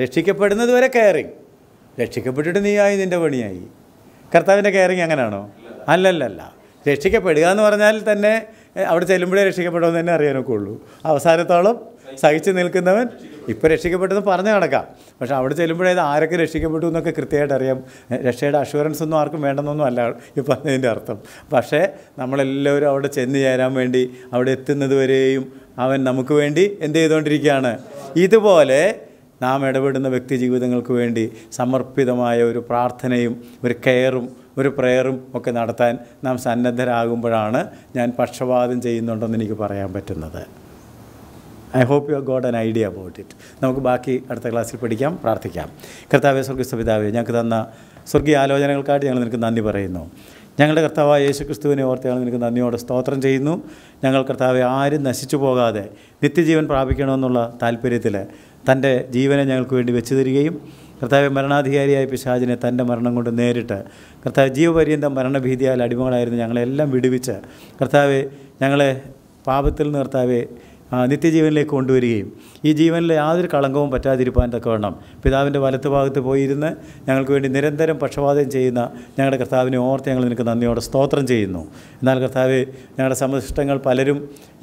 രക്ഷിക്കപ്പെടുന്നത് വരെ കെയറിങ് രക്ഷിക്കപ്പെട്ടിട്ട് നീയായി നിൻ്റെ പണിയായി കർത്താവിൻ്റെ കെയറിങ് അങ്ങനെയാണോ അല്ലല്ലല്ല രക്ഷിക്കപ്പെടുക എന്ന് പറഞ്ഞാൽ തന്നെ അവിടെ ചെല്ലുമ്പോഴേ രക്ഷിക്കപ്പെടുമെന്ന് തന്നെ അറിയാനൊക്കെ ഉള്ളൂ അവസാനത്തോളം സഹിച്ചു നിൽക്കുന്നവൻ ഇപ്പോൾ രക്ഷിക്കപ്പെട്ടെന്ന് പറഞ്ഞു കിടക്കാം പക്ഷെ അവിടെ ചെല്ലുമ്പോഴേ ഇത് ആരൊക്കെ രക്ഷിക്കപ്പെട്ടു എന്നൊക്കെ കൃത്യമായിട്ട് അറിയാം രക്ഷയുടെ അഷുറൻസ് ഒന്നും ആർക്കും വേണ്ടെന്നൊന്നും അല്ല ഈ പറഞ്ഞതിൻ്റെ അർത്ഥം പക്ഷേ നമ്മളെല്ലാവരും അവിടെ ചെന്ന് ചേരാൻ വേണ്ടി അവിടെ എത്തുന്നത് വരെയും അവൻ നമുക്ക് വേണ്ടി എന്ത് ചെയ്തുകൊണ്ടിരിക്കുകയാണ് ഇതുപോലെ നാം ഇടപെടുന്ന വ്യക്തി ജീവിതങ്ങൾക്ക് വേണ്ടി സമർപ്പിതമായ ഒരു പ്രാർത്ഥനയും ഒരു കെയറും ഒരു പ്രെയറും ഒക്കെ നടത്താൻ നാം സന്നദ്ധരാകുമ്പോഴാണ് ഞാൻ പക്ഷപാതം ചെയ്യുന്നുണ്ടെന്ന് എനിക്ക് പറയാൻ പറ്റുന്നത് I hope you got an idea about it നമുക്ക് ബാക്കി അടുത്ത ക്ലാസ്സിൽ പഠിക്കാം പ്രാർത്ഥിക്കാം കർത്താവെ സ്വർഗീയ പിതാവേ ഞങ്ങൾക്ക് തന്ന സ്വർഗീയ ആലോചനകൾക്കായിട്ട് ഞങ്ങൾ നിനക്ക് നന്ദി പറയുന്നു ഞങ്ങളുടെ കർത്താവ് യേശു ക്രിസ്തുവിനെ ഓർത്ത് ഞങ്ങൾ നിനക്ക് നന്ദിയോടെ സ്തോത്രം ചെയ്യുന്നു ഞങ്ങൾ കർത്താവെ ആരും നശിച്ചു പോകാതെ നിത്യജീവൻ പ്രാപിക്കണമെന്നുള്ള താല്പര്യത്തിൽ തൻ്റെ ജീവനെ ഞങ്ങൾക്ക് വേണ്ടി വെച്ചു തരികയും കർത്താവ് മരണാധികാരിയായ പിശാചിനെ തൻ്റെ മരണം കൊണ്ട് നേരിട്ട് കർത്താവ് ജീവപര്യന്തം മരണഭീതിയാൽ അടിമകളായിരുന്നു ഞങ്ങളെല്ലാം വിടുവിച്ച് കർത്താവ് ഞങ്ങളെ പാപത്തിൽ നിർത്താവേ നിത്യജീവനിലേക്ക് കൊണ്ടുവരികയും ഈ ജീവനിലെ യാതൊരു കളങ്കവും പറ്റാതിരിപ്പാൻ വേണം പിതാവിൻ്റെ വലത്ത് ഭാഗത്ത് പോയിരുന്ന് ഞങ്ങൾക്ക് വേണ്ടി നിരന്തരം പക്ഷപാതം ചെയ്യുന്ന ഞങ്ങളുടെ കർത്താവിനെ ഓർത്ത് ഞങ്ങൾ നിനക്ക് നന്ദിയോടെ സ്തോത്രം ചെയ്യുന്നു എന്നാൽ കർത്താവ് ഞങ്ങളുടെ സമശിഷ്ടങ്ങൾ പലരും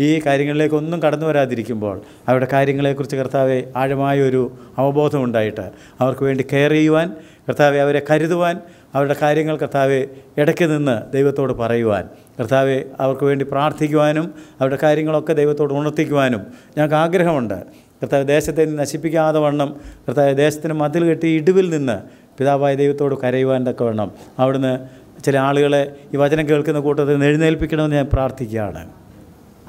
ഈ കാര്യങ്ങളിലേക്കൊന്നും കടന്നു വരാതിരിക്കുമ്പോൾ അവരുടെ കാര്യങ്ങളെക്കുറിച്ച് കർത്താവ് ആഴമായൊരു അവബോധമുണ്ടായിട്ട് ഉണ്ടായിട്ട് അവർക്ക് വേണ്ടി കെയർ ചെയ്യുവാൻ കർത്താവെ അവരെ കരുതുവാൻ അവരുടെ കാര്യങ്ങൾ കർത്താവെ ഇടയ്ക്ക് നിന്ന് ദൈവത്തോട് പറയുവാൻ കർത്താവെ അവർക്ക് വേണ്ടി പ്രാർത്ഥിക്കുവാനും അവരുടെ കാര്യങ്ങളൊക്കെ ദൈവത്തോട് ഉണർത്തിക്കുവാനും ഞങ്ങൾക്ക് ആഗ്രഹമുണ്ട് കർത്താവ് ദേശത്തെ നശിപ്പിക്കാതെ വണ്ണം കർത്താവ് ദേശത്തിന് മതിൽ കെട്ടി ഇടിവിൽ നിന്ന് പിതാവായ ദൈവത്തോട് കരയുവാൻ വേണം അവിടുന്ന് ചില ആളുകളെ ഈ വചനം കേൾക്കുന്ന കൂട്ടത്തിൽ എഴുന്നേൽപ്പിക്കണമെന്ന് ഞാൻ പ്രാർത്ഥിക്കുകയാണ്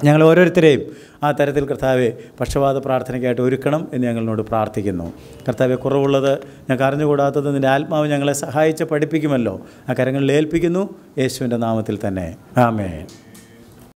ഞങ്ങൾ ഓരോരുത്തരെയും ആ തരത്തിൽ കർത്താവെ പക്ഷപാത പ്രാർത്ഥനയ്ക്കായിട്ട് ഒരുക്കണം എന്ന് ഞങ്ങളോട് പ്രാർത്ഥിക്കുന്നു കർത്താവെ കുറവുള്ളത് ഞങ്ങൾക്ക് അറിഞ്ഞുകൂടാത്തത് നിൻ്റെ ആത്മാവ് ഞങ്ങളെ സഹായിച്ച് പഠിപ്പിക്കുമല്ലോ ആ കരങ്ങളിൽ ഏൽപ്പിക്കുന്നു യേശുവിൻ്റെ നാമത്തിൽ തന്നെ ആമേ